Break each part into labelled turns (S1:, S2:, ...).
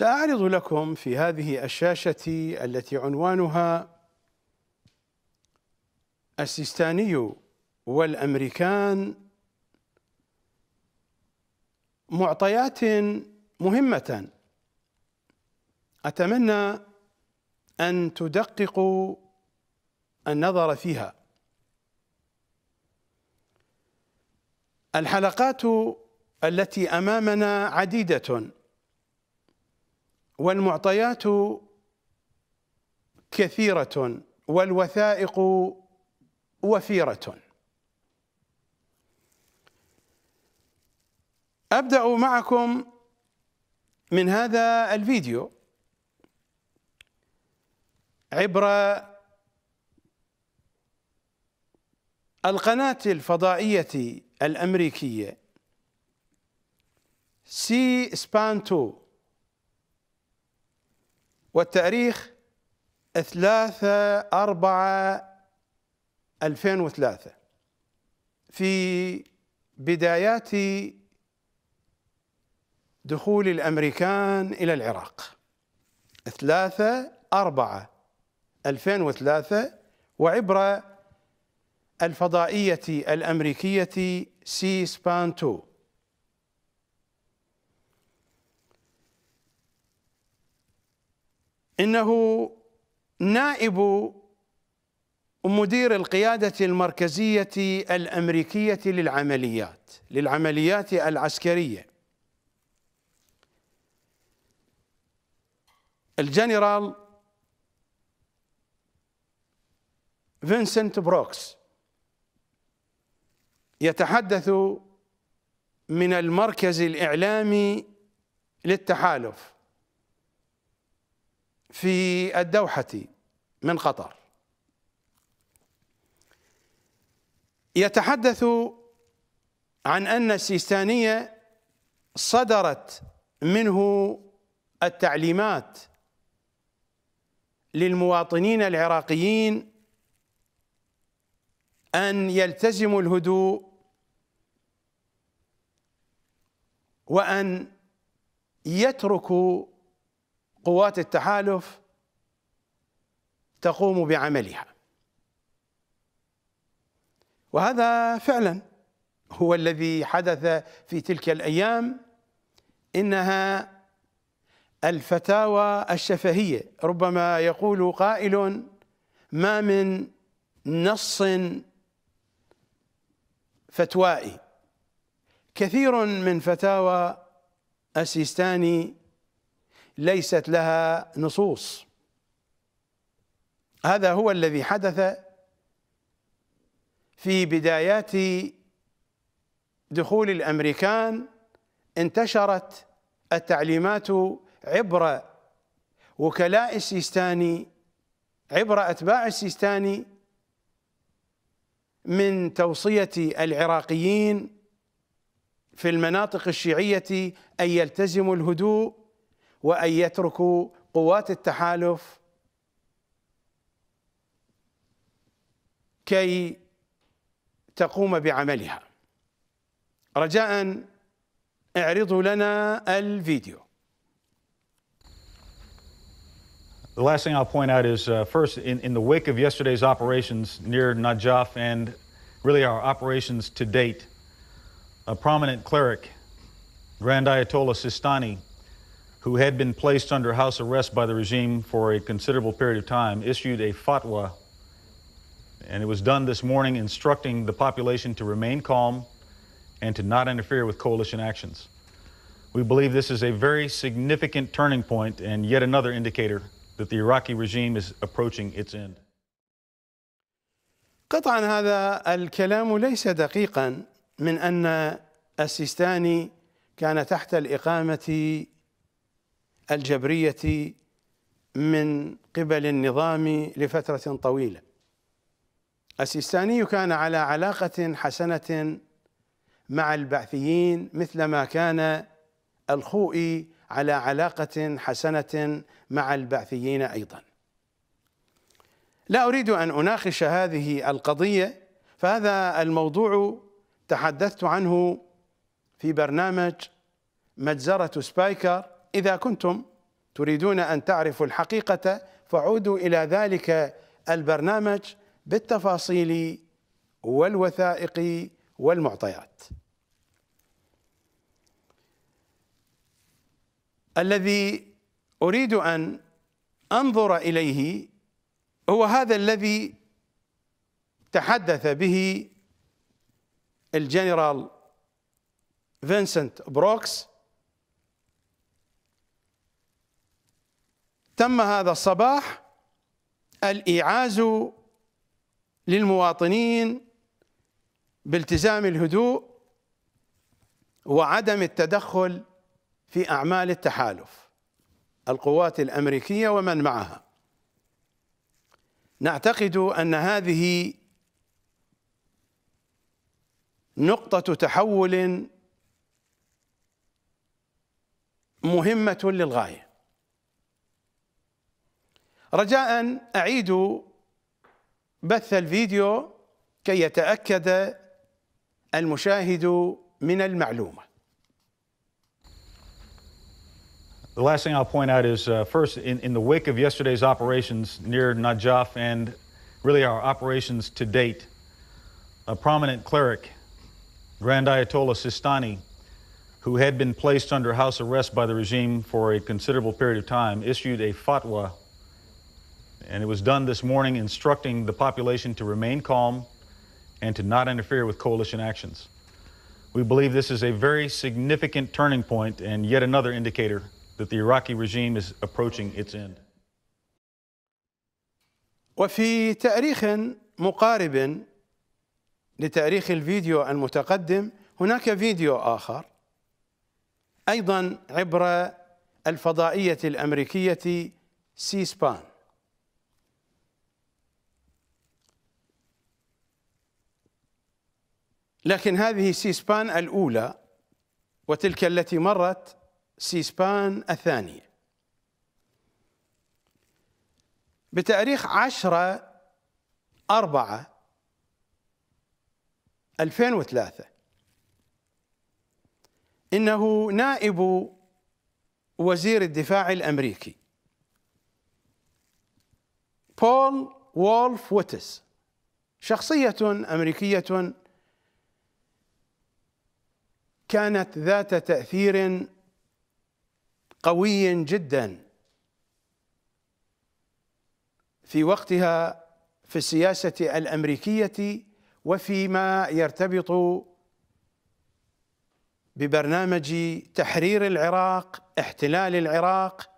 S1: سأعرض لكم في هذه الشاشة التي عنوانها السيستاني والأمريكان معطيات مهمة أتمنى أن تدققوا النظر فيها الحلقات التي أمامنا عديدة والمعطيات كثيرة والوثائق وفيرة أبدأ معكم من هذا الفيديو عبر القناة الفضائية الأمريكية سي سبان 2 والتاريخ 3 4 2003 في بدايات دخول الامريكان الى العراق 3 4 2003 وعبر الفضائيه الامريكيه سي سبان 2 إنه نائب مدير القيادة المركزية الأمريكية للعمليات للعمليات العسكرية الجنرال فينسنت بروكس يتحدث من المركز الإعلامي للتحالف في الدوحة من قطر يتحدث عن أن السيستانية صدرت منه التعليمات للمواطنين العراقيين أن يلتزموا الهدوء وأن يتركوا قوات التحالف تقوم بعملها وهذا فعلا هو الذي حدث في تلك الايام انها الفتاوى الشفهيه ربما يقول قائل ما من نص فتوائي كثير من فتاوى السيستاني ليست لها نصوص هذا هو الذي حدث في بدايات دخول الامريكان انتشرت التعليمات عبر وكلاء السيستاني عبر اتباع السيستاني من توصيه العراقيين في المناطق الشيعيه ان يلتزموا الهدوء وأن يتركوا قوات التحالف كي تقوم بعملها رجاء اعرضوا لنا الفيديو
S2: The last thing I'll point out is uh, first, in, in the wake of yesterday's operations near Najaf and really our operations to date, a prominent cleric, Grand Ayatollah Sistani, who had been placed under house arrest by the regime for a considerable period of time, issued a fatwa. And it was done this morning instructing the population to remain calm and to not interfere with coalition actions. We believe this is a very significant turning point and yet another indicator that the Iraqi regime is approaching its end.
S1: قطعا هذا الكلام ليس دقيقا من ان السيستاني كان تحت الاقامه الجبرية من قبل النظام لفترة طويلة السيستاني كان على علاقة حسنة مع البعثيين مثلما كان الخوئي على علاقة حسنة مع البعثيين أيضا لا أريد أن أناقش هذه القضية فهذا الموضوع تحدثت عنه في برنامج مجزرة سبايكر إذا كنتم تريدون أن تعرفوا الحقيقة فعودوا إلى ذلك البرنامج بالتفاصيل والوثائق والمعطيات الذي أريد أن أنظر إليه هو هذا الذي تحدث به الجنرال فينسنت بروكس تم هذا الصباح الإيعاز للمواطنين بالتزام الهدوء وعدم التدخل في أعمال التحالف القوات الأمريكية ومن معها نعتقد أن هذه نقطة تحول مهمة للغاية رجاء أعيدوا بث الفيديو كي يتأكد المشاهد من المعلومة
S2: The last thing I'll point out is uh, first, in, in the wake of yesterday's operations near Najaf and really our operations to date, a prominent cleric, Grand Ayatollah Sistani, who had been placed under house arrest by the regime for a considerable period of time, issued a fatwa and it was done this morning instructing the population to remain calm and to not interfere with coalition actions. We believe this is a very significant turning point and yet another indicator that the Iraqi regime is approaching its end. وفي تاريخ
S1: مقارب لتاريخ الفيديو المتقدم هناك فيديو اخر ايضا عبر الفضائيه الامريكيه سي سبان لكن هذه سيسبان الأولى وتلك التي مرت سيسبان الثانية بتاريخ عشرة أربعة 2003 إنه نائب وزير الدفاع الأمريكي بول وولف ويتس شخصية أمريكية كانت ذات تاثير قوي جدا في وقتها في السياسه الامريكيه وفيما يرتبط ببرنامج تحرير العراق احتلال العراق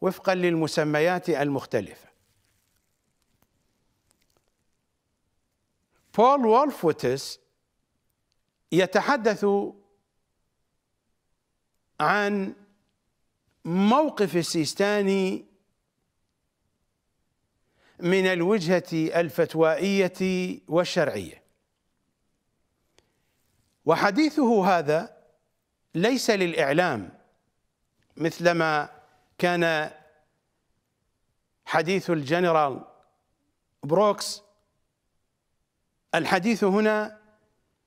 S1: وفقا للمسميات المختلفه بول وولفوتس يتحدث عن موقف السيستاني من الوجهة الفتوائية والشرعية وحديثه هذا ليس للإعلام مثلما كان حديث الجنرال بروكس الحديث هنا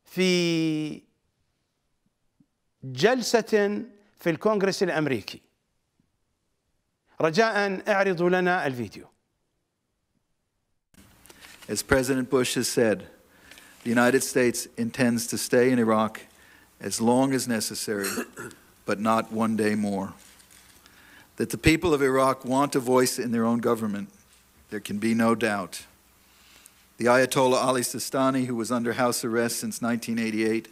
S1: في جلسة في الكونغرس الأمريكي رجاء اعرضوا لنا الفيديو
S3: As President Bush has said, the United States intends to stay in Iraq as long as necessary, but not one day more. That the people of Iraq want a voice in their own government, there can be no doubt. The Ayatollah Ali Sistani, who was under house arrest since 1988,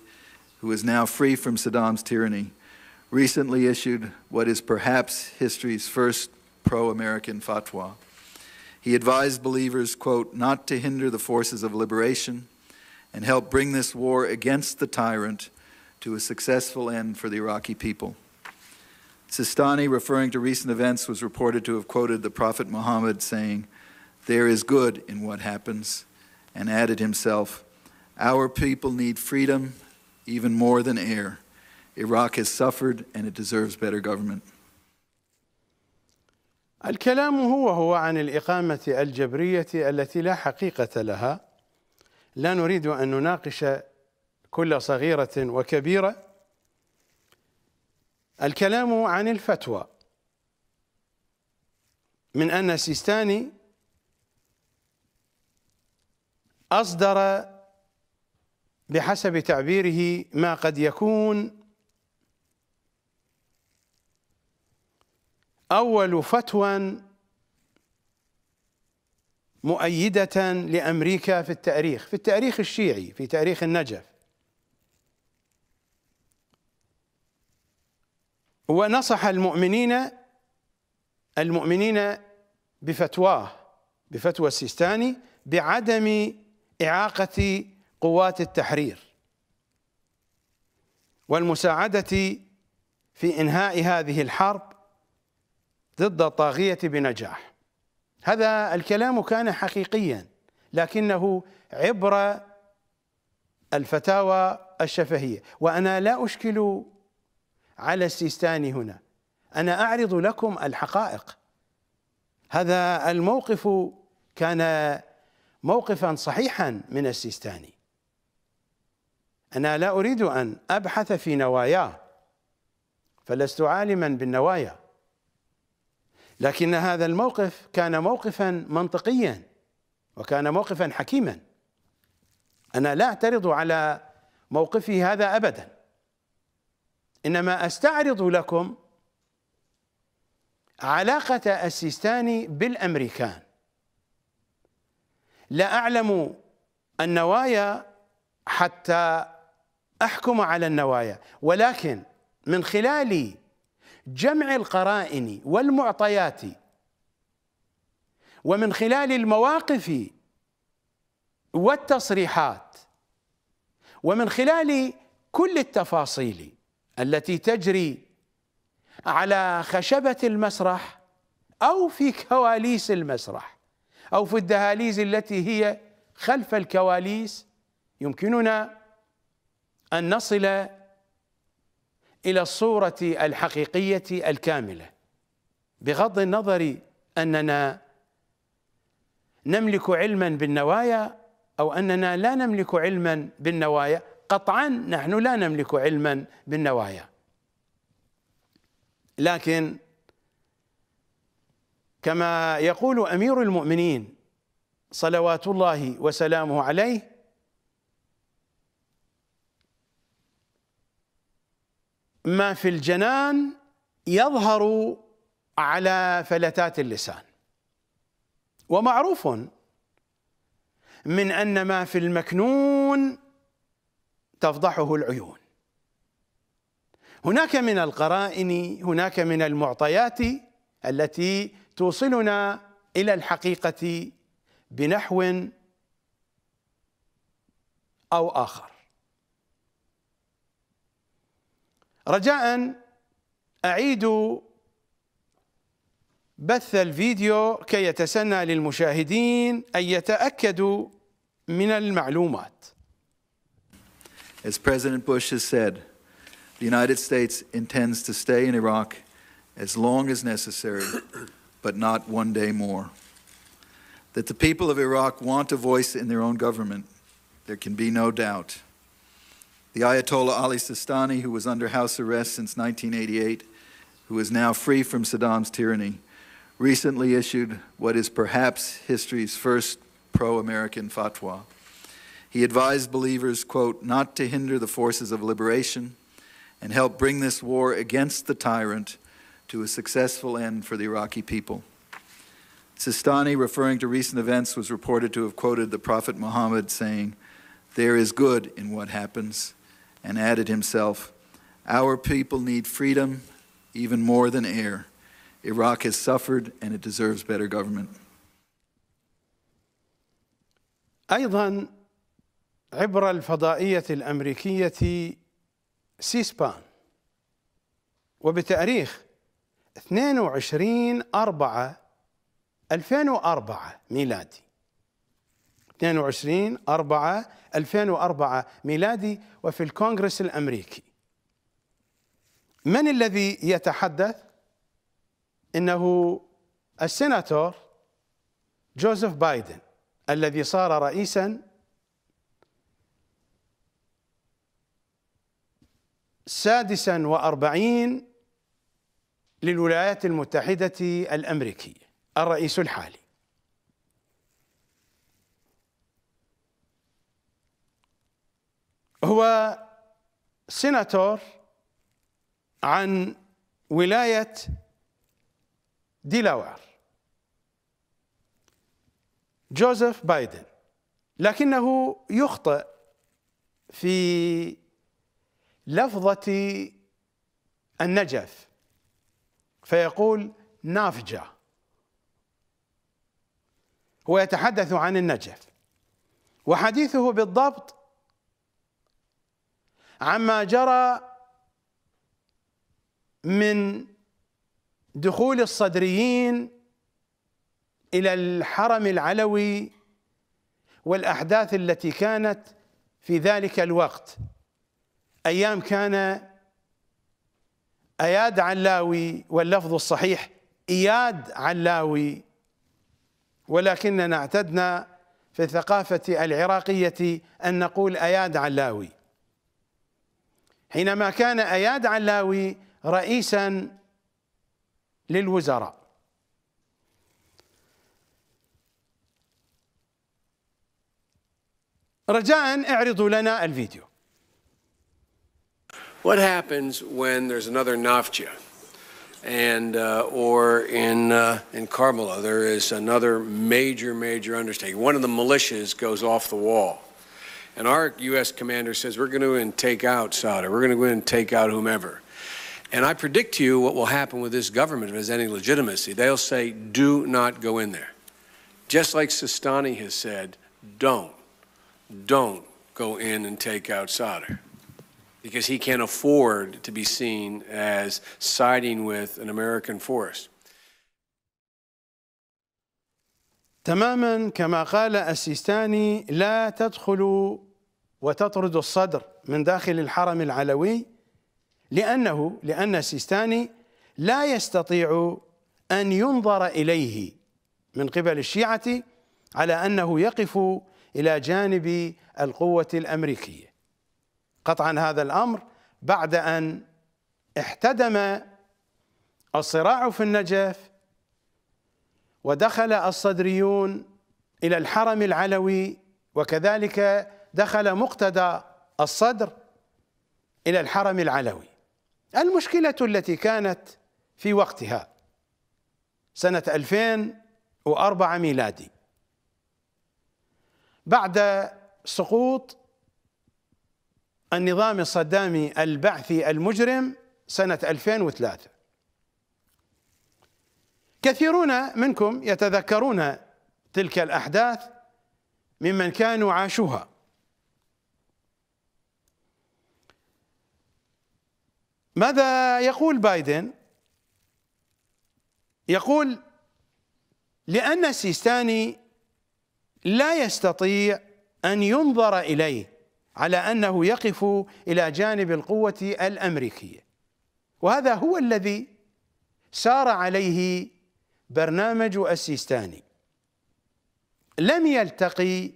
S3: who is now free from Saddam's tyranny, recently issued what is perhaps history's first pro-American fatwa. He advised believers, quote, not to hinder the forces of liberation and help bring this war against the tyrant to a successful end for the Iraqi people. Sistani, referring to recent events, was reported to have quoted the Prophet Muhammad saying, there is good in what happens, and added himself, Our people need freedom even more than air. Iraq has suffered and it deserves better government. الكلام
S1: هو هو عن الإقامة الجبرية التي لا حقيقة لها لا نريد أن نناقش كل صغيرة وكبيرة الكلام عن الفتوى من أن سيستاني أصدر بحسب تعبيره ما قد يكون أول فتوى مؤيدة لأمريكا في التاريخ في التاريخ الشيعي في تاريخ النجف ونصح المؤمنين المؤمنين بفتواه بفتوى السيستاني بعدم إعاقة قوات التحرير والمساعدة في إنهاء هذه الحرب ضد الطاغية بنجاح هذا الكلام كان حقيقيا لكنه عبر الفتاوى الشفهية وأنا لا أشكل على السيستاني هنا أنا أعرض لكم الحقائق هذا الموقف كان موقفا صحيحا من السيستاني أنا لا أريد أن أبحث في نواياه فلست عالما بالنوايا لكن هذا الموقف كان موقفا منطقيا وكان موقفا حكيما أنا لا أعترض على موقفي هذا أبدا إنما أستعرض لكم علاقة السيستاني بالأمريكان لا أعلم النوايا حتى أحكم على النوايا ولكن من خلال جمع القرائن والمعطيات ومن خلال المواقف والتصريحات ومن خلال كل التفاصيل التي تجري على خشبة المسرح أو في كواليس المسرح أو في الدهاليز التي هي خلف الكواليس يمكننا أن نصل إلى الصورة الحقيقية الكاملة بغض النظر أننا نملك علما بالنوايا أو أننا لا نملك علما بالنوايا قطعا نحن لا نملك علما بالنوايا لكن كما يقول امير المؤمنين صلوات الله وسلامه عليه ما في الجنان يظهر على فلتات اللسان ومعروف من ان ما في المكنون تفضحه العيون هناك من القرائن هناك من المعطيات التي توصلنا الى الحقيقه بنحو او اخر رجاء اعيدوا بث الفيديو كي يتسنى للمشاهدين ان يتاكدوا من المعلومات
S3: As President Bush has said, the United States intends to stay in Iraq as long as necessary but not one day more. That the people of Iraq want a voice in their own government, there can be no doubt. The Ayatollah Ali Sistani, who was under house arrest since 1988, who is now free from Saddam's tyranny, recently issued what is perhaps history's first pro American fatwa. He advised believers, quote, not to hinder the forces of liberation and help bring this war against the tyrant to a successful end for the Iraqi people. Sistani, referring to recent events, was reported to have quoted the Prophet Muhammad saying, There is good in what happens, and added himself, Our people need freedom even more than air. Iraq has suffered and it deserves better government. أيضا
S1: عبر الفضائية الأمريكية سيسبان وبتأريخ 22 4 2004 ميلادي 22 4 2004 ميلادي وفي الكونغرس الامريكي من الذي يتحدث انه السيناتور جوزيف بايدن الذي صار رئيسا سادسا وأربعين للولايات المتحدة الأمريكية الرئيس الحالي هو سيناتور عن ولاية ديلاوار جوزيف بايدن لكنه يخطئ في لفظة النجف فيقول نافجة هو يتحدث عن النجف وحديثه بالضبط عما جرى من دخول الصدريين الى الحرم العلوي والاحداث التي كانت في ذلك الوقت ايام كان اياد علاوي واللفظ الصحيح اياد علاوي ولكننا اعتدنا في الثقافه العراقيه ان نقول اياد علاوي حينما كان اياد علاوي رئيسا للوزراء رجاء اعرضوا لنا الفيديو What happens when
S4: there's another Nafta, And, uh, or in, uh, in Karbala, there is another major, major undertaking. One of the militias goes off the wall. And our U.S. commander says, we're going to go and take out Saudi. We're going to go and take out whomever. And I predict to you what will happen with this government if it has any legitimacy. They'll say, do not go in there. Just like Sistani has said, don't, don't go in and take out Saudi. because he can't afford to be seen as siding with an American force.
S1: تماما كما قال السيستاني لا تدخل وتطرد الصدر من داخل الحرم العلوي لأنه لأن السيستاني لا يستطيع أن ينظر إليه من قبل الشيعة على أنه يقف إلى جانب القوة الأمريكية قطعا هذا الامر بعد ان احتدم الصراع في النجف ودخل الصدريون الى الحرم العلوي وكذلك دخل مقتدى الصدر الى الحرم العلوي المشكله التي كانت في وقتها سنه 2004 ميلادي بعد سقوط النظام الصدامي البعثي المجرم سنة 2003 كثيرون منكم يتذكرون تلك الأحداث ممن كانوا عاشوها ماذا يقول بايدن يقول لأن السيستاني لا يستطيع أن ينظر إليه على انه يقف الى جانب القوه الامريكيه وهذا هو الذي سار عليه برنامج السيستاني لم يلتقي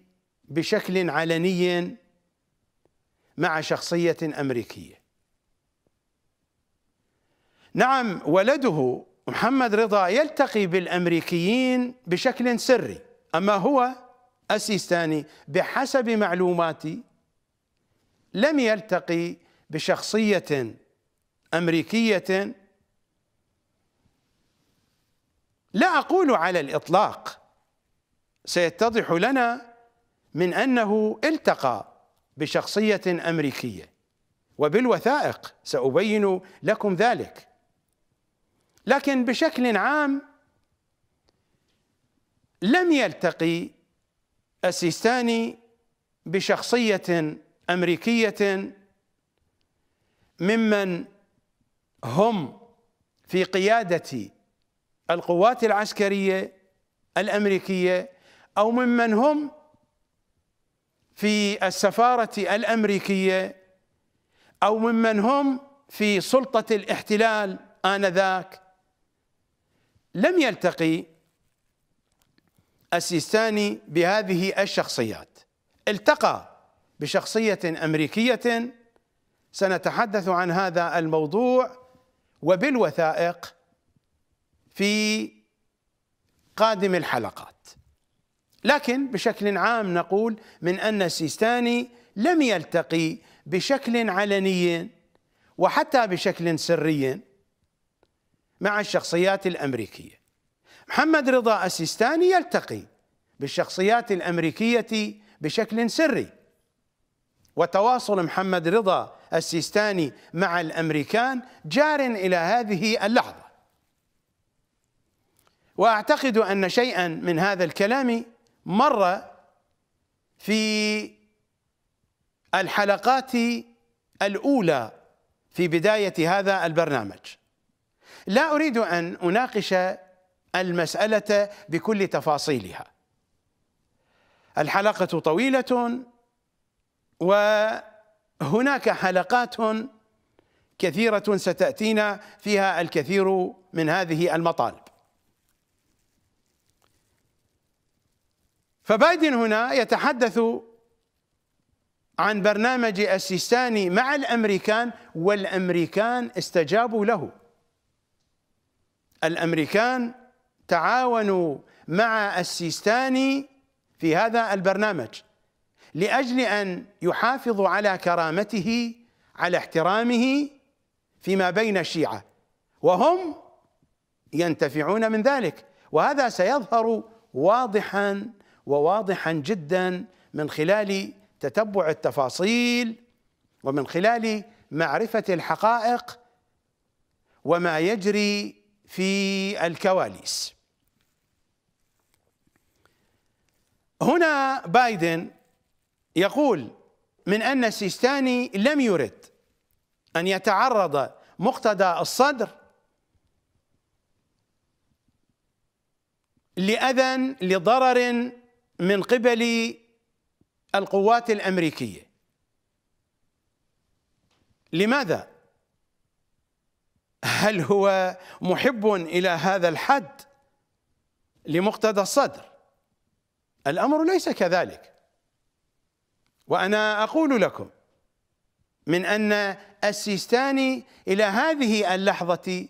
S1: بشكل علني مع شخصيه امريكيه نعم ولده محمد رضا يلتقي بالامريكيين بشكل سري اما هو السيستاني بحسب معلوماتي لم يلتقي بشخصية أمريكية لا أقول على الإطلاق سيتضح لنا من أنه التقى بشخصية أمريكية وبالوثائق سأبين لكم ذلك لكن بشكل عام لم يلتقي السيستاني بشخصية امريكيه ممن هم في قياده القوات العسكريه الامريكيه او ممن هم في السفاره الامريكيه او ممن هم في سلطه الاحتلال انذاك لم يلتقي السيستاني بهذه الشخصيات التقى بشخصيه امريكيه سنتحدث عن هذا الموضوع وبالوثائق في قادم الحلقات لكن بشكل عام نقول من ان السيستاني لم يلتقي بشكل علني وحتى بشكل سري مع الشخصيات الامريكيه محمد رضا السيستاني يلتقي بالشخصيات الامريكيه بشكل سري وتواصل محمد رضا السيستاني مع الامريكان جار الى هذه اللحظه. واعتقد ان شيئا من هذا الكلام مر في الحلقات الاولى في بدايه هذا البرنامج. لا اريد ان اناقش المساله بكل تفاصيلها. الحلقه طويله وهناك حلقات كثيرة ستأتينا فيها الكثير من هذه المطالب فبايدن هنا يتحدث عن برنامج السيستاني مع الامريكان والامريكان استجابوا له الامريكان تعاونوا مع السيستاني في هذا البرنامج لاجل ان يحافظوا على كرامته على احترامه فيما بين الشيعه وهم ينتفعون من ذلك وهذا سيظهر واضحا وواضحا جدا من خلال تتبع التفاصيل ومن خلال معرفه الحقائق وما يجري في الكواليس هنا بايدن يقول من أن السيستاني لم يرد أن يتعرض مقتدى الصدر لأذى لضرر من قبل القوات الأمريكية لماذا؟ هل هو محب إلى هذا الحد لمقتدى الصدر؟ الأمر ليس كذلك وأنا أقول لكم من أن السيستاني إلى هذه اللحظة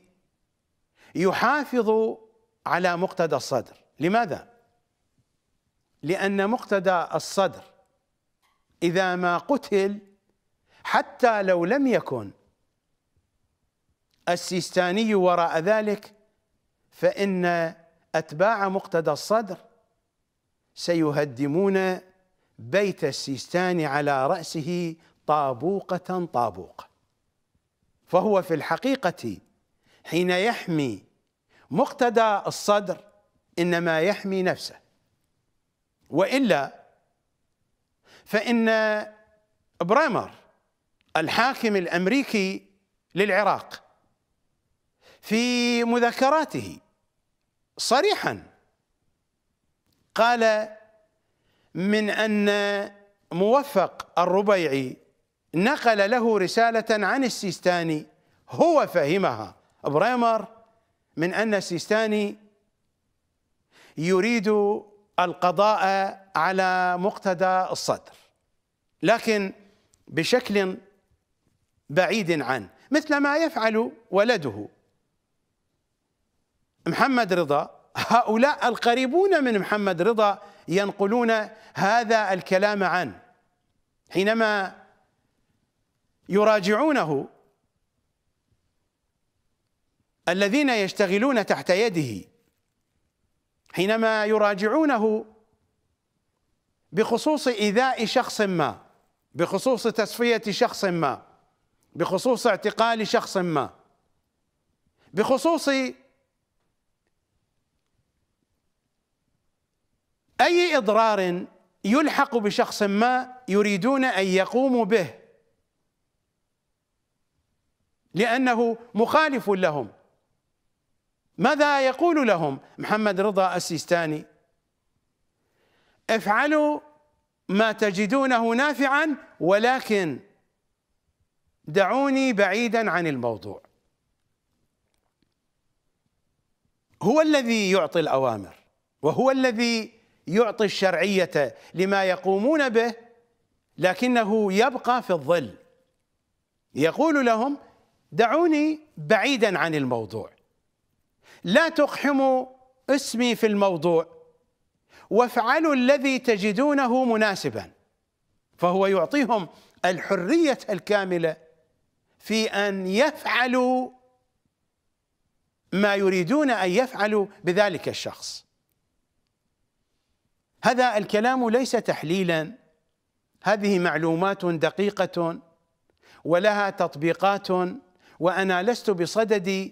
S1: يحافظ على مقتدى الصدر لماذا؟ لأن مقتدى الصدر إذا ما قتل حتى لو لم يكن السيستاني وراء ذلك فإن أتباع مقتدى الصدر سيهدمون بيت السيستان على رأسه طابوقة طابوقة فهو في الحقيقة حين يحمي مقتدى الصدر إنما يحمي نفسه وإلا فإن بريمر الحاكم الأمريكي للعراق في مذكراته صريحا قال من أن موفق الربيعي نقل له رسالة عن السيستاني هو فهمها بريمر من أن السيستاني يريد القضاء على مقتدى الصدر لكن بشكل بعيد عنه مثل ما يفعل ولده محمد رضا هؤلاء القريبون من محمد رضا ينقلون هذا الكلام عنه حينما يراجعونه الذين يشتغلون تحت يده حينما يراجعونه بخصوص إيذاء شخص ما بخصوص تصفية شخص ما بخصوص اعتقال شخص ما بخصوص أي إضرار يلحق بشخص ما يريدون أن يقوموا به لأنه مخالف لهم ماذا يقول لهم محمد رضا السيستاني افعلوا ما تجدونه نافعا ولكن دعوني بعيدا عن الموضوع هو الذي يعطي الأوامر وهو الذي يعطي الشرعية لما يقومون به لكنه يبقى في الظل يقول لهم دعوني بعيدا عن الموضوع لا تقحموا اسمي في الموضوع وافعلوا الذي تجدونه مناسبا فهو يعطيهم الحرية الكاملة في أن يفعلوا ما يريدون أن يفعلوا بذلك الشخص هذا الكلام ليس تحليلا هذه معلومات دقيقة ولها تطبيقات وأنا لست بصدد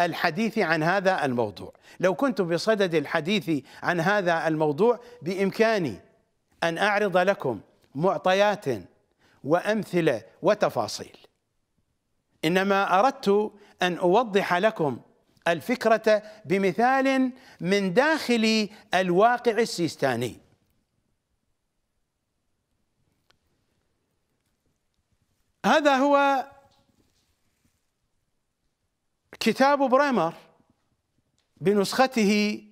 S1: الحديث عن هذا الموضوع لو كنت بصدد الحديث عن هذا الموضوع بإمكاني أن أعرض لكم معطيات وأمثلة وتفاصيل إنما أردت أن أوضح لكم الفكرة بمثال من داخل الواقع السيستاني هذا هو كتاب بريمر بنسخته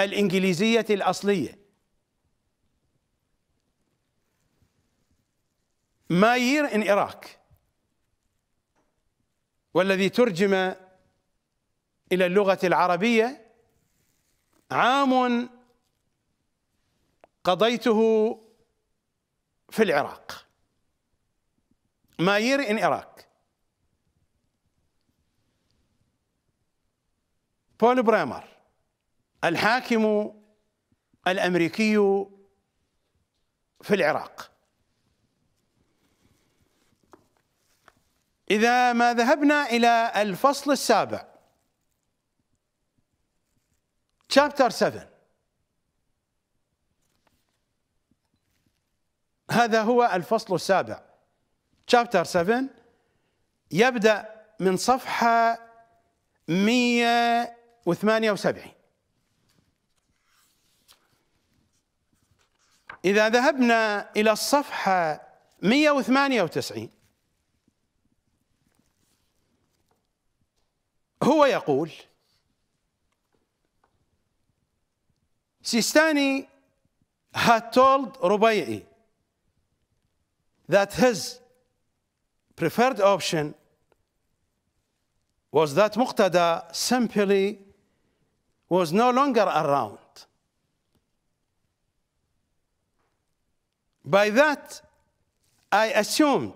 S1: الإنجليزية الأصلية ما يير ان إراك والذي ترجم إلى اللغة العربية عام قضيته في العراق ما ان اراك بول بريمر الحاكم الأمريكي في العراق إذا ما ذهبنا إلى الفصل السابع chapter 7 هذا هو الفصل السابع chapter 7 يبدأ من صفحة 178 إذا ذهبنا إلى الصفحة 198 هو يقول Sistani had told Rubai'i that his preferred option was that Muqtada simply was no longer around. By that, I assumed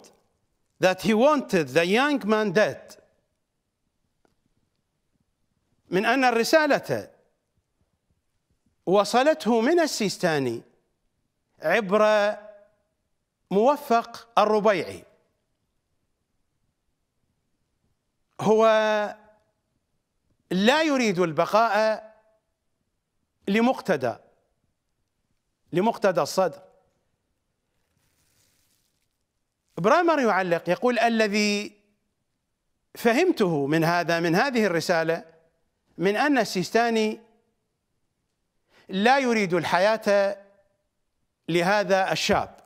S1: that he wanted the young man dead من أن الرسالة وصلته من السيستاني عبر موفق الربيعي هو لا يريد البقاء لمقتدى لمقتدى الصدر برامر يعلق يقول الذي فهمته من هذا من هذه الرسالة من أن السيستاني لا يريد الحياة لهذا الشاب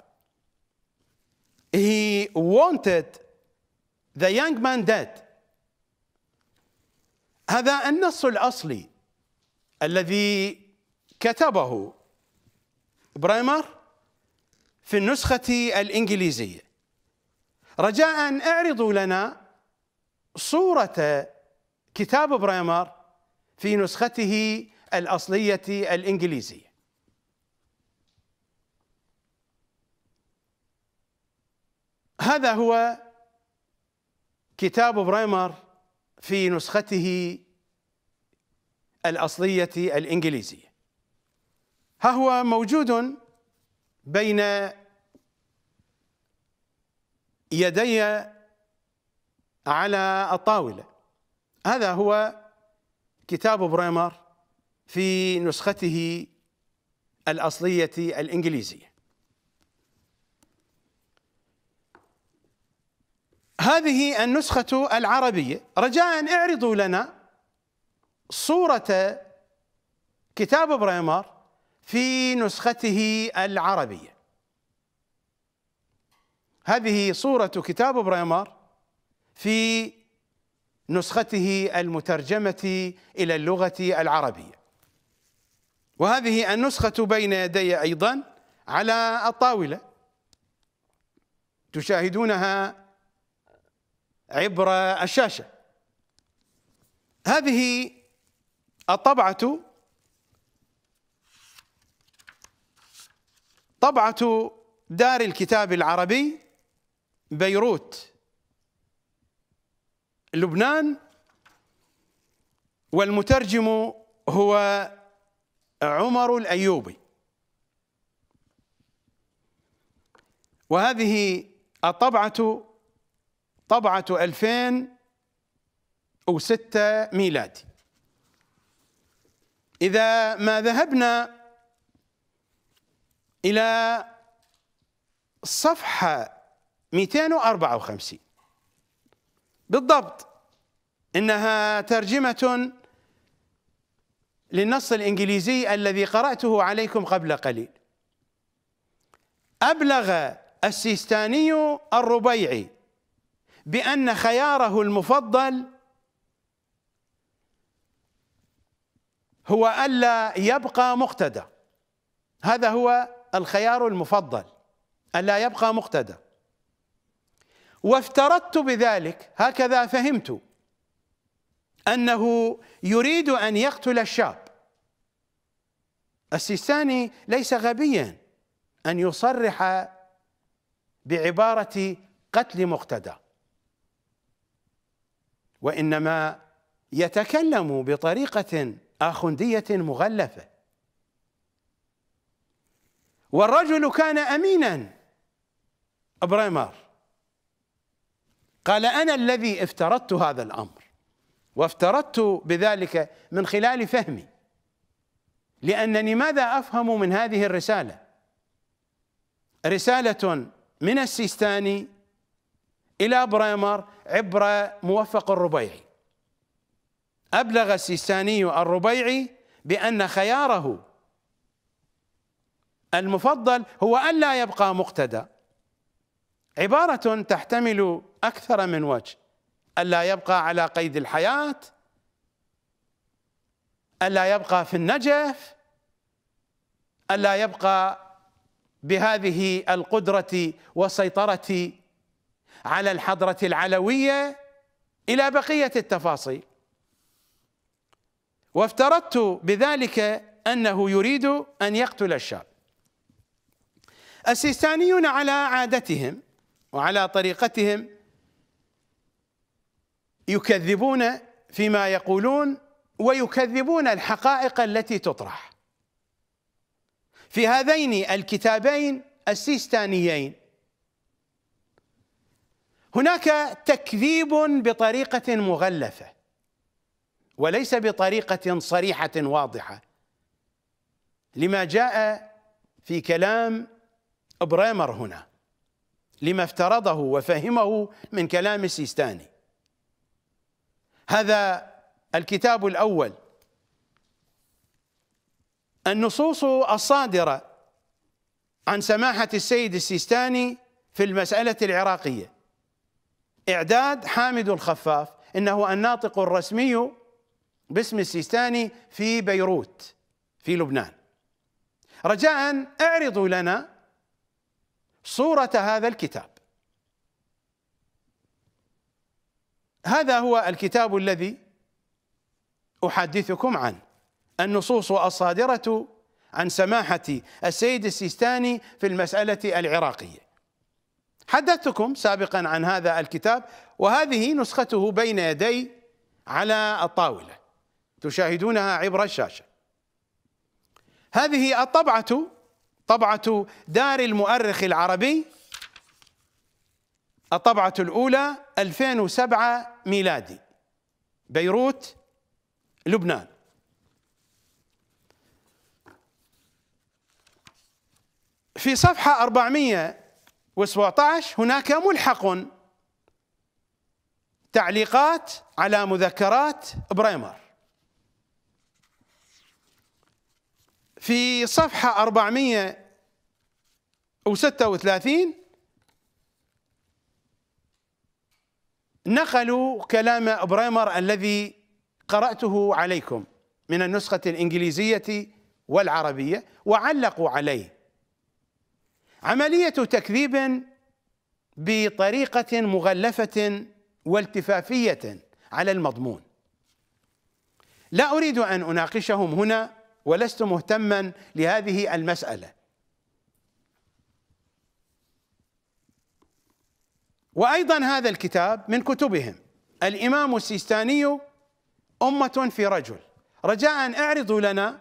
S1: he wanted the young man dead هذا النص الأصلي الذي كتبه برايمر في النسخة الإنجليزية رجاء اعرضوا لنا صورة كتاب برايمر في نسخته الأصلية الإنجليزية هذا هو كتاب برايمر في نسخته الأصلية الإنجليزية ها هو موجود بين يدي على الطاولة هذا هو كتاب برايمر في نسخته الأصلية الإنجليزية هذه النسخة العربية رجاء اعرضوا لنا صورة كتاب بريمر في نسخته العربية هذه صورة كتاب بريمر في نسخته المترجمة إلى اللغة العربية وهذه النسخة بين يدي أيضا على الطاولة تشاهدونها عبر الشاشة هذه الطبعة طبعة دار الكتاب العربي بيروت لبنان والمترجم هو عمر الايوبي وهذه الطبعه طبعه 2006 ميلادي اذا ما ذهبنا الى صفحه 254 بالضبط انها ترجمه للنص الانجليزي الذي قراته عليكم قبل قليل ابلغ السيستاني الربيعي بان خياره المفضل هو الا يبقى مقتدى هذا هو الخيار المفضل الا يبقى مقتدى وافترضت بذلك هكذا فهمت انه يريد ان يقتل الشاب السيستاني ليس غبيا أن يصرح بعبارة قتل مقتدى وإنما يتكلم بطريقة آخندية مغلفة والرجل كان أمينا بريمر قال أنا الذي افترضت هذا الأمر وافترضت بذلك من خلال فهمي لانني ماذا افهم من هذه الرساله رساله من السيستاني الى بريمر عبر موفق الربيعي ابلغ السيستاني الربيعي بان خياره المفضل هو الا يبقى مقتدى عباره تحتمل اكثر من وجه الا يبقى على قيد الحياه ألا يبقى في النجف ألا يبقى بهذه القدرة والسيطرة على الحضرة العلوية إلى بقية التفاصيل وافترضت بذلك أنه يريد أن يقتل الشاب السيستانيون على عادتهم وعلى طريقتهم يكذبون فيما يقولون ويكذبون الحقائق التي تطرح في هذين الكتابين السيستانيين هناك تكذيب بطريقه مغلفه وليس بطريقه صريحه واضحه لما جاء في كلام بريمر هنا لما افترضه وفهمه من كلام السيستاني هذا الكتاب الأول النصوص الصادرة عن سماحة السيد السيستاني في المسألة العراقية إعداد حامد الخفاف إنه الناطق الرسمي باسم السيستاني في بيروت في لبنان رجاء اعرضوا لنا صورة هذا الكتاب هذا هو الكتاب الذي أحدثكم عن النصوص الصادرة عن سماحة السيد السيستاني في المسألة العراقية حدثتكم سابقا عن هذا الكتاب وهذه نسخته بين يدي على الطاولة تشاهدونها عبر الشاشة هذه الطبعة طبعة دار المؤرخ العربي الطبعة الأولى 2007 ميلادي بيروت لبنان في صفحة 417 هناك ملحق تعليقات على مذكرات بريمر في صفحة 436 نقلوا كلام بريمر الذي قرأته عليكم من النسخة الإنجليزية والعربية وعلقوا عليه عملية تكذيب بطريقة مغلفة والتفافية على المضمون لا أريد أن أناقشهم هنا ولست مهتما لهذه المسألة وأيضا هذا الكتاب من كتبهم الإمام السيستاني أمة في رجل رجاء اعرضوا لنا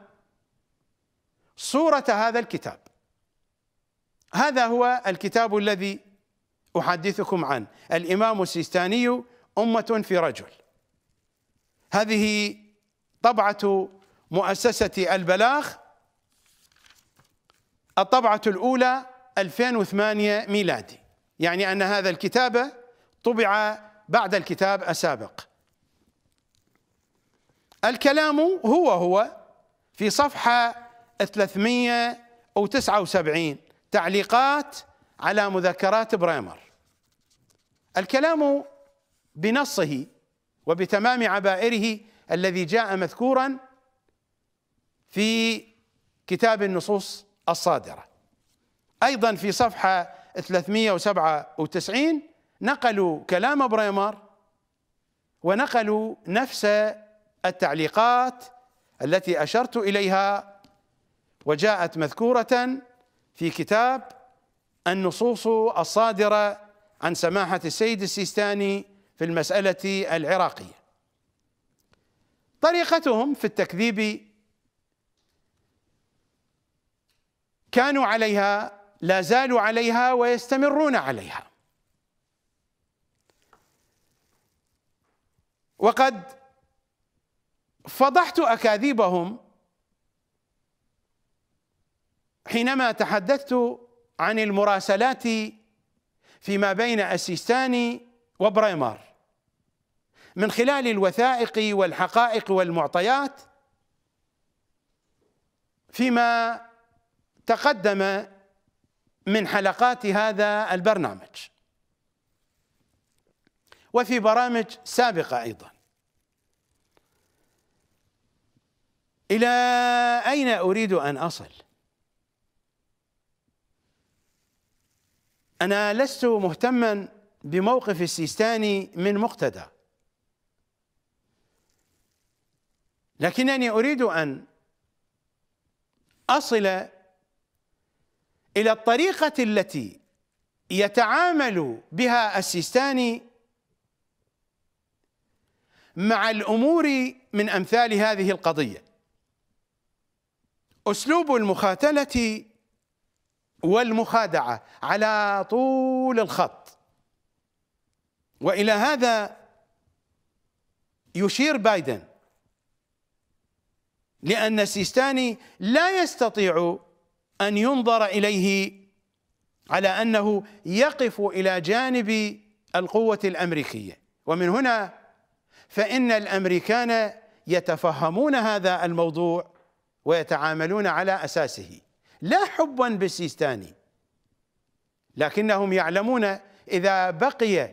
S1: صورة هذا الكتاب هذا هو الكتاب الذي أحدثكم عنه الإمام السيستاني أمة في رجل هذه طبعة مؤسسة البلاغ الطبعة الأولى 2008 ميلادي يعني أن هذا الكتاب طبع بعد الكتاب السابق الكلام هو هو في صفحة 379 تعليقات على مذكرات بريمر الكلام بنصه وبتمام عبائره الذي جاء مذكورا في كتاب النصوص الصادرة أيضا في صفحة 397 نقلوا كلام بريمر ونقلوا نفس التعليقات التي اشرت اليها وجاءت مذكوره في كتاب النصوص الصادره عن سماحه السيد السيستاني في المساله العراقيه طريقتهم في التكذيب كانوا عليها لا زالوا عليها ويستمرون عليها وقد فضحت اكاذيبهم حينما تحدثت عن المراسلات فيما بين السيستاني وبريمر من خلال الوثائق والحقائق والمعطيات فيما تقدم من حلقات هذا البرنامج وفي برامج سابقه ايضا إلى أين أريد أن أصل؟ أنا لست مهتما بموقف السيستاني من مقتدى لكنني أريد أن أصل إلى الطريقة التي يتعامل بها السيستاني مع الأمور من أمثال هذه القضية اسلوب المخاتله والمخادعه على طول الخط والى هذا يشير بايدن لان السيستاني لا يستطيع ان ينظر اليه على انه يقف الى جانب القوه الامريكيه ومن هنا فان الامريكان يتفهمون هذا الموضوع ويتعاملون على اساسه لا حبا بالسيستاني لكنهم يعلمون اذا بقي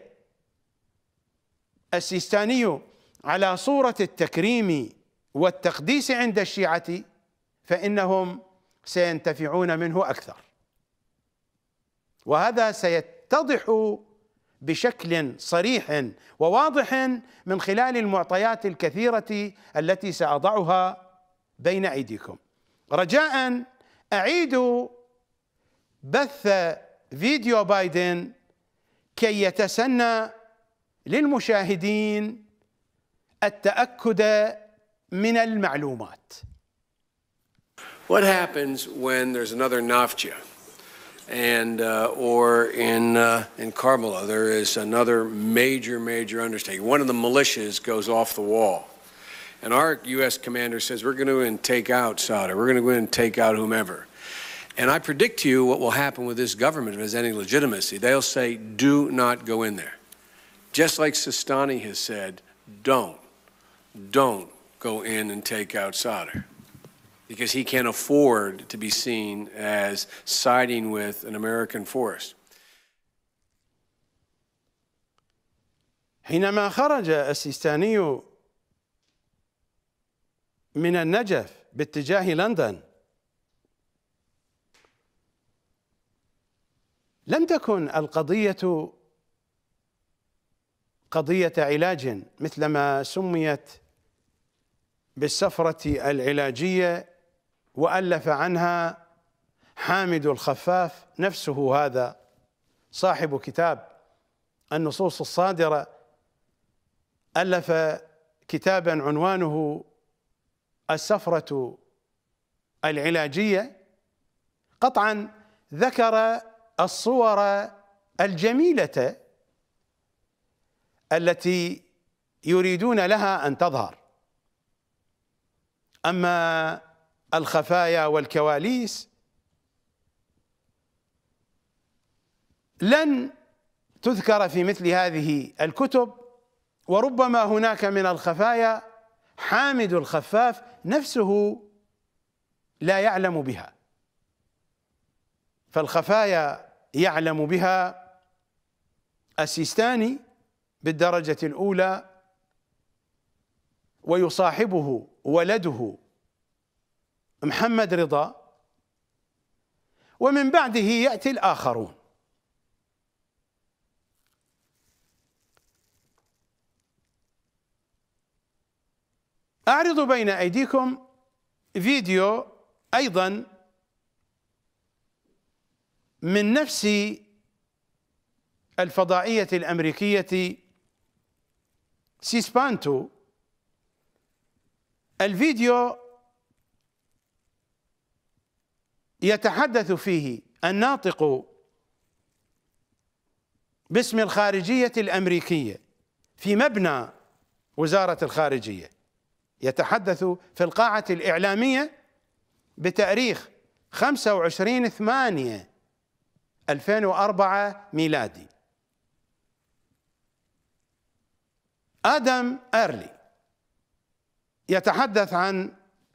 S1: السيستاني على صوره التكريم والتقديس عند الشيعه فانهم سينتفعون منه اكثر وهذا سيتضح بشكل صريح وواضح من خلال المعطيات الكثيره التي ساضعها بين ايديكم رجاء اعيدوا بث فيديو بايدن كي يتسنى للمشاهدين التاكد من المعلومات
S2: What
S4: happens when there's another Nafja and uh, or in uh, in Karbala there is another major major undertaking. One of the militias goes off the wall. And our U.S. commander says, we're going to go and take out Saudi. We're going to go and take out whomever. And I predict to you what will happen with this government if it has any legitimacy. They'll say, do not go in there. Just like Sistani has said, don't, don't go in and take out Saudi. Because he can't afford to be seen as siding with an American force.
S1: حينما خرج السيستاني من النجف باتجاه لندن لم تكن القضية قضية علاج مثلما سميت بالسفرة العلاجية وألف عنها حامد الخفاف نفسه هذا صاحب كتاب النصوص الصادرة ألف كتابا عنوانه السفرة العلاجية قطعا ذكر الصور الجميلة التي يريدون لها أن تظهر أما الخفايا والكواليس لن تذكر في مثل هذه الكتب وربما هناك من الخفايا حامد الخفاف نفسه لا يعلم بها فالخفايا يعلم بها السيستاني بالدرجة الأولى ويصاحبه ولده محمد رضا ومن بعده يأتي الآخرون أعرض بين أيديكم فيديو أيضا من نفس الفضائية الأمريكية سيسبانتو الفيديو يتحدث فيه الناطق باسم الخارجية الأمريكية في مبنى وزارة الخارجية يتحدث في القاعة الإعلامية بتاريخ 25 ثمانية 2004 ميلادي آدم أرلي يتحدث عن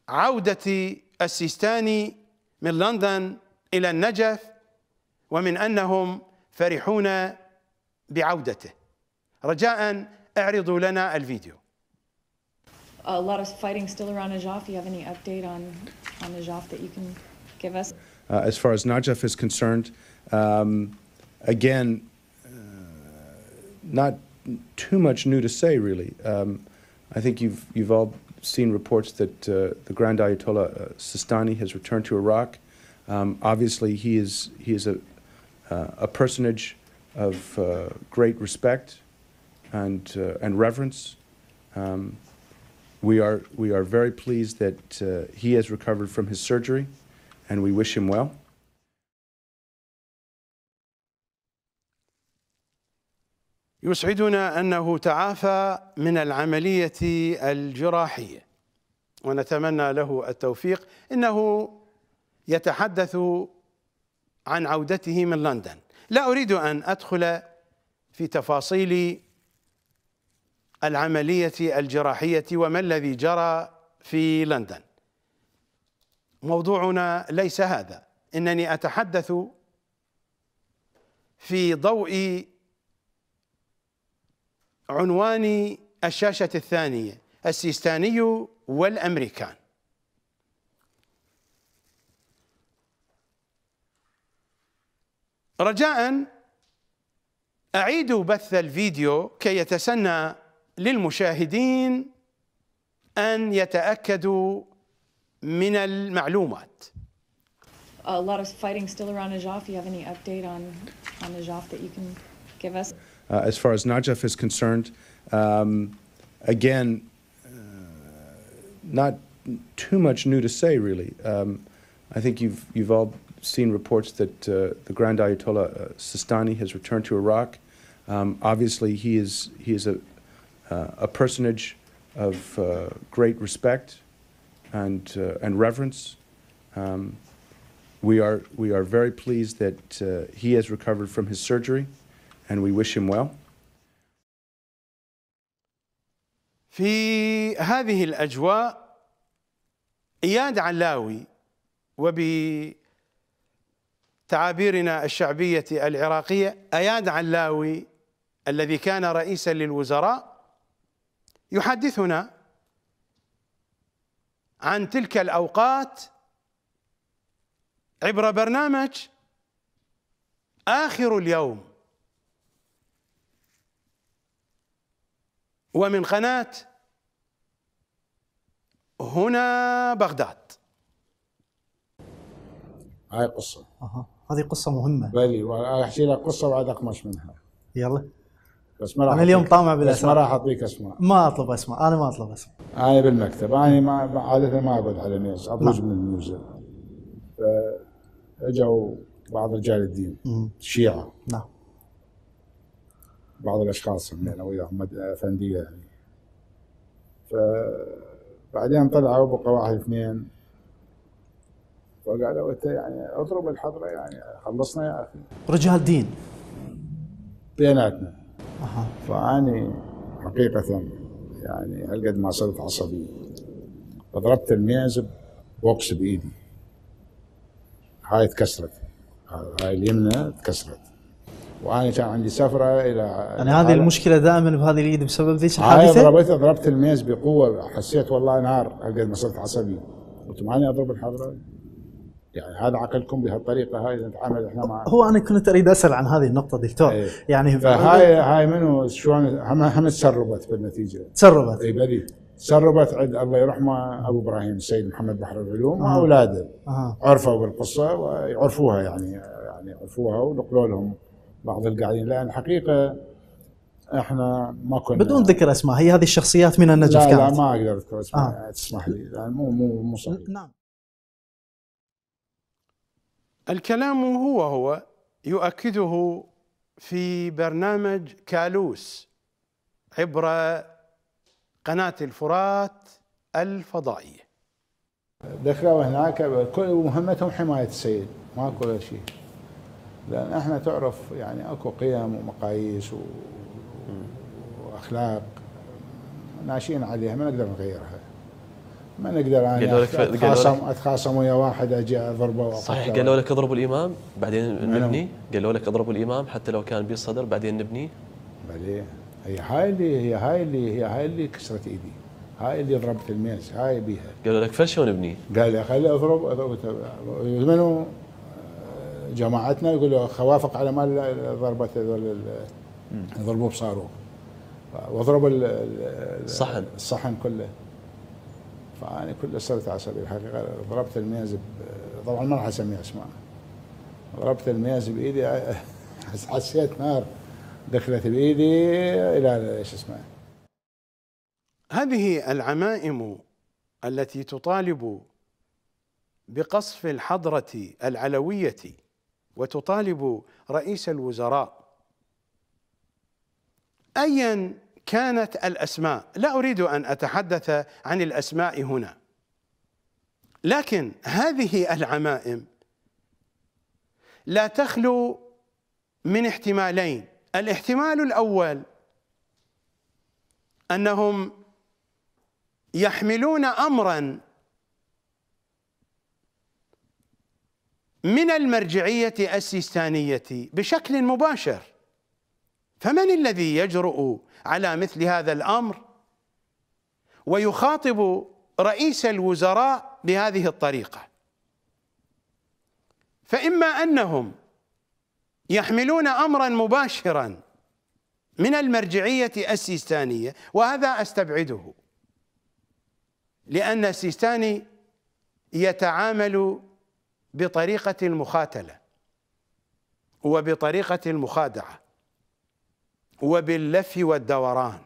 S1: عودة السيستاني من لندن إلى النجف ومن أنهم فرحون بعودته رجاء اعرضوا لنا الفيديو
S3: a lot of fighting still around Najaf. You have any update on, on Najaf that you can give us?
S5: Uh, as far as Najaf is concerned, um, again, uh, not too much new to say, really. Um, I think you've, you've all seen reports that uh, the Grand Ayatollah uh, Sistani has returned to Iraq. Um, obviously, he is, he is a, uh, a personage of uh, great respect and, and reverence. Um, we are, we are very pleased that uh, he has recovered from his surgery and we wish him well.
S1: يسعدنا انه تعافى من العمليه الجراحيه ونتمنى له التوفيق انه يتحدث عن عودته من لندن لا اريد ان ادخل في تفاصيل العملية الجراحية وما الذي جرى في لندن موضوعنا ليس هذا إنني أتحدث في ضوء عنوان الشاشة الثانية السيستاني والأمريكان رجاء أعيدوا بث الفيديو كي يتسنى للمشاهدين أن يتأكدوا من المعلومات.
S3: A lot of fighting still around Najaf. You have any update on
S6: on Najaf that you can give us?
S5: Uh, as far as Najaf is concerned, um, again, uh, not too much new to say really. Um, I think you've you've all seen reports that uh, the Grand Ayatollah uh, Sistani has returned to Iraq. Um, obviously, he is he is a uh, a personage of uh, great respect and, uh, and reverence. Um, we, are, we are very pleased that uh, he has recovered from his surgery and we wish him well.
S1: في هذه الأجواء إياد علاوي وبتعابيرنا الشعبية العراقية أياد علاوي الذي كان رئيسا للوزراء يحدثنا عن تلك الاوقات عبر برنامج اخر اليوم ومن قناه هنا بغداد هاي قصه
S7: أه.
S8: هذه قصه
S1: مهمه بلي احكي لك
S9: قصه بعد اقمش منها يلا بس ما راح انا اليوم طامع بالاسماء بس ما راح اعطيك اسماء ما
S7: اطلب اسماء انا ما اطلب اسماء
S9: انا بالمكتب انا ما عاده ما اقعد على ميز اطلب نعم. من الميوزك فاجوا بعض رجال الدين الشيعه نعم بعض الاشخاص من انا وياهم افنديه يعني فبعدين طلعوا بقى واحد اثنين فقالوا انت يعني اضرب الحضره يعني خلصنا يا اخي رجال دين بيناتنا أه. فأني حقيقة يعني هالقد ما صرت عصبي فضربت المعزب بوكس بإيدي هاي تكسرت هاي اليمنى تكسرت وانا كان عندي سفره الى يعني هذه المشكله دائما بهذه اليد بسبب ذيك الحادثه؟ هاي ضربت الميز بقوه حسيت والله نار هالقد ما صرت عصبي قلت ماني اضرب الحضره يعني هذا عقلكم بهالطريقه هاي نتعامل احنا مع هو انا كنت اريد اسال عن هذه
S8: النقطه دكتور ايه. يعني هاي هاي
S9: منو شلون هم هم تسربت بالنتيجه تسربت اي بدي تسربت عند الله يرحمه ابو ابراهيم السيد محمد بحر العلوم آه. واولاده آه. عرفوا بالقصه ويعرفوها يعني يعني عرفوها ونقلوا لهم بعض القاعدين لان حقيقه احنا ما كنا بدون
S7: ذكر اسماء هي هذه الشخصيات
S1: من
S9: النجف لا كانت لا ما اقدر اذكر اسماء آه. تسمح لي مو مو مو صحيح نعم
S1: الكلام هو هو يؤكده في برنامج كالوس عبر قناة الفرات الفضائية
S9: ذكروا هناك كل مهمتهم حماية السيد ماكو شيء لأن احنا تعرف يعني اكو قيم ومقاييس و... واخلاق ناشئين عليها ما نقدر نغيرها ما نقدر انا قالوا لك اتخاصم اتخاصم ويا واحد اجي اضربه صحيح قالوا لك اضربوا الامام بعدين نبني قالوا لك اضربوا الامام حتى لو كان به صدر بعدين نبني بعدين هي هاي اللي هي هاي اللي هي هاي اللي كسرت ايدي هاي اللي ضربت الميز هاي بيها قالوا لك فش ونبني قال لي خلي اضرب, أضرب يزمنوا جماعتنا يقولوا خوافق على مال ضربت هذول ضربوه بصاروخ واضرب الصحن الصحن كله فأنا كل صرت على سبيل الحقيقة ضربت الميز طبعا ما راح أسميها أسماء ضربت الميز بإيدي
S1: حسيت نار دخلت بإيدي إلى إيش اسمه هذه العمائم التي تطالب بقصف الحضرة العلوية وتطالب رئيس الوزراء أيا كانت الاسماء لا اريد ان اتحدث عن الاسماء هنا لكن هذه العمائم لا تخلو من احتمالين الاحتمال الاول انهم يحملون امرا من المرجعيه السيستانيه بشكل مباشر فمن الذي يجرؤ على مثل هذا الامر ويخاطب رئيس الوزراء بهذه الطريقه فاما انهم يحملون امرا مباشرا من المرجعيه السيستانيه وهذا استبعده لان السيستاني يتعامل بطريقه المخاتله وبطريقه المخادعه وباللف والدوران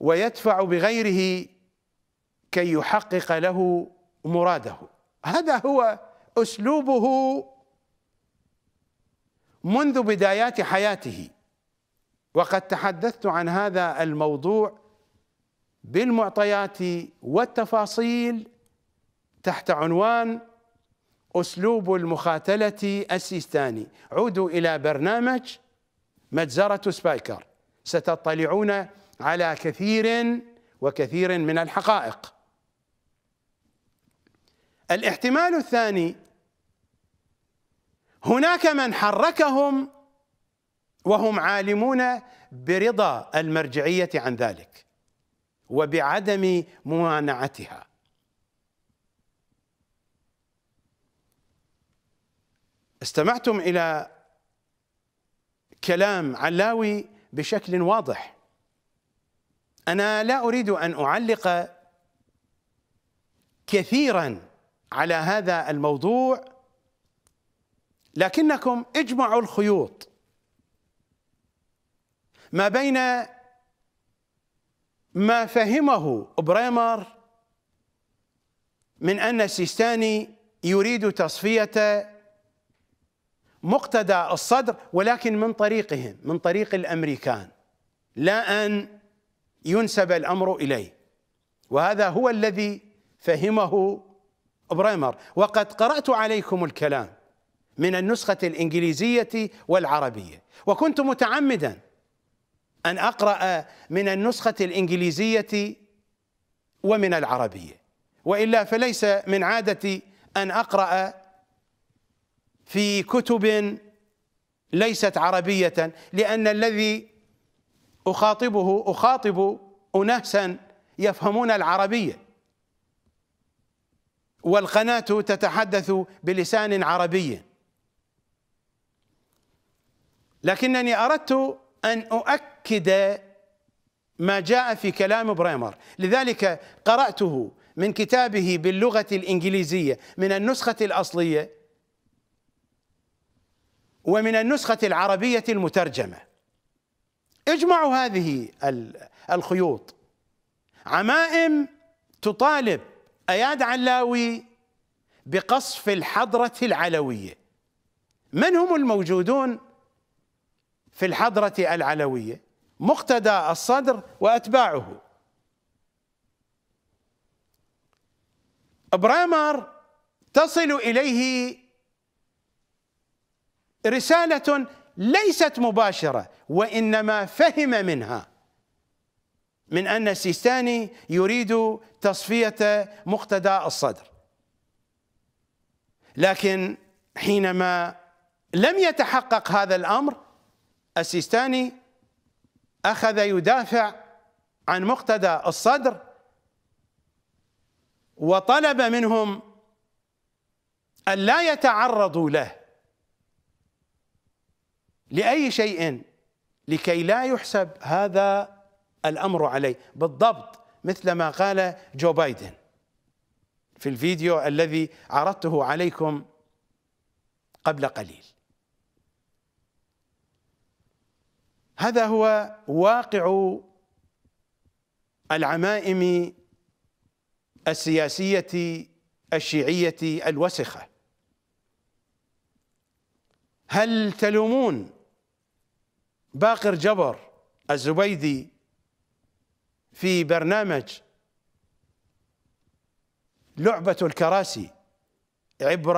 S1: ويدفع بغيره كي يحقق له مراده هذا هو اسلوبه منذ بدايات حياته وقد تحدثت عن هذا الموضوع بالمعطيات والتفاصيل تحت عنوان أسلوب المخاتلة السيستاني عودوا إلى برنامج مجزرة سبايكر ستطلعون على كثير وكثير من الحقائق الاحتمال الثاني هناك من حركهم وهم عالمون برضا المرجعية عن ذلك وبعدم موانعتها استمعتم إلى كلام علاوي بشكل واضح أنا لا أريد أن أعلق كثيرا على هذا الموضوع لكنكم اجمعوا الخيوط ما بين ما فهمه بريمر من أن السيستاني يريد تصفية مقتدى الصدر ولكن من طريقهم من طريق الامريكان لا ان ينسب الامر اليه وهذا هو الذي فهمه بريمر وقد قرات عليكم الكلام من النسخه الانجليزيه والعربيه وكنت متعمدا ان اقرا من النسخه الانجليزيه ومن العربيه والا فليس من عادتي ان اقرا في كتب ليست عربية لأن الذي أخاطبه أخاطب أناسا يفهمون العربية والقناة تتحدث بلسان عربي لكنني أردت أن أؤكد ما جاء في كلام بريمر لذلك قرأته من كتابه باللغة الإنجليزية من النسخة الأصلية ومن النسخة العربية المترجمة اجمعوا هذه الخيوط عمائم تطالب اياد علاوي بقصف الحضرة العلوية من هم الموجودون في الحضرة العلوية مقتدى الصدر وأتباعه برامر تصل إليه رسالة ليست مباشرة وإنما فهم منها من أن السيستاني يريد تصفية مقتدى الصدر لكن حينما لم يتحقق هذا الأمر السيستاني أخذ يدافع عن مقتدى الصدر وطلب منهم أن لا يتعرضوا له لأي شيء لكي لا يحسب هذا الأمر عليه بالضبط مثل ما قال جو بايدن في الفيديو الذي عرضته عليكم قبل قليل هذا هو واقع العمائم السياسيه الشيعيه الوسخه هل تلومون باقر جبر الزبيدي في برنامج لعبة الكراسي عبر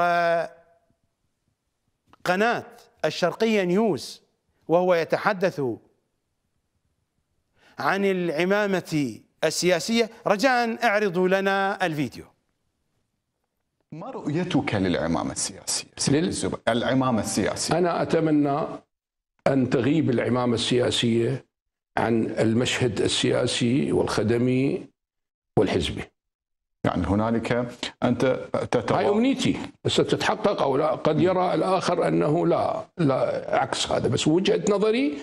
S1: قناة الشرقية نيوز وهو يتحدث عن العمامة السياسية رجاء اعرضوا لنا الفيديو
S10: ما رؤيتك للعمامة السياسية؟ للعمامة السياسية أنا أتمنى أن تغيب العمامة السياسية عن المشهد السياسي والخدمي والحزبي يعني هنالك أنت تتوقع هاي أمنيتي ستتحقق أو لا قد يرى الآخر أنه لا لا عكس هذا بس وجهة نظري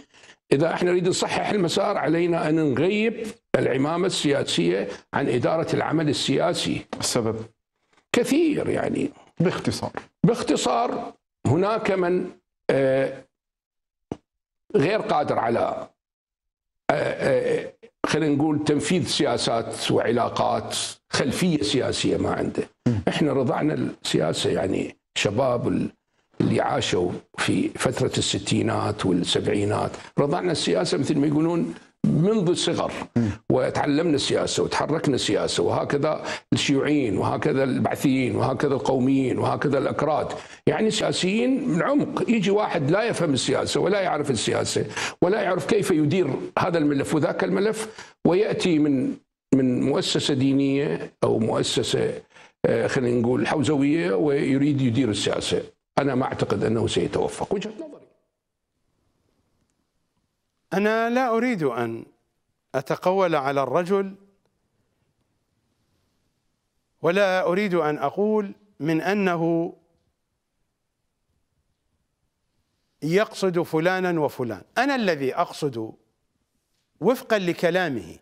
S10: إذا احنا نريد نصحح المسار علينا أن نغيب العمامة السياسية عن إدارة العمل السياسي السبب؟ كثير يعني باختصار باختصار هناك من آه، غير قادر على آه، آه، خلينا نقول تنفيذ سياسات وعلاقات خلفيه سياسيه ما عنده احنا رضعنا السياسه يعني شباب اللي عاشوا في فتره الستينات والسبعينات رضعنا السياسه مثل ما يقولون منذ الصغر وتعلمنا السياسة وتحركنا السياسة وهكذا الشيوعيين وهكذا البعثيين وهكذا القوميين وهكذا الأكراد يعني سياسيين من عمق يجي واحد لا يفهم السياسة ولا يعرف السياسة ولا يعرف كيف يدير هذا الملف وذاك الملف ويأتي من من مؤسسة دينية أو مؤسسة آه، خلينا نقول حوزوية ويريد يدير السياسة أنا ما أعتقد أنه سيتوفق
S1: وجهة نظر أنا لا أريد أن أتقول على الرجل ولا أريد أن أقول من أنه يقصد فلانا وفلان أنا الذي أقصد وفقا لكلامه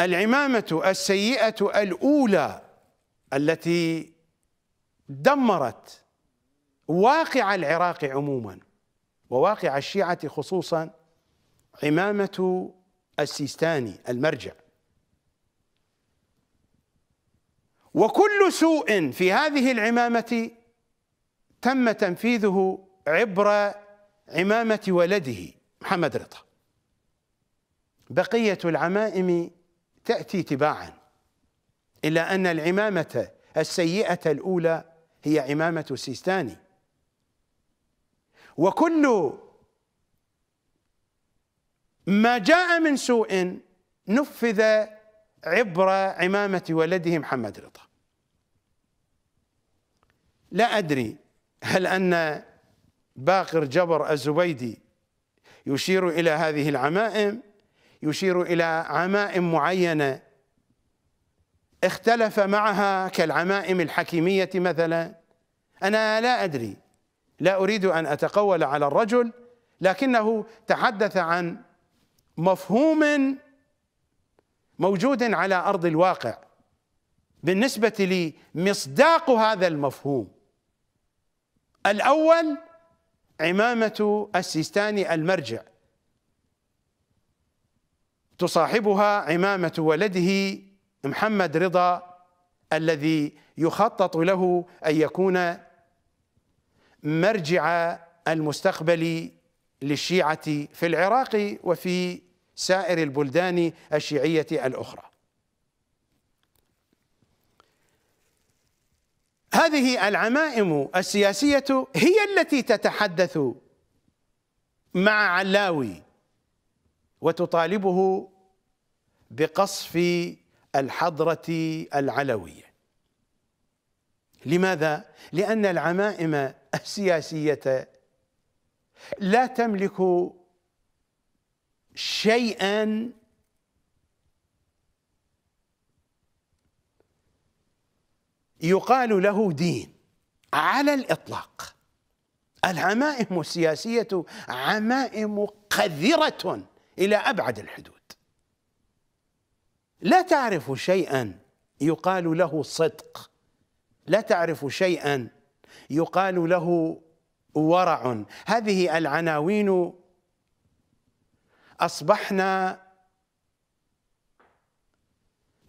S1: العمامة السيئة الأولى التي دمرت واقع العراق عموماً وواقع الشيعة خصوصا عمامة السيستاني المرجع وكل سوء في هذه العمامة تم تنفيذه عبر عمامة ولده محمد رضا بقية العمائم تأتي تباعا إلا أن العمامة السيئة الأولى هي عمامة السيستاني وكل ما جاء من سوء نفذ عبر عمامة ولده محمد رضا لا أدري هل أن باقر جبر الزبيدي يشير إلى هذه العمائم يشير إلى عمائم معينة اختلف معها كالعمائم الحكيمية مثلا أنا لا أدري لا اريد ان اتقول على الرجل لكنه تحدث عن مفهوم موجود على ارض الواقع بالنسبه لي مصداق هذا المفهوم الاول عمامه السيستاني المرجع تصاحبها عمامه ولده محمد رضا الذي يخطط له ان يكون مرجع المستقبل للشيعة في العراق وفي سائر البلدان الشيعية الأخرى هذه العمائم السياسية هي التي تتحدث مع علاوي وتطالبه بقصف الحضرة العلوية لماذا؟ لأن العمائم السياسية لا تملك شيئا يقال له دين على الإطلاق العمائم السياسية عمائم قذرة إلى أبعد الحدود لا تعرف شيئا يقال له صدق لا تعرف شيئا يقال له ورع هذه العناوين اصبحنا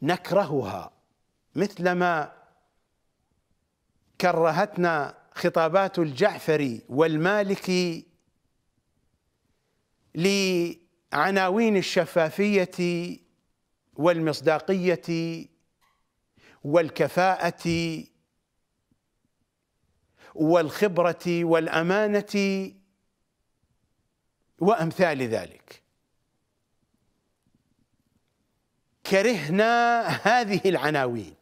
S1: نكرهها مثلما كرهتنا خطابات الجعفري والمالكي لعناوين الشفافيه والمصداقيه والكفاءه والخبرة والأمانة وأمثال ذلك كرهنا هذه العناوين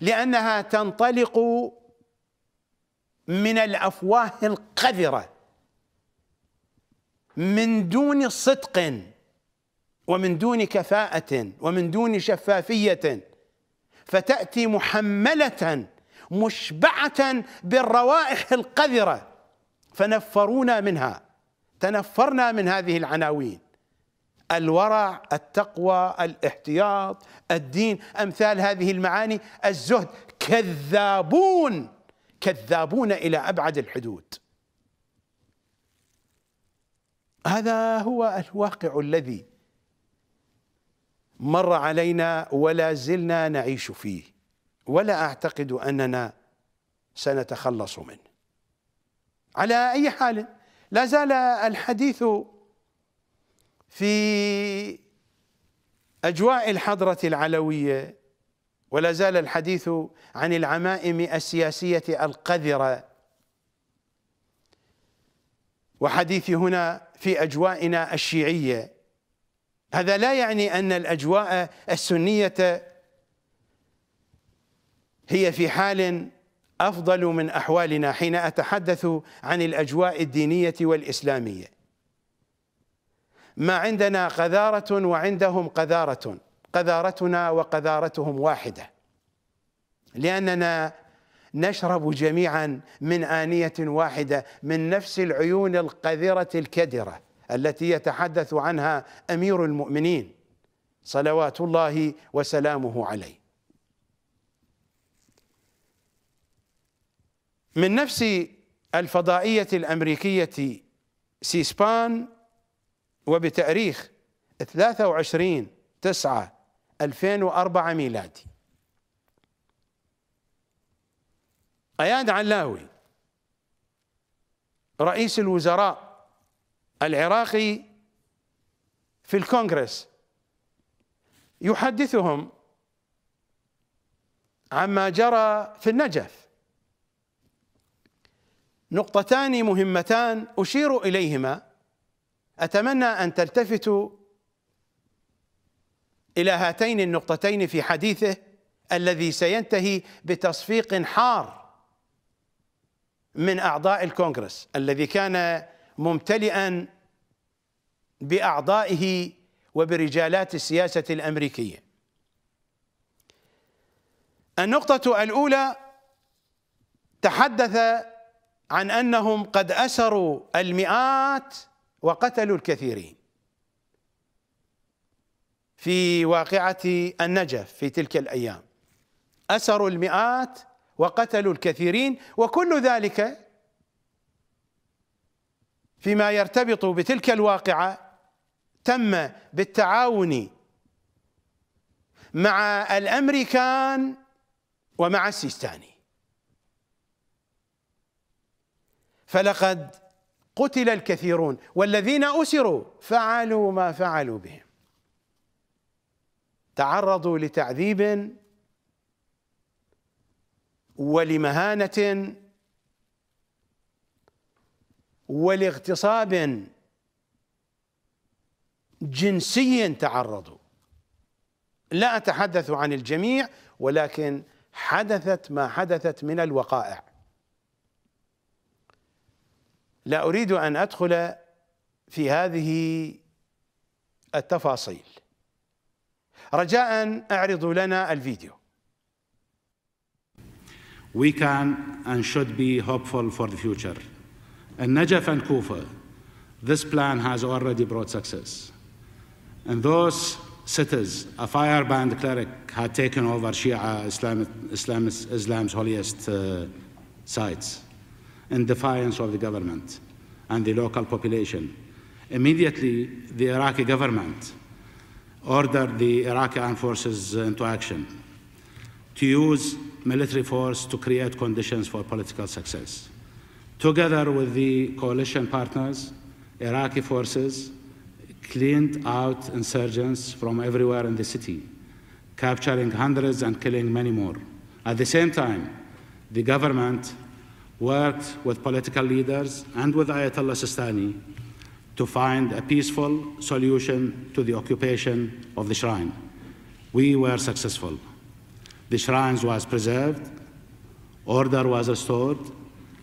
S1: لأنها تنطلق من الأفواه القذرة من دون صدق ومن دون كفاءة ومن دون شفافية فتأتي محملة مشبعة بالروائح القذرة فنفرونا منها تنفرنا من هذه العناوين الورع التقوى الاحتياط الدين امثال هذه المعاني الزهد كذابون كذابون الى ابعد الحدود هذا هو الواقع الذي مر علينا ولا زلنا نعيش فيه ولا أعتقد أننا سنتخلص منه على أي حال لا زال الحديث في أجواء الحضرة العلوية ولا زال الحديث عن العمائم السياسية القذرة وحديثي هنا في أجوائنا الشيعية هذا لا يعني أن الأجواء السنية هي في حال افضل من احوالنا حين اتحدث عن الاجواء الدينيه والاسلاميه ما عندنا قذاره وعندهم قذاره قذارتنا وقذارتهم واحده لاننا نشرب جميعا من انيه واحده من نفس العيون القذره الكدره التي يتحدث عنها امير المؤمنين صلوات الله وسلامه عليه من نفس الفضائية الأمريكية سيسبان وبتاريخ 23 9 2004 ميلادي اياد علاوي رئيس الوزراء العراقي في الكونغرس يحدثهم عما جرى في النجف نقطتان مهمتان أشير إليهما أتمنى أن تلتفتوا إلى هاتين النقطتين في حديثه الذي سينتهي بتصفيق حار من أعضاء الكونغرس الذي كان ممتلئا بأعضائه وبرجالات السياسة الأمريكية النقطة الأولى تحدث عن انهم قد اسروا المئات وقتلوا الكثيرين في واقعه النجف في تلك الايام اسروا المئات وقتلوا الكثيرين وكل ذلك فيما يرتبط بتلك الواقعه تم بالتعاون مع الامريكان ومع السيستاني فلقد قتل الكثيرون والذين أسروا فعلوا ما فعلوا بهم تعرضوا لتعذيب ولمهانة ولاغتصاب جنسي تعرضوا لا أتحدث عن الجميع ولكن حدثت ما حدثت من الوقائع لا اريد ان ادخل في هذه التفاصيل رجاء اعرضوا لنا الفيديو We
S11: can and should be hopeful for the future. In Najaf and Kufa, this plan has already brought success. In those cities, a firebrand cleric had taken over Shia Islam, Islam, Islam's holiest uh, sites. in defiance of the government and the local population. Immediately, the Iraqi government ordered the Iraqi armed forces into action to use military force to create conditions for political success. Together with the coalition partners, Iraqi forces cleaned out insurgents from everywhere in the city, capturing hundreds and killing many more. At the same time, the government worked with political leaders and with Ayatollah Sistani to find a peaceful solution to the occupation of the shrine. We were successful. The shrine was preserved, order was restored,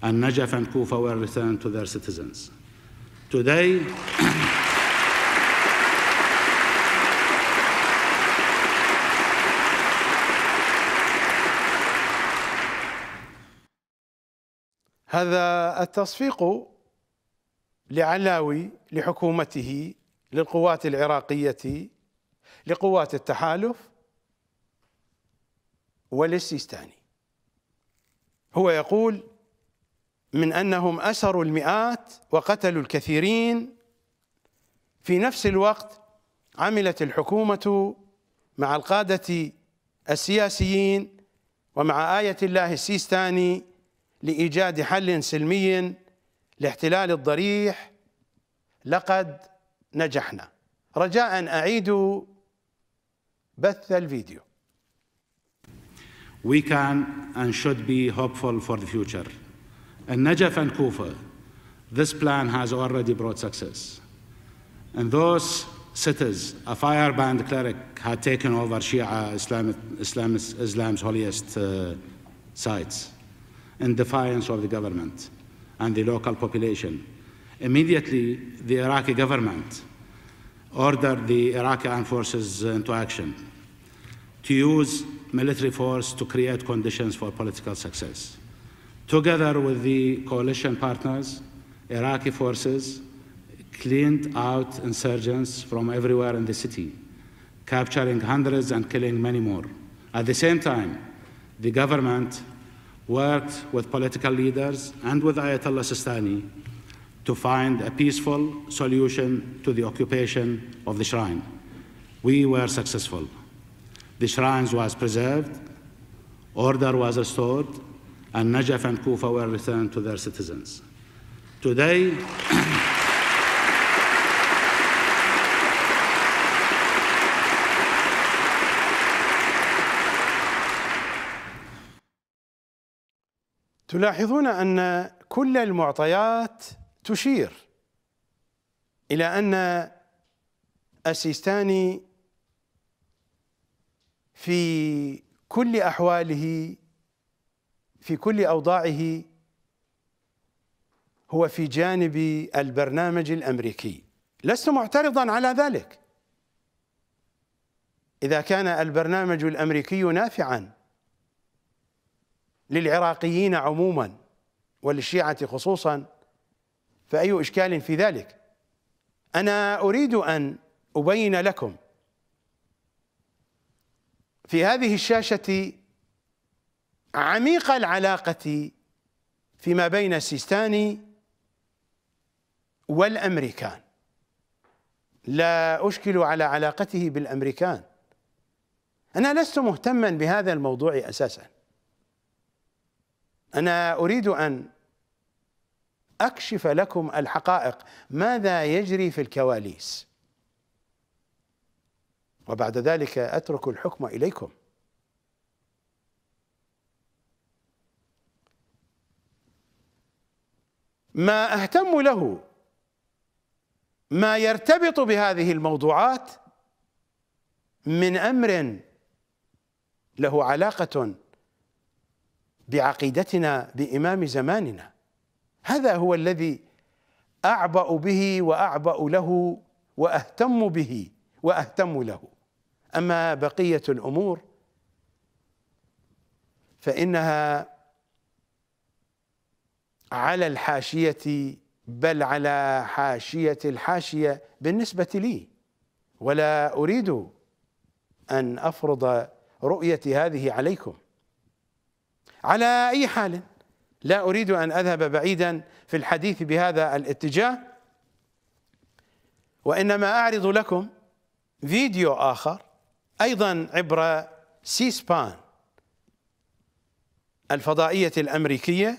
S11: and Najaf and Kufa were returned to their citizens. Today,
S1: هذا التصفيق لعلاوي لحكومته للقوات العراقية لقوات التحالف وللسيستاني هو يقول من أنهم أسروا المئات وقتلوا الكثيرين في نفس الوقت عملت الحكومة مع القادة السياسيين ومع آية الله السيستاني لإيجاد حل سلمي لاحتلال الضريح لقد نجحنا رجاء أعيدوا بث الفيديو
S11: We can and should be hopeful for the future. In Najaf and Kufa, this plan has already brought success. In those cities, a firebrand cleric had taken over Shia Islam, Islam, Islam's holiest uh, sites. in defiance of the government and the local population. Immediately, the Iraqi government ordered the Iraqi armed forces into action to use military force to create conditions for political success. Together with the coalition partners, Iraqi forces cleaned out insurgents from everywhere in the city, capturing hundreds and killing many more. At the same time, the government worked with political leaders and with Ayatollah Sistani to find a peaceful solution to the occupation of the shrine. We were successful. The shrine was preserved, order was restored, and Najaf and Kufa were returned to their citizens. Today,
S1: تلاحظون ان كل المعطيات تشير الى ان السيستاني في كل احواله في كل اوضاعه هو في جانب البرنامج الامريكي لست معترضا على ذلك اذا كان البرنامج الامريكي نافعا للعراقيين عموما وللشيعة خصوصا فأي إشكال في ذلك أنا أريد أن أبين لكم في هذه الشاشة عميق العلاقة فيما بين السيستاني والأمريكان لا أشكل على علاقته بالأمريكان أنا لست مهتما بهذا الموضوع أساساً أنا أريد أن أكشف لكم الحقائق ماذا يجري في الكواليس وبعد ذلك أترك الحكم إليكم ما أهتم له ما يرتبط بهذه الموضوعات من أمر له علاقة بعقيدتنا بامام زماننا هذا هو الذي اعبأ به واعبأ له واهتم به واهتم له اما بقيه الامور فانها على الحاشيه بل على حاشيه الحاشيه بالنسبه لي ولا اريد ان افرض رؤيتي هذه عليكم على أي حال لا أريد أن أذهب بعيدا في الحديث بهذا الاتجاه وإنما أعرض لكم فيديو آخر أيضا عبر سي سبان الفضائية الأمريكية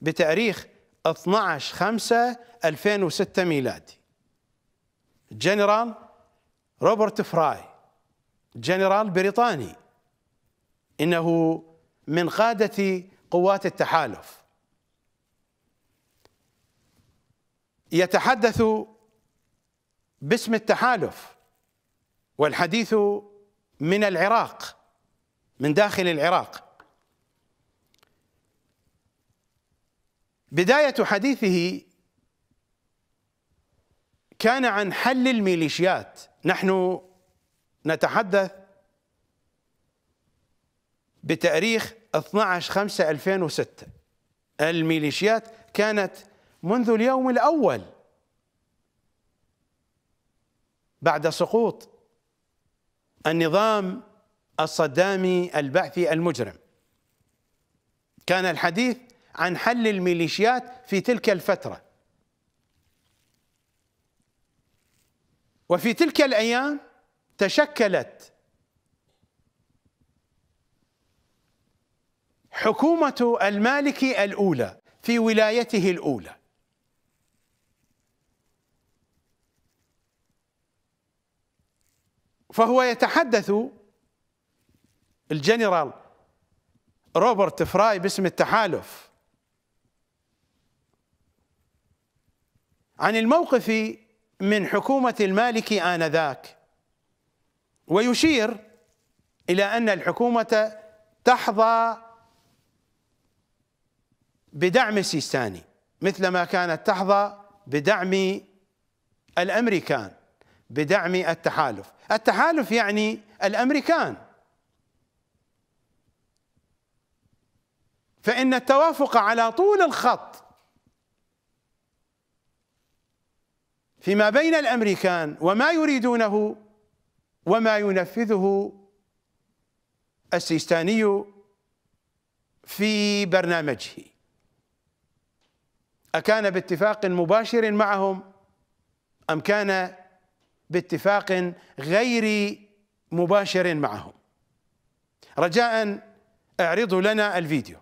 S1: بتاريخ 12 5 2006 ميلادي جنرال روبرت فراي جنرال بريطاني إنه من قادة قوات التحالف يتحدث باسم التحالف والحديث من العراق من داخل العراق بداية حديثه كان عن حل الميليشيات نحن نتحدث بتاريخ 12 5 2006 الميليشيات كانت منذ اليوم الأول بعد سقوط النظام الصدامي البعثي المجرم كان الحديث عن حل الميليشيات في تلك الفترة وفي تلك الأيام تشكلت حكومة المالك الأولى في ولايته الأولى فهو يتحدث الجنرال روبرت فراي باسم التحالف عن الموقف من حكومة المالك آنذاك ويشير إلى أن الحكومة تحظى بدعم السيستاني مثل ما كانت تحظى بدعم الامريكان بدعم التحالف، التحالف يعني الامريكان فان التوافق على طول الخط فيما بين الامريكان وما يريدونه وما ينفذه السيستاني في برنامجه أكان باتفاق مباشر معهم أم كان باتفاق غير مباشر معهم رجاء اعرضوا لنا الفيديو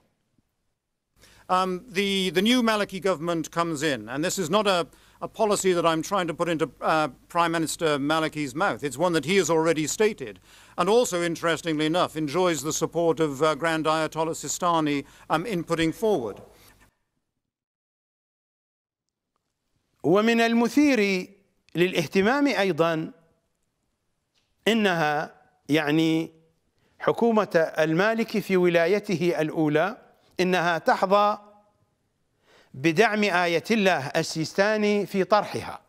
S7: Um, the, the new Maliki government comes in, and this is not a, a policy that I'm trying to put into uh, Prime Minister Maliki's mouth. It's one that he has already stated, and also, interestingly enough, enjoys the support of uh, Grand Ayatollah Sistani um, in putting
S1: forward. ومن المثير للاهتمام ايضا انها يعني حكومه المالك في ولايته الاولى انها تحظى بدعم ايه الله السيستاني في طرحها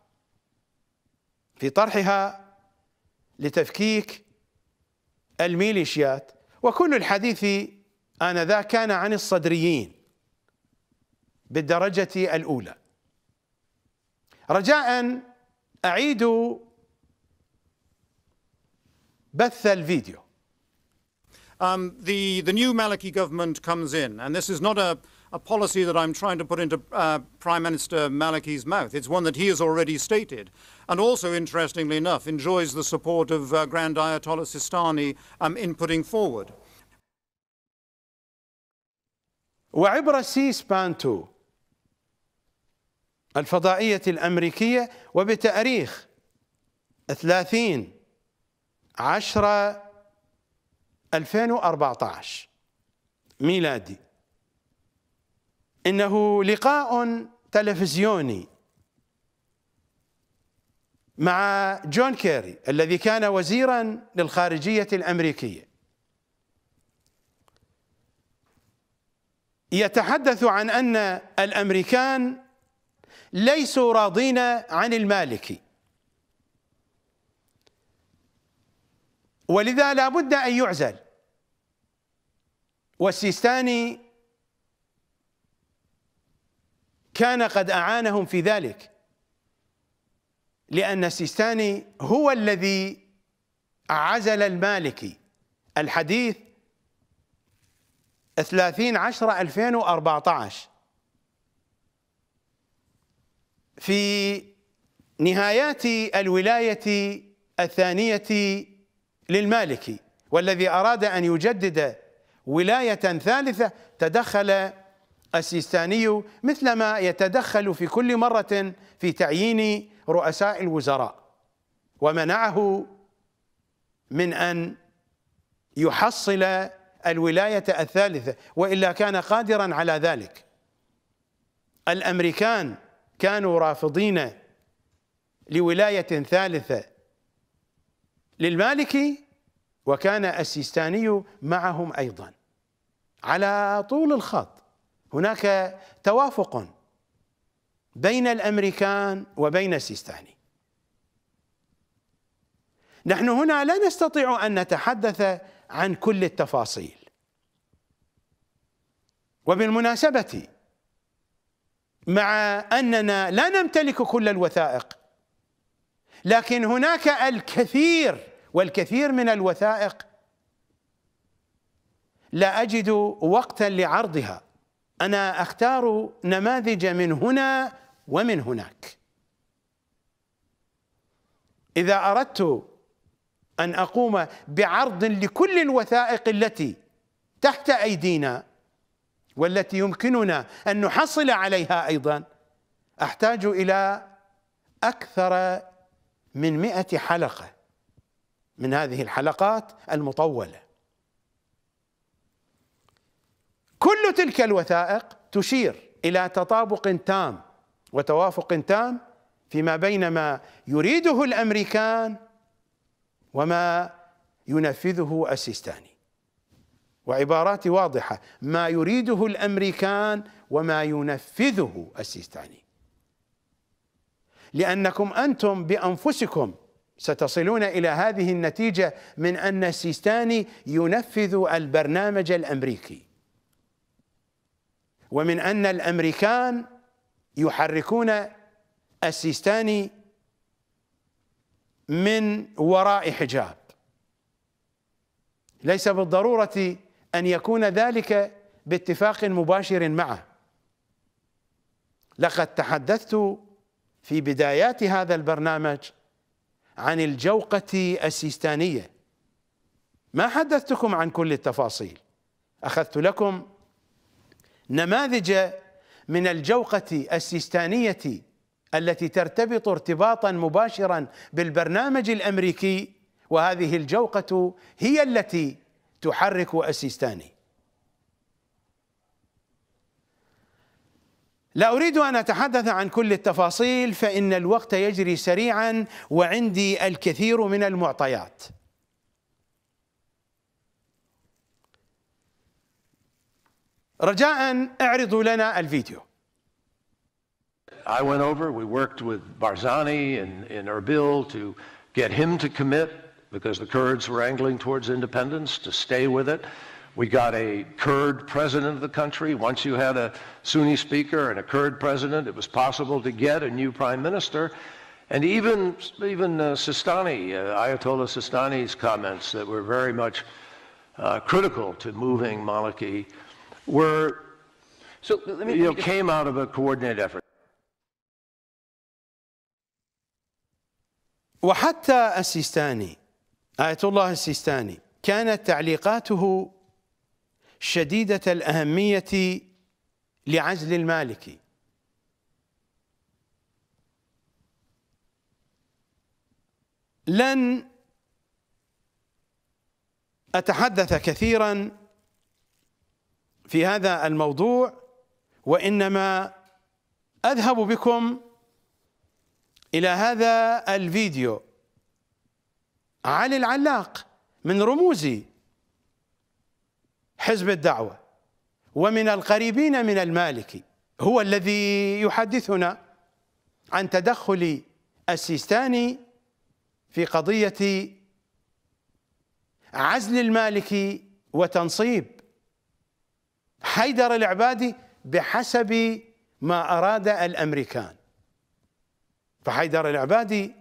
S1: في طرحها لتفكيك الميليشيات وكل الحديث آنذاك كان عن الصدريين بالدرجة الأولى رجاء أعيدوا بث
S7: الفيديو Um, the, the new Maliki government comes in, and this is not a, a policy that I'm trying to put into uh, Prime Minister Maliki's mouth. It's one that he has already stated, and also, interestingly enough, enjoys the support of uh, Grand Ayatollah Sistani
S1: um, in putting forward. وعبر سي سبان 2 الفضائية الأمريكية وبتاريخ 30 10 2014 ميلادي إنه لقاء تلفزيوني مع جون كيري الذي كان وزيرا للخارجية الأمريكية يتحدث عن أن الأمريكان ليسوا راضين عن المالكي ولذا لا بد أن يعزل والسيستاني كان قد أعانهم في ذلك لأن السيستاني هو الذي عزل المالكي الحديث 30 10 2014 في نهايات الولاية الثانية للمالكي والذي أراد أن يجدد ولاية ثالثة تدخل السيستاني مثلما يتدخل في كل مرة في تعيين رؤساء الوزراء ومنعه من أن يحصل الولاية الثالثة وإلا كان قادرا على ذلك الأمريكان كانوا رافضين لولاية ثالثة للمالكي وكان السيستاني معهم أيضا على طول الخط هناك توافق بين الأمريكان وبين السيستاني نحن هنا لا نستطيع أن نتحدث عن كل التفاصيل وبالمناسبة مع اننا لا نمتلك كل الوثائق لكن هناك الكثير والكثير من الوثائق لا اجد وقتا لعرضها انا اختار نماذج من هنا ومن هناك اذا اردت ان اقوم بعرض لكل الوثائق التي تحت ايدينا والتي يمكننا ان نحصل عليها ايضا احتاج الى اكثر من مئة حلقه من هذه الحلقات المطوله كل تلك الوثائق تشير الى تطابق تام وتوافق تام فيما بين ما يريده الامريكان وما ينفذه السيستاني وعباراتي واضحة ما يريده الأمريكان وما ينفذه السيستاني لأنكم أنتم بأنفسكم ستصلون إلى هذه النتيجة من أن السيستاني ينفذ البرنامج الأمريكي ومن أن الأمريكان يحركون السيستاني من وراء حجاب ليس بالضرورة ان يكون ذلك باتفاق مباشر معه لقد تحدثت في بدايات هذا البرنامج عن الجوقه السيستانيه ما حدثتكم عن كل التفاصيل اخذت لكم نماذج من الجوقه السيستانيه التي ترتبط ارتباطا مباشرا بالبرنامج الامريكي وهذه الجوقه هي التي تحرك اسيستاني لا أريد أن أتحدث عن كل التفاصيل فإن الوقت يجري سريعا وعندي الكثير من المعطيات رجاء اعرضوا لنا الفيديو I went over, we worked with Barzani
S4: in, in Erbil to get him to commit because the Kurds were angling towards independence, to stay with it. We got a Kurd president of the country. Once you had a Sunni speaker and a Kurd president, it was possible to get a new prime minister. And even, even uh, Sistani, uh, Ayatollah Sistani's comments that were very much uh, critical to moving Maliki, were,
S10: so me, you know, just... came
S1: out of a coordinated effort. وحتى السيستاني آية الله السيستاني كانت تعليقاته شديدة الأهمية لعزل المالكي لن أتحدث كثيرا في هذا الموضوع وإنما أذهب بكم إلى هذا الفيديو علي العلاق من رموز حزب الدعوة ومن القريبين من المالكي هو الذي يحدثنا عن تدخل السيستاني في قضية عزل المالكي وتنصيب حيدر العبادي بحسب ما أراد الأمريكان فحيدر العبادي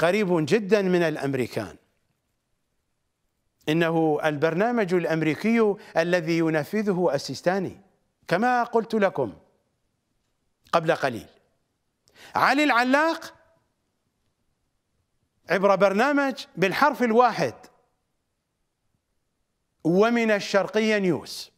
S1: قريب جدا من الامريكان انه البرنامج الامريكي الذي ينفذه السيستاني كما قلت لكم قبل قليل علي العلاق عبر برنامج بالحرف الواحد ومن الشرقيه نيوز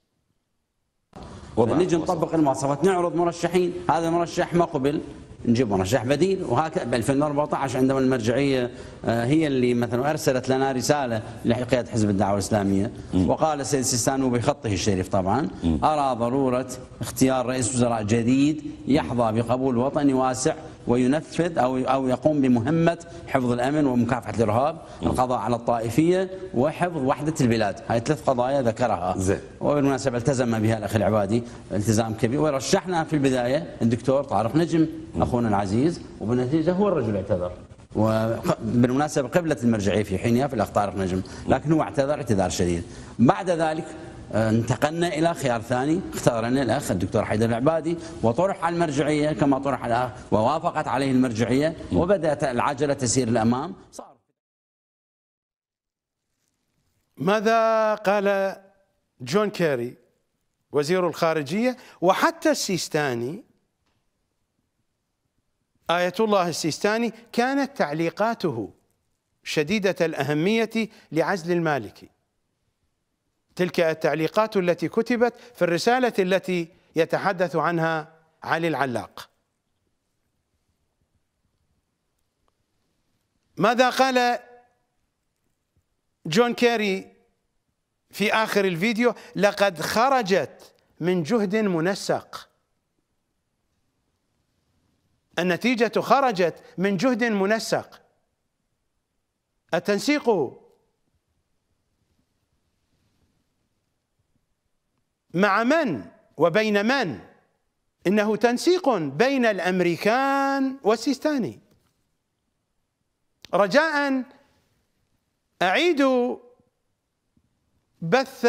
S12: نجي نطبق المواصفات نعرض مرشحين هذا مرشح ما قبل نجيب مرشح بديل وهكذا ب 2014 عندما المرجعيه آه، هي اللي مثلا ارسلت لنا رساله لقياده حزب الدعوه الاسلاميه وقال السيد سيستان وبخطه الشريف طبعا ارى ضروره اختيار رئيس وزراء جديد يحظى بقبول وطني واسع وينفذ أو أو يقوم بمهمة حفظ الأمن ومكافحة الإرهاب القضاء على الطائفية وحفظ وحدة البلاد هاي ثلاث قضايا ذكرها زين. وبالمناسبة التزم بها الأخ العبادي التزام كبير ورشحنا في البداية الدكتور طارق نجم أخونا العزيز وبالنتيجة هو الرجل اعتذر وبالمناسبة قبلت المرجعية في حينها في الأخ طارق نجم لكن هو اعتذر اعتذار شديد بعد ذلك آه، انتقلنا إلى خيار ثاني اختارنا الأخ الدكتور حيدر العبادي وطرح على المرجعية كما طرح الأخ ووافقت عليه المرجعية وبدأت العجلة تسير الأمام صار
S1: ماذا قال جون كيري وزير الخارجية وحتى السيستاني آية الله السيستاني كانت تعليقاته شديدة الأهمية لعزل المالكي تلك التعليقات التي كتبت في الرسالة التي يتحدث عنها علي العلاق ماذا قال جون كيري في آخر الفيديو لقد خرجت من جهد منسق النتيجة خرجت من جهد منسق التنسيق مع من وبين من إنه تنسيق بين الأمريكان والسيستاني رجاء أعيدوا بث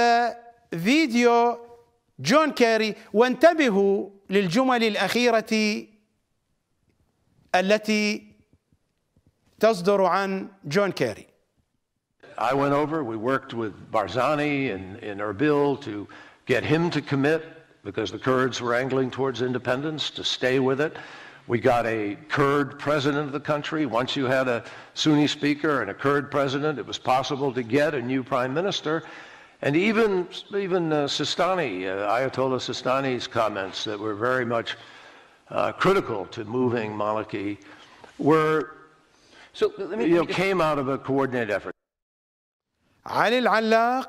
S1: فيديو جون كيري وانتبهوا للجمل الأخيرة التي تصدر عن جون كيري
S4: I went over, we worked with Barzani in, in Erbil to get him to commit because the Kurds were angling towards independence, to stay with it. We got a Kurd president of the country. Once you had a Sunni speaker and a Kurd president, it was possible to get a new prime minister. And even, even uh, Sistani, uh, Ayatollah Sistani's comments that were very much uh, critical to
S1: moving Maliki were, so,
S2: me, you know, came
S1: out of a coordinated effort. Ali al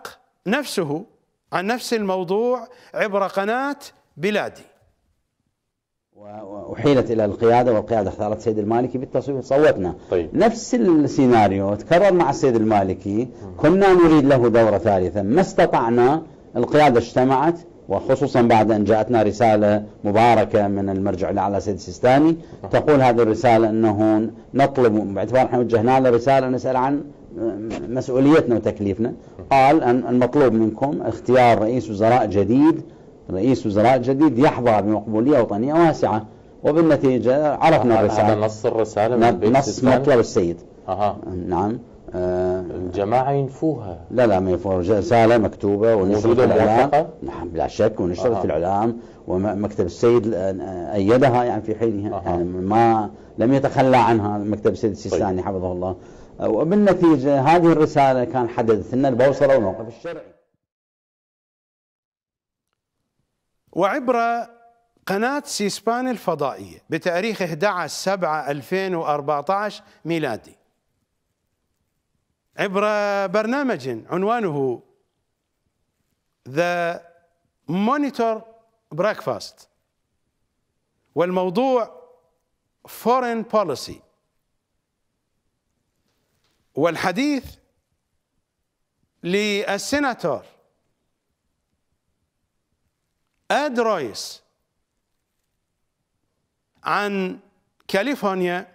S1: نفسه عن نفس الموضوع عبر قناة بلادي
S12: وحيلت الى القياده والقياده اختارت السيد المالكي بالتصويت صوتنا طيب. نفس السيناريو تكرر مع السيد المالكي كنا نريد له دوره ثالثه ما استطعنا القياده اجتمعت وخصوصا بعد ان جاءتنا رساله مباركه من المرجع الاعلى سيد السيستاني تقول هذه الرساله انه نطلب باعتبار احنا وجهنا له رساله نسال عن مسؤوليتنا وتكليفنا قال أن المطلوب منكم اختيار رئيس وزراء جديد رئيس وزراء جديد يحظى بمقبولية وطنية واسعة وبالنتيجة عرفنا الرسالة هذا نص الرسالة من نص مطلب السيد أها. نعم آه، الجماعة ينفوها لا لا ما ينفوها رسالة مكتوبة ونشرت الإعلام نعم بلا شك ونشرت في الإعلام ومكتب السيد آه، أيدها يعني في حينها يعني ما لم يتخلى عنها مكتب السيد السيستاني طيب. حفظه الله وبالنتيجة هذه الرسالة كان حدث لنا البوصلة والموقف
S1: الشرعي وعبر قناة سيسبان الفضائية بتاريخ 11 7 2014 ميلادي عبر برنامج عنوانه ذا مونيتور بريكفاست والموضوع فورين بوليسي والحديث للسيناتور اد رويس عن كاليفورنيا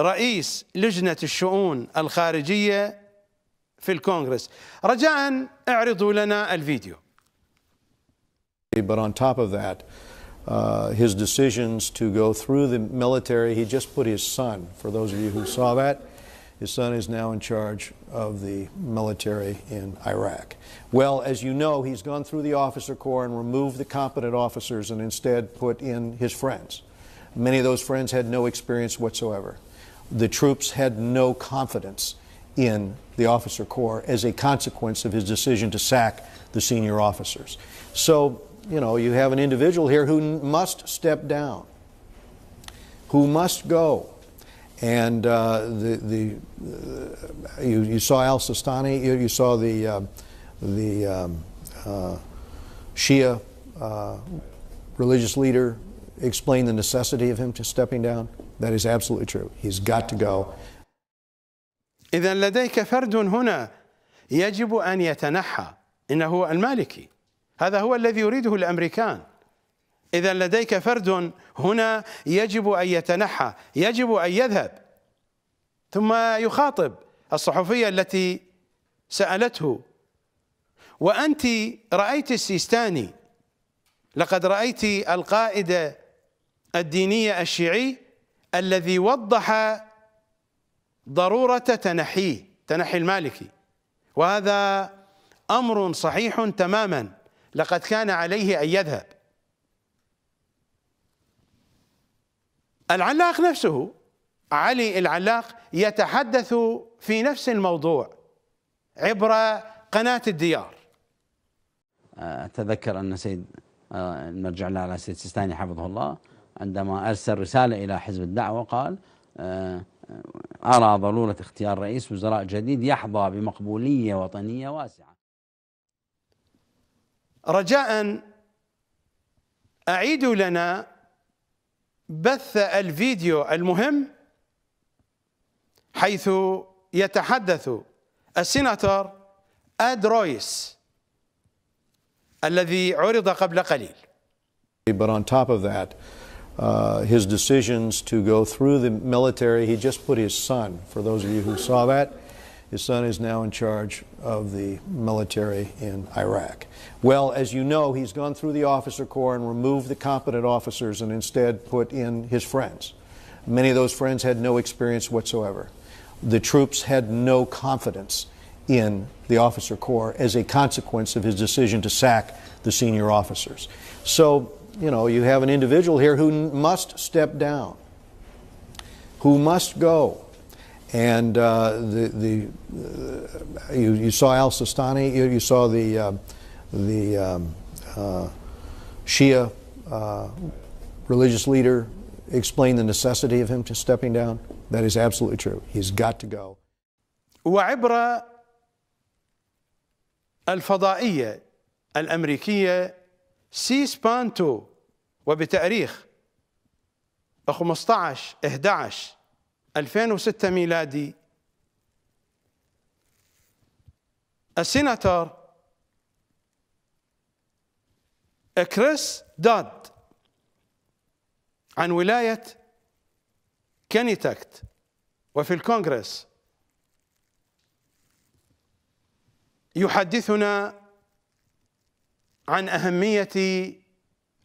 S1: رئيس لجنة الشؤون الخارجية في الكونغرس رجاء اعرضوا لنا الفيديو
S7: But on top of that, uh, his decisions to go through the military, he just put his son, for those of you who saw that, His son is now in charge of the military in Iraq. Well, as you know, he's gone through the officer corps and removed the competent officers and instead put in his friends. Many of those friends had no experience whatsoever. The troops had no confidence in the officer corps as a consequence of his decision to sack the senior officers. So, you know, you have an individual here who must step down, who must go and uh, the, the, uh, you, you saw Al Sistani, you, you saw the, uh, the um, uh, Shia uh, religious leader explain the necessity of him to stepping down. That is absolutely true. He's got to go.
S1: إذا لديك فرد هنا يجب أن يتنحى إنه المالكي هذا هو الذي يريده الأمريكان إذا لديك فرد هنا يجب أن يتنحى يجب أن يذهب ثم يخاطب الصحفية التي سألته وأنت رأيت السيستاني لقد رأيت القائد الديني الشيعي الذي وضح ضرورة تنحيه تنحي المالكي وهذا أمر صحيح تماما لقد كان عليه أن يذهب العلاق نفسه علي العلاق يتحدث في نفس الموضوع عبر قناة الديار
S12: أتذكر أن سيد آه، المرجع لها سيد سيستاني حفظه الله عندما أرسل رسالة إلى حزب الدعوة قال آه، أرى ضرورة اختيار رئيس وزراء جديد يحظى بمقبولية وطنية واسعة
S1: رجاء أعيدوا لنا بث الفيديو المهم حيث يتحدث السيناتور أد رويس الذي عرض قبل قليل.
S7: But on top of that, Uh, his decisions to go through the military. He just put his son, for those of you who saw that, His son is now in charge of the military in Iraq. Well, as you know, he's gone through the officer corps and removed the competent officers and instead put in his friends. Many of those friends had no experience whatsoever. The troops had no confidence in the officer corps as a consequence of his decision to sack the senior officers. So, you know, you have an individual here who must step down, who must go and uh, the, the uh, you, you, saw Al Sistani, you, you saw the uh, the um, Shia religious leader explain the necessity of him to stepping down? That is absolutely true. He's got to go.
S1: وعبر الفضائية الأمريكية سي وبتاريخ 15 11 2006 ميلادي السيناتور كريس داد عن ولاية كينيتكت وفي الكونغرس يحدثنا عن أهمية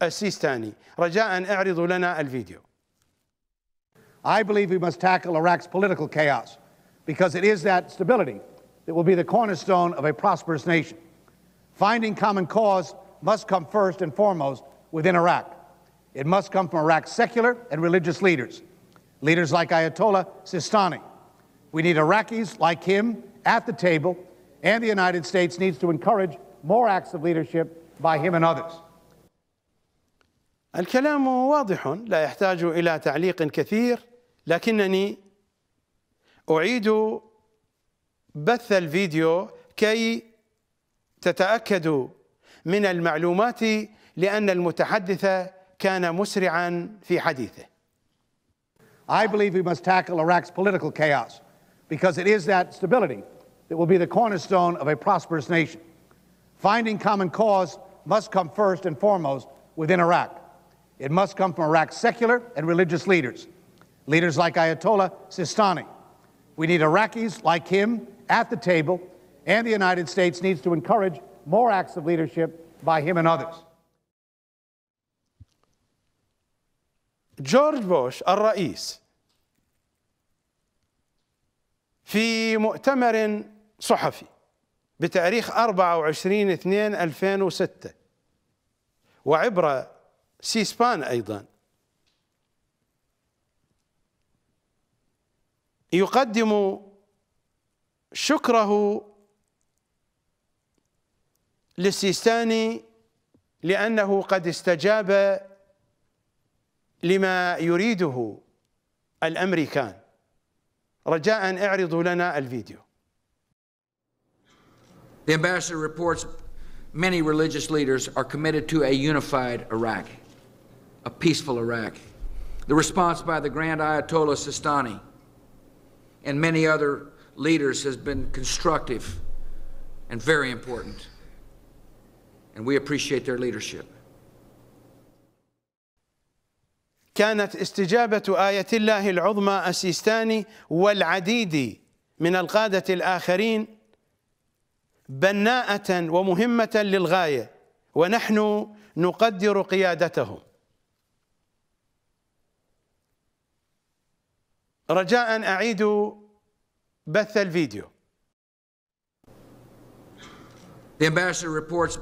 S1: السيستاني رجاء أعرضوا لنا الفيديو I believe we must tackle Iraq's political chaos because it is that
S7: stability that will be the cornerstone of a prosperous nation. Finding common cause must come first and foremost within Iraq. It must come from Iraq's secular and religious leaders, leaders like Ayatollah Sistani. We need Iraqis like him at the table, and the United States needs to encourage more acts of leadership
S1: by him and others. الكلام واضح لا يحتاج الى تعليق كثير لكنني أعيد بث الفيديو كي تتأكدوا من المعلومات لأن المتحدث كان مسرعا في حديثه. I believe we must tackle Iraq's political chaos because it is that
S7: stability that will be the cornerstone of a prosperous nation. Finding common cause must come first and foremost within Iraq. It must come from Iraq's secular and religious leaders. Leaders like Ayatollah Sistani. We need Iraqis like him at the table, and the United States needs to encourage more acts of leadership
S1: by him and others. جورج بوش الرئيس في مؤتمر صحفي بتاريخ 24 2 2006 وعبر سيسبان أيضا يقدم شكره للسيستاني لأنه قد استجاب لما يريده الأمريكان رجاء اعرضوا لنا الفيديو The ambassador reports many religious
S13: leaders are committed to a unified Iraq, a peaceful Iraq. The response by the Grand Ayatollah Sistani and many other leaders has been constructive and very important. And we
S1: appreciate their leadership. كانت استجابة آية الله العظمى السيستاني والعديد من القادة الآخرين بناءة ومهمة للغاية ونحن نقدر قيادتهم رجاء بث الفيديو The ambassador reports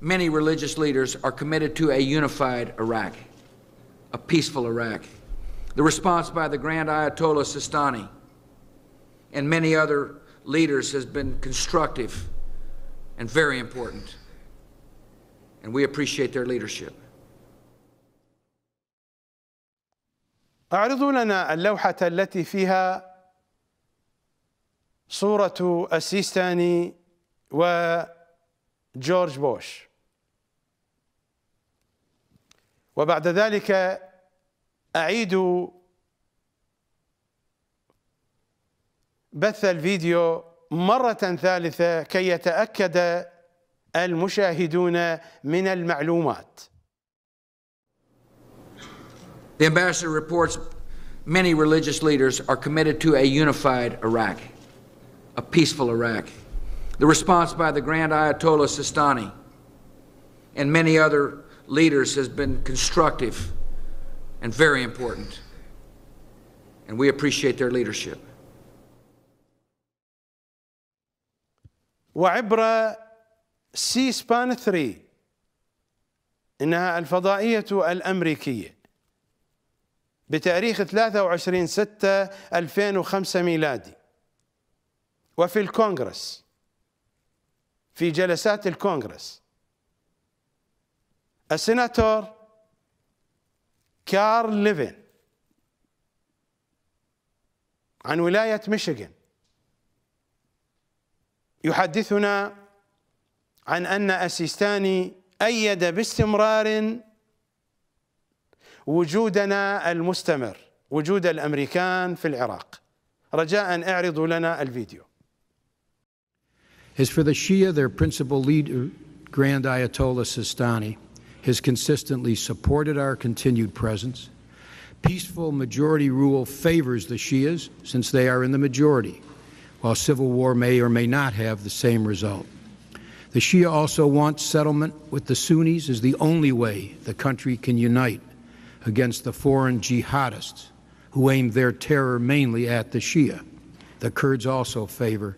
S1: many
S13: religious leaders are committed to a unified Iraq, a peaceful Iraq. The response by the Grand Ayatollah Sistani and many other leaders has been constructive and very important. And we appreciate their leadership.
S1: اعرضوا لنا اللوحة التي فيها صورة السيستاني وجورج بوش وبعد ذلك أعيد بث الفيديو مرة ثالثة كي يتأكد المشاهدون من المعلومات
S13: The ambassador reports many religious leaders are committed to a unified Iraq, a peaceful Iraq. The response by the Grand Ayatollah Sistani and many other leaders has been constructive and very important.
S1: And we appreciate their leadership. وعبر سي سبان 3 انها الفضائيه الامريكيه بتاريخ 23 6 2005 ميلادي وفي الكونغرس في جلسات الكونغرس السناتور كارل ليفن عن ولاية ميشيغان يحدثنا عن أن أسيستاني أيد باستمرار وجودنا المستمر وجود الامريكان في العراق رجاء اعرضوا لنا الفيديو
S14: As for the Shia, their principal leader, uh, Grand Ayatollah Sistani, has consistently supported our continued presence. Peaceful majority rule favors the Shias since they are in the majority, while civil war may or may not have the same result. The Shia also wants settlement with the Sunnis as the only way the country can unite against the foreign jihadists who aim their terror mainly at the Shia. The Kurds also favor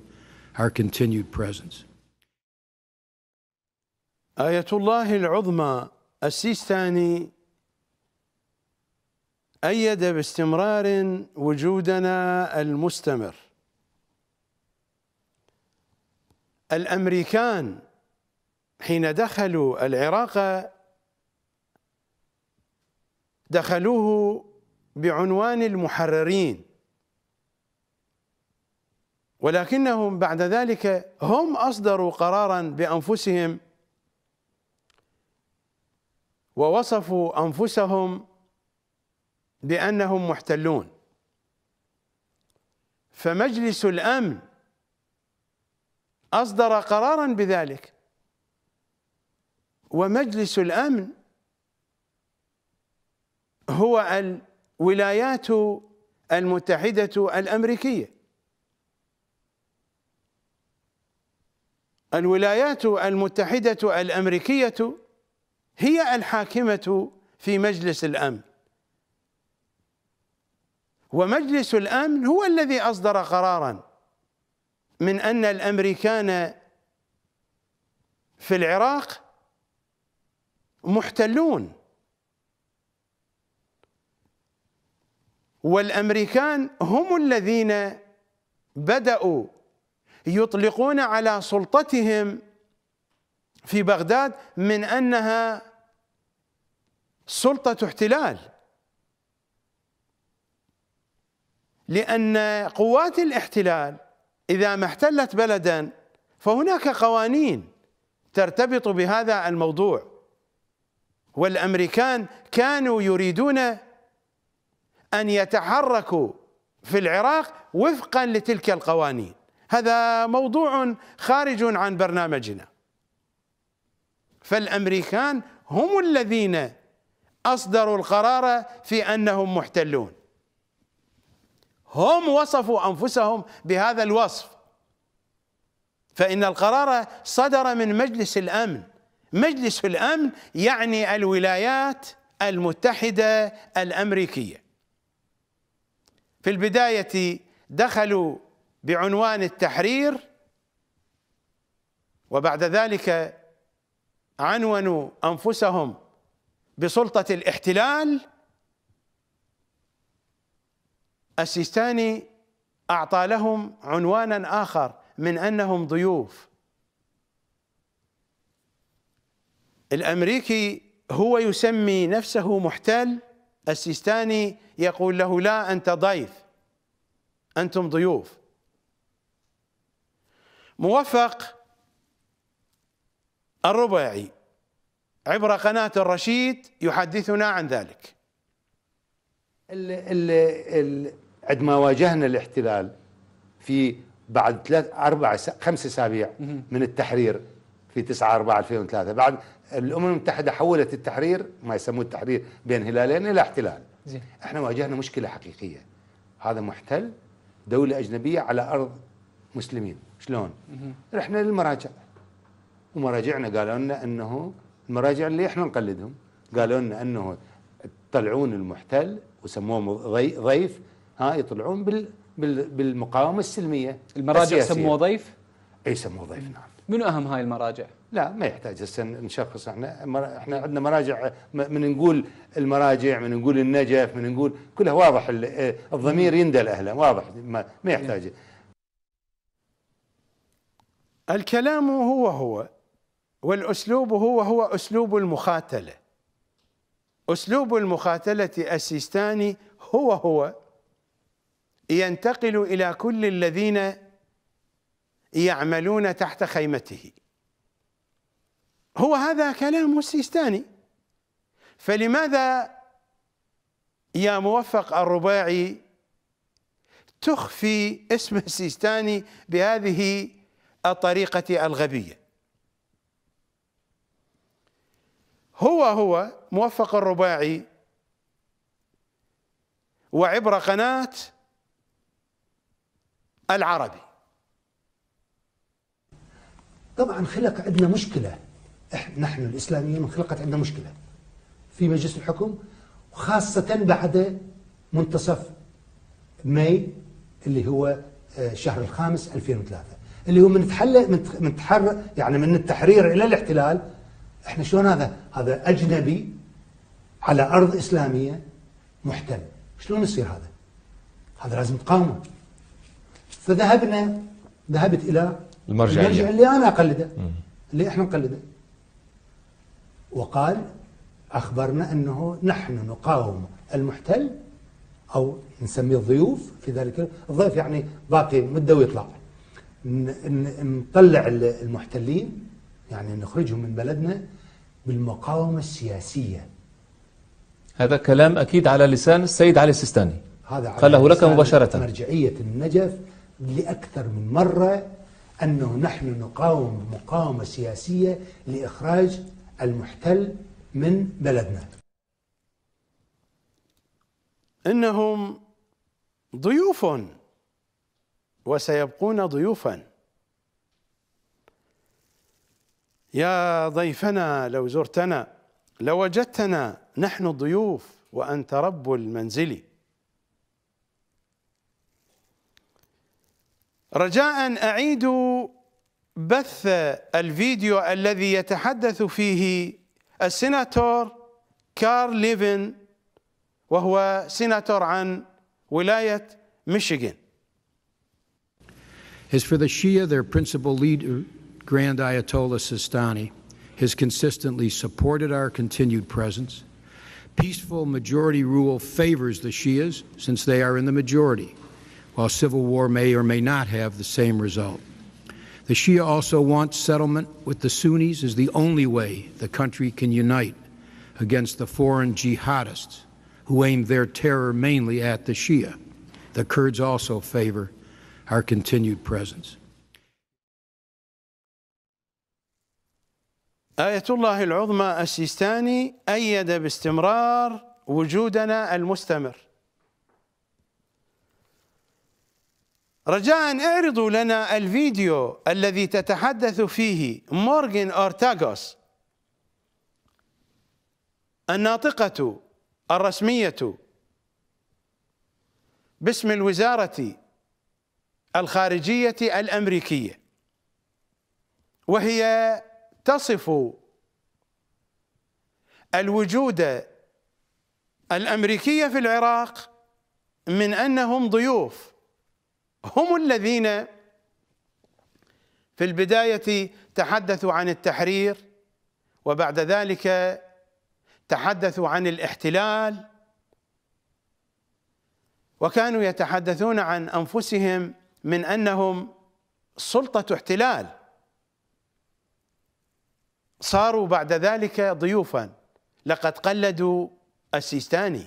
S14: our continued presence. آية al
S1: العظمى السيستاني أيد باستمرار وجودنا المستمر الأمريكان حين دخلوا العراق دخلوه بعنوان المحررين ولكنهم بعد ذلك هم اصدروا قرارا بانفسهم ووصفوا انفسهم بانهم محتلون فمجلس الامن اصدر قرارا بذلك ومجلس الامن هو الولايات المتحدة الأمريكية الولايات المتحدة الأمريكية هي الحاكمة في مجلس الأمن ومجلس الأمن هو الذي أصدر قرارا من أن الأمريكان في العراق محتلون والامريكان هم الذين بداوا يطلقون على سلطتهم في بغداد من انها سلطه احتلال لان قوات الاحتلال اذا ما احتلت بلدا فهناك قوانين ترتبط بهذا الموضوع والامريكان كانوا يريدون أن يتحركوا في العراق وفقا لتلك القوانين هذا موضوع خارج عن برنامجنا فالأمريكان هم الذين أصدروا القرار في أنهم محتلون هم وصفوا أنفسهم بهذا الوصف فإن القرار صدر من مجلس الأمن مجلس الأمن يعني الولايات المتحدة الأمريكية في البداية دخلوا بعنوان التحرير وبعد ذلك عنونوا أنفسهم بسلطة الاحتلال السيستاني أعطى لهم عنوانا آخر من أنهم ضيوف الأمريكي هو يسمي نفسه محتل السيستاني يقول له لا أنت ضيف أنتم ضيوف موفق الربيعي عبر قناة الرشيد يحدثنا عن ذلك
S15: عندما واجهنا الاحتلال في بعد ثلاث اربع خمس اسابيع من التحرير في 9 4 2003 بعد الامم المتحده حولت التحرير ما يسموه التحرير بين هلالين الى احتلال زي. احنا واجهنا مشكله حقيقيه هذا محتل دوله اجنبيه على ارض مسلمين شلون رحنا للمراجع ومراجعنا قالوا لنا انه المراجع اللي احنا نقلدهم قالوا لنا انه تطلعون المحتل وسموه ضيف ها يطلعون بال بالمقاومه السلميه المراجع سموه ضيف اي سموه ضيف نعم منو اهم هاي المراجع؟ لا ما يحتاج هسه نشخص احنا مر... احنا عندنا مراجع من نقول المراجع من نقول النجف من نقول كلها واضح ال... إيه، الضمير يندل اهله واضح ما, ما يحتاج
S1: الكلام هو هو والاسلوب هو هو اسلوب المخاتله اسلوب المخاتله السيستاني هو هو ينتقل الى كل الذين يعملون تحت خيمته هو هذا كلام السيستاني فلماذا يا موفق الرباعي تخفي اسم السيستاني بهذه الطريقة الغبية هو هو موفق الرباعي وعبر قناة العربي
S15: طبعا خلق عندنا مشكلة نحن الإسلاميين خلقت عندنا مشكلة في مجلس الحكم وخاصة بعد منتصف ماي اللي هو آه، شهر الخامس 2003 اللي هو من تحل من تحر يعني من التحرير الى الاحتلال احنا شلون هذا؟ هذا اجنبي على ارض اسلاميه محتل، شلون يصير هذا؟ هذا لازم تقاومه. فذهبنا ذهبت الى المرجعية المرجع اللي أنا أقلده اللي إحنا نقلده وقال أخبرنا أنه نحن نقاوم المحتل أو نسميه الضيوف في ذلك الضيف يعني باقي مدة ويطلع نطلع المحتلين يعني نخرجهم من بلدنا بالمقاومة السياسية
S10: هذا كلام أكيد على لسان السيد علي
S15: السيستاني هذا قاله لك مباشرة مرجعية النجف لأكثر من مرة أنه نحن نقاوم مقاومة سياسية لإخراج
S1: المحتل من بلدنا إنهم ضيوف وسيبقون ضيوفا يا ضيفنا لو زرتنا لوجدتنا نحن الضيوف وأنت رب المنزل رجاء اعيد بث الفيديو الذي يتحدث فيه السيناتور كارل ليفن وهو سيناتور عن ولاية ميشيغان
S14: As for the Shia, their principal leader, Grand Ayatollah Sistani, has consistently supported our continued presence. Peaceful majority rule favors the Shias since they are in the majority. while civil war may or may not have the same result. The Shia also wants settlement with the Sunnis as the only way the country can unite against the foreign jihadists who aim their terror mainly at the Shia. The Kurds also favor our continued presence.
S1: آية الله العظمى السيستاني أيد باستمرار وجودنا المستمر رجاء اعرضوا لنا الفيديو الذي تتحدث فيه مورغان أورتاغوس الناطقة الرسمية باسم الوزارة الخارجية الأمريكية وهي تصف الوجود الأمريكي في العراق من أنهم ضيوف هم الذين في البداية تحدثوا عن التحرير وبعد ذلك تحدثوا عن الاحتلال وكانوا يتحدثون عن انفسهم من انهم سلطه احتلال صاروا بعد ذلك ضيوفا لقد قلدوا السيستاني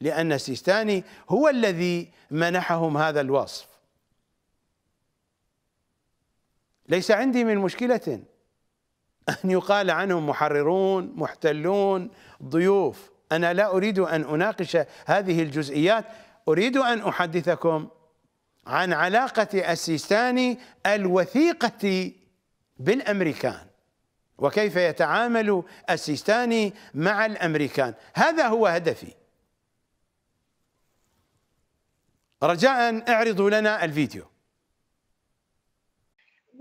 S1: لان السيستاني هو الذي منحهم هذا الوصف ليس عندي من مشكلة أن يقال عنهم محررون محتلون ضيوف أنا لا أريد أن أناقش هذه الجزئيات أريد أن أحدثكم عن علاقة السيستاني الوثيقة بالأمريكان وكيف يتعامل السيستاني مع الأمريكان هذا هو هدفي رجاء اعرضوا لنا الفيديو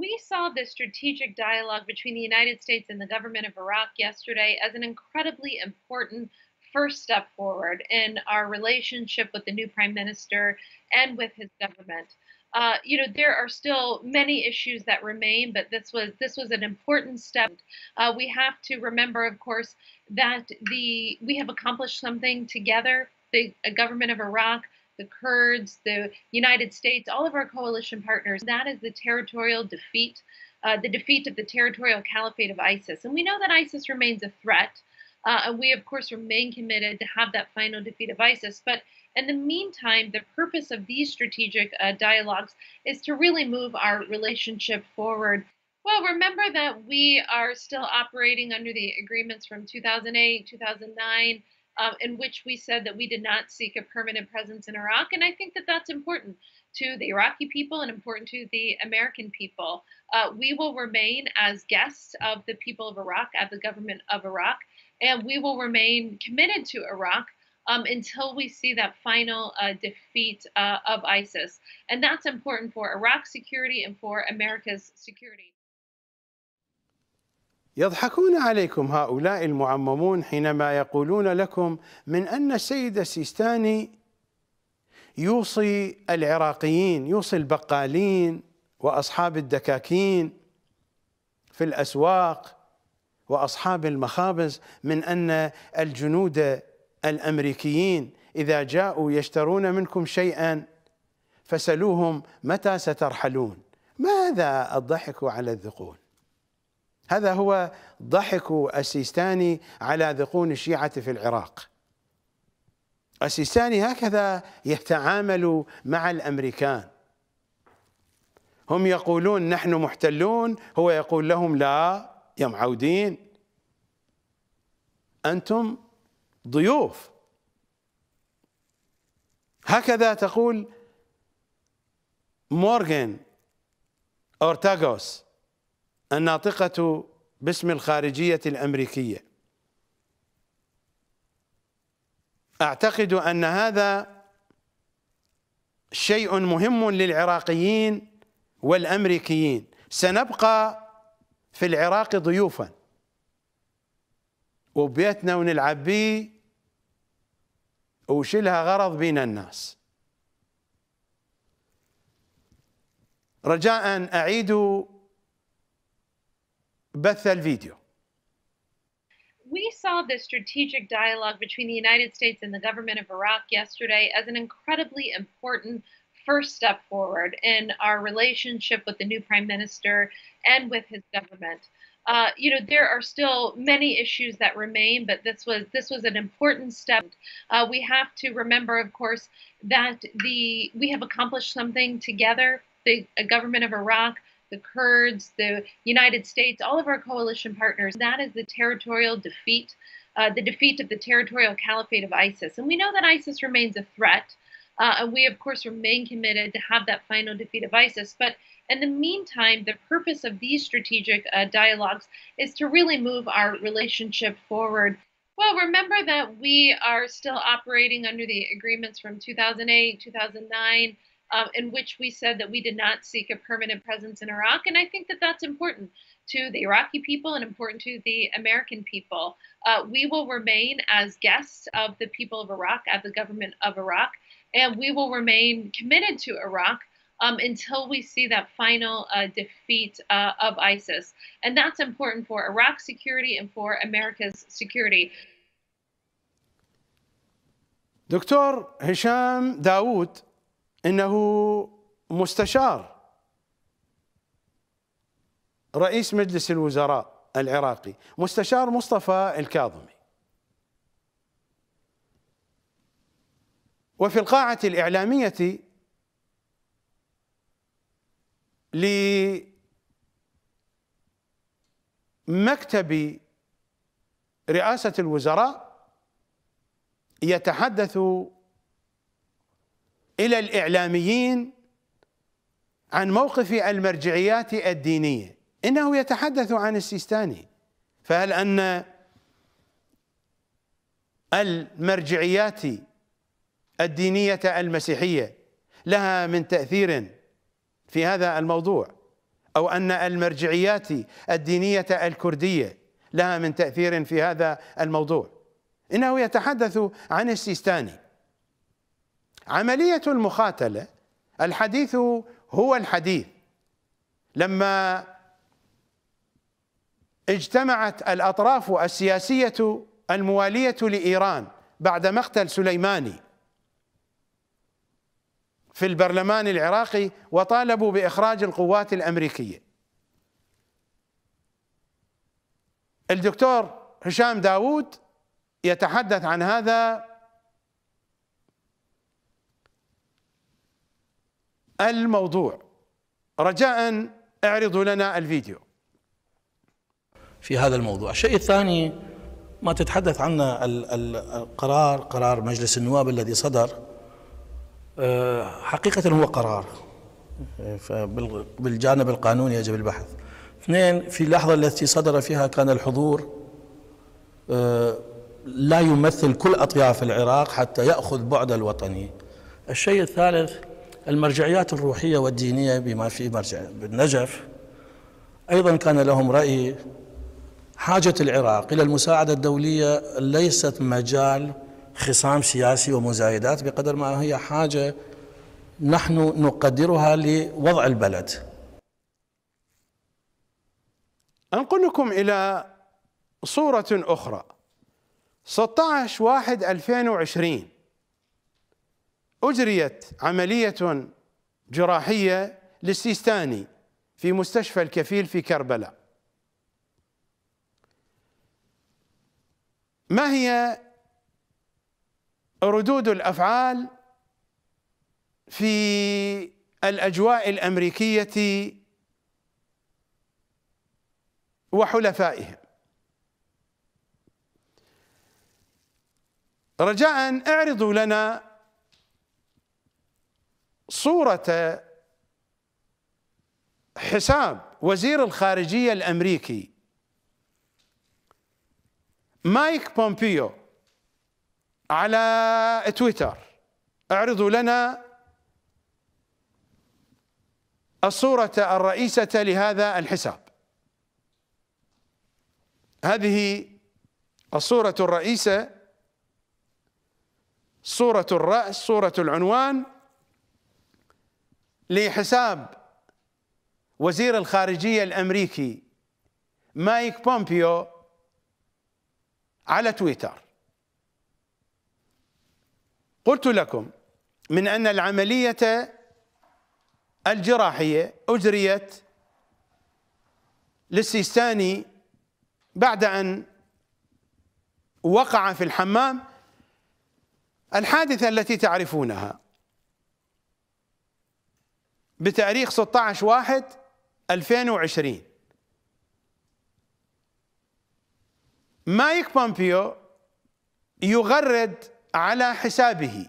S8: we saw the strategic dialogue between the United States and the government of Iraq yesterday as an incredibly important first step forward in our relationship with the new prime minister and with his government. Uh, you know there are still many issues that remain, but this was this was an important step. Uh, we have to remember, of course, that the we have accomplished something together. The government of Iraq, the Kurds, the United States, all of our coalition partners. That is the territorial defeat, uh, the defeat of the territorial caliphate of ISIS. And we know that ISIS remains a threat. Uh, and we, of course, remain committed to have that final defeat of ISIS. But in the meantime, the purpose of these strategic uh, dialogues is to really move our relationship forward. Well, remember that we are still operating under the agreements from 2008, 2009 um, in which we said that we did not seek a permanent presence in Iraq. And I think that that's important to the Iraqi people and important to the American people. Uh, we will remain as guests of the people of Iraq, of the government of Iraq, and we will remain committed to Iraq. Um, until we see that final uh, defeat uh, of ISIS. And that's important for Iraq's security and for America's security.
S1: يضحكون عليكم هؤلاء المعممون حينما يقولون لكم من أن السيد السيستاني يوصي العراقيين يوصي البقالين وأصحاب الدكاكين في الأسواق وأصحاب المخابز من أن الجنود الأمريكيين إذا جاءوا يشترون منكم شيئا فسلوهم متى سترحلون ماذا الضحك على الذقون هذا هو ضحك السيستاني على ذقون الشيعة في العراق السيستاني هكذا يتعامل مع الأمريكان هم يقولون نحن محتلون هو يقول لهم لا يا معودين أنتم ضيوف هكذا تقول مورغان أورتاغوس الناطقة باسم الخارجية الأمريكية أعتقد أن هذا شيء مهم للعراقيين والأمريكيين سنبقى في العراق ضيوفا وبيتنا ونلعب به وشلها غرض بين الناس رجاء أعيدوا بث الفيديو
S8: we saw the strategic dialogue between the United States and the government of Iraq yesterday as an incredibly important first step forward in our relationship with the new prime minister and with his government. Uh, you know there are still many issues that remain, but this was this was an important step. Uh, we have to remember, of course, that the we have accomplished something together. The government of Iraq, the Kurds, the United States, all of our coalition partners. That is the territorial defeat, uh, the defeat of the territorial caliphate of ISIS. And we know that ISIS remains a threat. Uh, and we, of course, remain committed to have that final defeat of ISIS. But in the meantime, the purpose of these strategic uh, dialogues is to really move our relationship forward. Well, remember that we are still operating under the agreements from 2008, 2009 um, in which we said that we did not seek a permanent presence in Iraq. And I think that that's important to the Iraqi people and important to the American people. Uh, we will remain as guests of the people of Iraq, of the government of Iraq, and we will remain committed to Iraq. Um, until we see that final uh, defeat uh, of ISIS. And that's important for Iraq's security and for America's security.
S1: Doctor Hisham Dawood. انه مستشار رئيس مجلس الوزراء العراقي مستشار مصطفى الكاظمي وفي القاعة الإعلامية لمكتب رئاسة الوزراء يتحدث إلى الإعلاميين عن موقف المرجعيات الدينية إنه يتحدث عن السيستاني فهل أن المرجعيات الدينية المسيحية لها من تأثير في هذا الموضوع أو أن المرجعيات الدينية الكردية لها من تأثير في هذا الموضوع إنه يتحدث عن السيستاني عملية المخاتلة الحديث هو الحديث لما اجتمعت الأطراف السياسية الموالية لإيران بعد مقتل سليماني في البرلمان العراقي وطالبوا بإخراج القوات الأمريكية الدكتور هشام داوود يتحدث عن هذا الموضوع رجاء اعرضوا لنا الفيديو في هذا الموضوع الشيء الثاني ما تتحدث عنه القرار قرار مجلس النواب الذي صدر آه، حقيقة هو قرار بالجانب القانوني يجب البحث اثنين في اللحظة التي صدر فيها كان الحضور آه، لا يمثل كل أطياف العراق حتى يأخذ بعد الوطني الشيء الثالث المرجعيات الروحية والدينية بما في مرجع بالنجف
S9: أيضا كان لهم رأي حاجة العراق إلى المساعدة
S1: الدولية ليست مجال خصام سياسي ومزايدات بقدر ما هي حاجة نحن نقدرها لوضع البلد أنقلكم إلى صورة أخرى 16 واحد 2020 أجريت عملية جراحية للسيستاني في مستشفى الكفيل في كربلاء ما هي ردود الأفعال في الأجواء الأمريكية وحلفائها رجاء اعرضوا لنا صورة حساب وزير الخارجية الأمريكي مايك بومبيو على تويتر اعرضوا لنا الصورة الرئيسة لهذا الحساب هذه الصورة الرئيسة صورة الرأس صورة العنوان لحساب وزير الخارجية الأمريكي مايك بومبيو على تويتر قلت لكم من أن العملية الجراحية أجريت للسيستاني بعد أن وقع في الحمام الحادثة التي تعرفونها بتاريخ 16 واحد 2020 مايك بومبيو يغرد على حسابه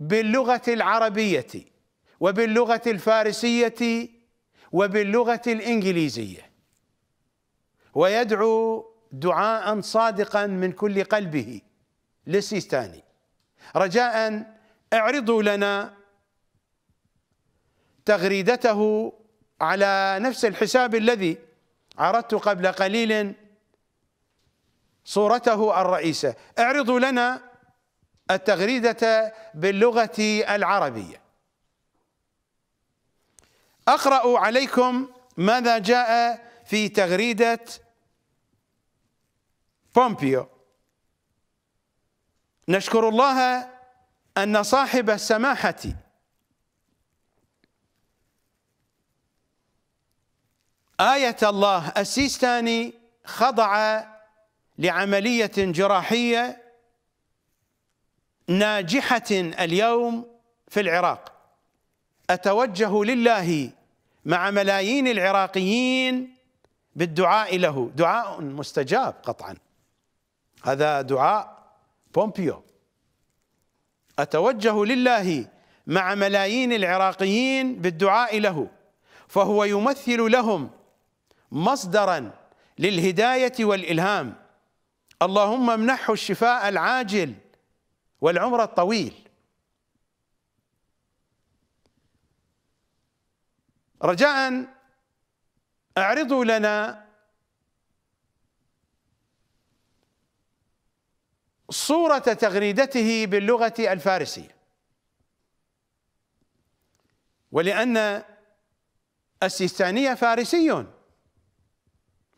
S1: باللغة العربية وباللغة الفارسية وباللغة الإنجليزية ويدعو دعاء صادقا من كل قلبه للسيستاني رجاء اعرضوا لنا تغريدته على نفس الحساب الذي عرضت قبل قليل صورته الرئيسة اعرضوا لنا التغريدة باللغة العربية أقرأ عليكم ماذا جاء في تغريدة بومبيو نشكر الله أن صاحب السماحة آية الله السيستاني خضع لعملية جراحية ناجحة اليوم في العراق أتوجه لله مع ملايين العراقيين بالدعاء له دعاء مستجاب قطعا هذا دعاء بومبيو أتوجه لله مع ملايين العراقيين بالدعاء له فهو يمثل لهم مصدرا للهداية والإلهام اللهم امنحه الشفاء العاجل والعمر الطويل رجاء اعرضوا لنا صورة تغريدته باللغة الفارسية ولأن السيستاني فارسي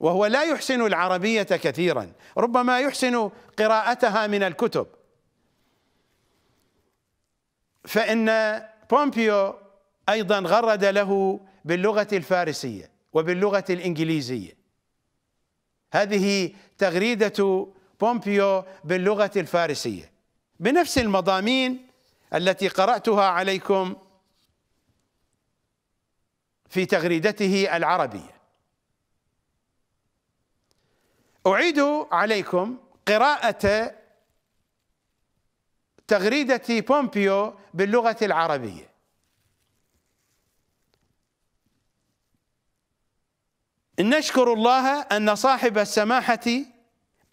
S1: وهو لا يحسن العربية كثيرا ربما يحسن قراءتها من الكتب فإن بومبيو أيضا غرد له باللغة الفارسية وباللغة الإنجليزية هذه تغريدة بومبيو باللغة الفارسية بنفس المضامين التي قرأتها عليكم في تغريدته العربية أعيد عليكم قراءة تغريدة بومبيو باللغة العربية نشكر الله أن صاحب السماحة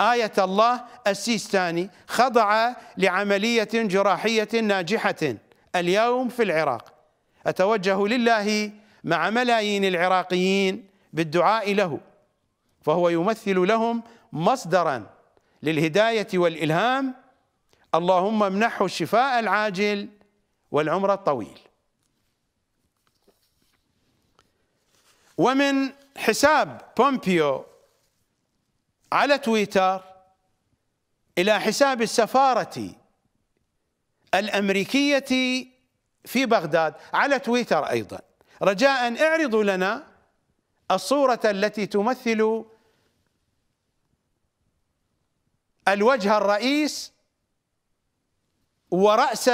S1: آية الله السيستاني خضع لعملية جراحية ناجحة اليوم في العراق أتوجه لله مع ملايين العراقيين بالدعاء له فهو يمثل لهم مصدرا للهداية والإلهام اللهم امنحه الشفاء العاجل والعمر الطويل ومن حساب بومبيو على تويتر إلى حساب السفارة الأمريكية في بغداد على تويتر أيضا رجاء اعرضوا لنا الصورة التي تمثل الوجه الرئيس ورأس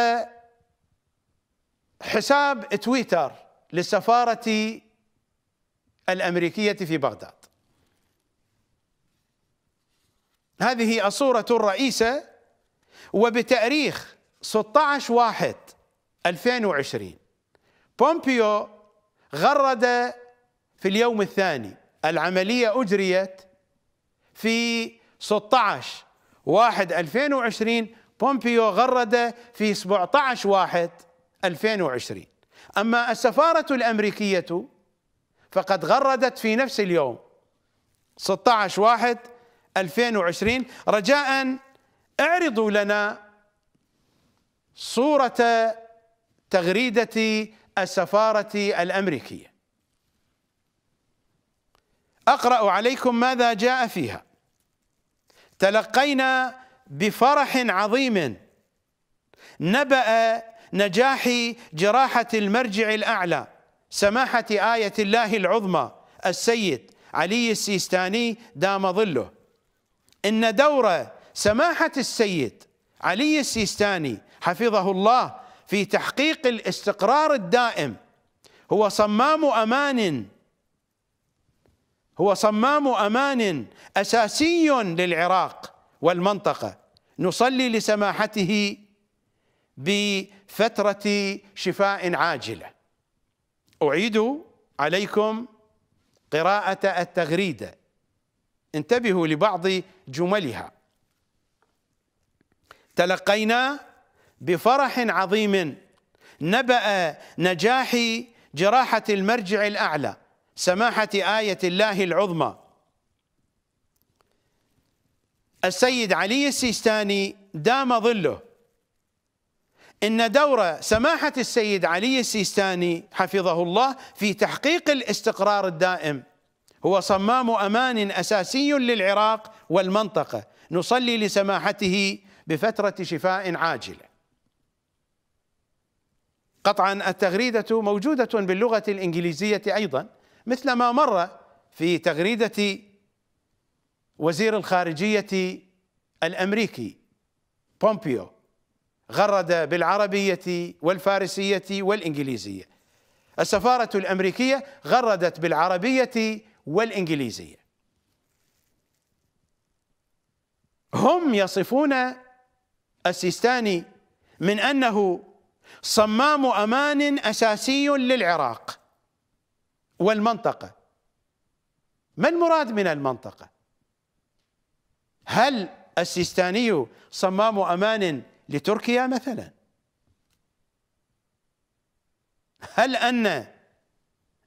S1: حساب تويتر للسفارة الأمريكية في بغداد هذه الصورة الرئيسة وبتاريخ 16 واحد 2020 بومبيو غرد في اليوم الثاني العملية أجريت في 16 واحد 2020 بومبيو غرد في 17 واحد 2020 أما السفارة الأمريكية فقد غردت في نفس اليوم 16 واحد 2020 رجاء اعرضوا لنا صورة تغريدة السفارة الأمريكية أقرأ عليكم ماذا جاء فيها تلقينا بفرح عظيم نبأ نجاح جراحة المرجع الأعلى سماحة آية الله العظمى السيد علي السيستاني دام ظله إن دور سماحة السيد علي السيستاني حفظه الله في تحقيق الاستقرار الدائم هو صمام أمان هو صمام امان اساسي للعراق والمنطقه نصلي لسماحته بفتره شفاء عاجله اعيد عليكم قراءه التغريده انتبهوا لبعض جملها تلقينا بفرح عظيم نبأ نجاح جراحة المرجع الأعلى سماحة آية الله العظمى السيد علي السيستاني دام ظله إن دور سماحة السيد علي السيستاني حفظه الله في تحقيق الاستقرار الدائم هو صمام أمان أساسي للعراق والمنطقة نصلي لسماحته بفترة شفاء عاجلة قطعا التغريدة موجودة باللغة الإنجليزية أيضا مثل ما مر في تغريدة وزير الخارجية الأمريكي بومبيو غرد بالعربية والفارسية والإنجليزية السفارة الأمريكية غردت بالعربية والإنجليزية هم يصفون السيستاني من أنه صمام أمان أساسي للعراق والمنطقة ما المراد من المنطقة هل السيستاني صمام أمان لتركيا مثلا هل أن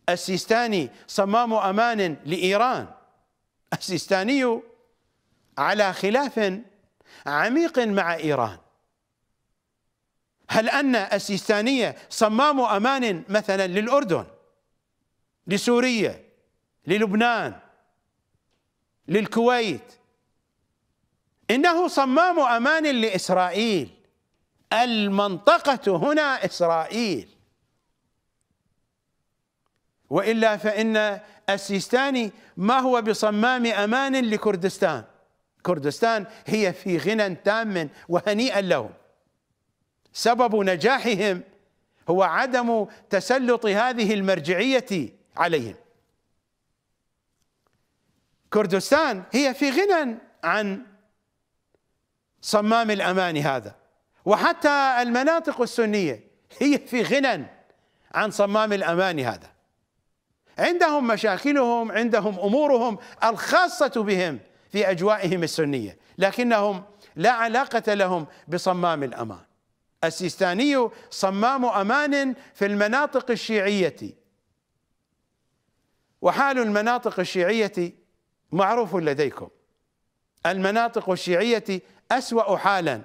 S1: السيستاني صمام أمان لإيران السيستاني على خلاف عميق مع إيران هل أن السيستانية صمام أمان مثلا للأردن لسوريا للبنان للكويت انه صمام امان لاسرائيل المنطقه هنا اسرائيل والا فان السيستاني ما هو بصمام امان لكردستان كردستان هي في غنى تام وهنيئا لهم سبب نجاحهم هو عدم تسلط هذه المرجعيه عليهم كردستان هي في غنى عن صمام الامان هذا وحتى المناطق السنية هي في غنى عن صمام الامان هذا عندهم مشاكلهم عندهم أمورهم الخاصة بهم في أجوائهم السنية لكنهم لا علاقة لهم بصمام الأمان السيستاني صمام أمان في المناطق الشيعية وحال المناطق الشيعية معروف لديكم المناطق الشيعية أسوأ حالا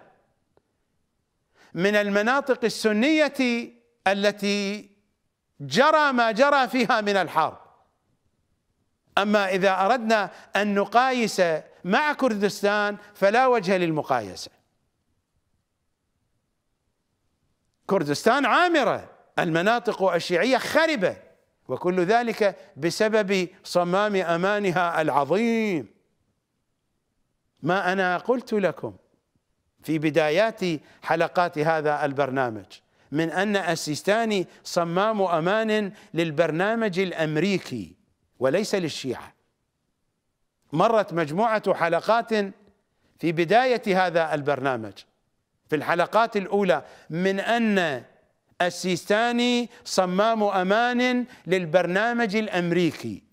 S1: من المناطق السنية التي جرى ما جرى فيها من الحرب أما إذا أردنا أن نقايس مع كردستان فلا وجه للمقايسة كردستان عامرة المناطق الشيعية خربة وكل ذلك بسبب صمام امانها العظيم ما انا قلت لكم في بدايات حلقات هذا البرنامج من ان السيستاني صمام امان للبرنامج الامريكي وليس للشيعه مرت مجموعه حلقات في بدايه هذا البرنامج في الحلقات الاولى من ان السيستاني صمام امان للبرنامج الامريكي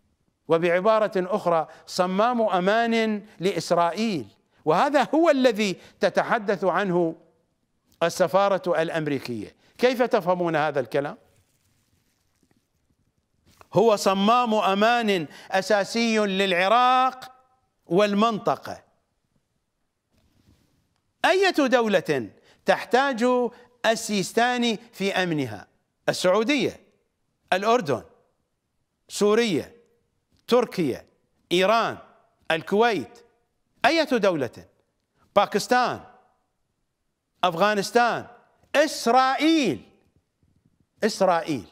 S1: وبعباره اخرى صمام امان لاسرائيل وهذا هو الذي تتحدث عنه السفاره الامريكيه كيف تفهمون هذا الكلام هو صمام امان اساسي للعراق والمنطقه ايه دوله تحتاج السيستاني في أمنها السعودية الأردن سوريا تركيا إيران الكويت أية دولة باكستان أفغانستان إسرائيل إسرائيل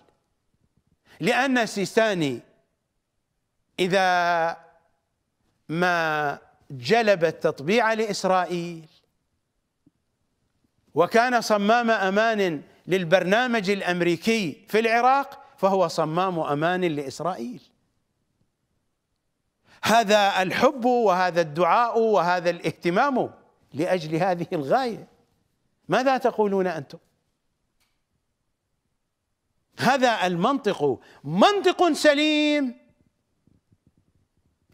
S1: لأن السيستاني إذا ما جلب التطبيع لإسرائيل وكان صمام امان للبرنامج الامريكي في العراق فهو صمام امان لاسرائيل هذا الحب وهذا الدعاء وهذا الاهتمام لاجل هذه الغايه ماذا تقولون انتم هذا المنطق منطق سليم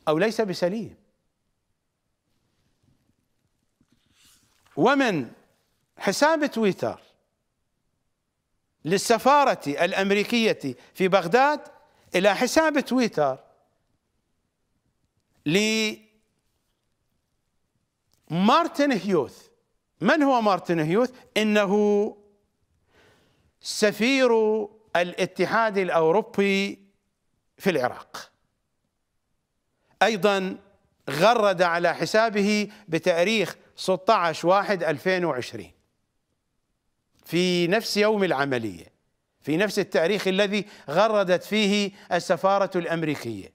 S1: او ليس بسليم ومن حساب تويتر للسفارة الأمريكية في بغداد إلى حساب تويتر لمارتن هيوث من هو مارتن هيوث؟ إنه سفير الاتحاد الأوروبي في العراق أيضا غرد على حسابه بتاريخ 16 واحد 2020 في نفس يوم العملية في نفس التاريخ الذي غردت فيه السفارة الأمريكية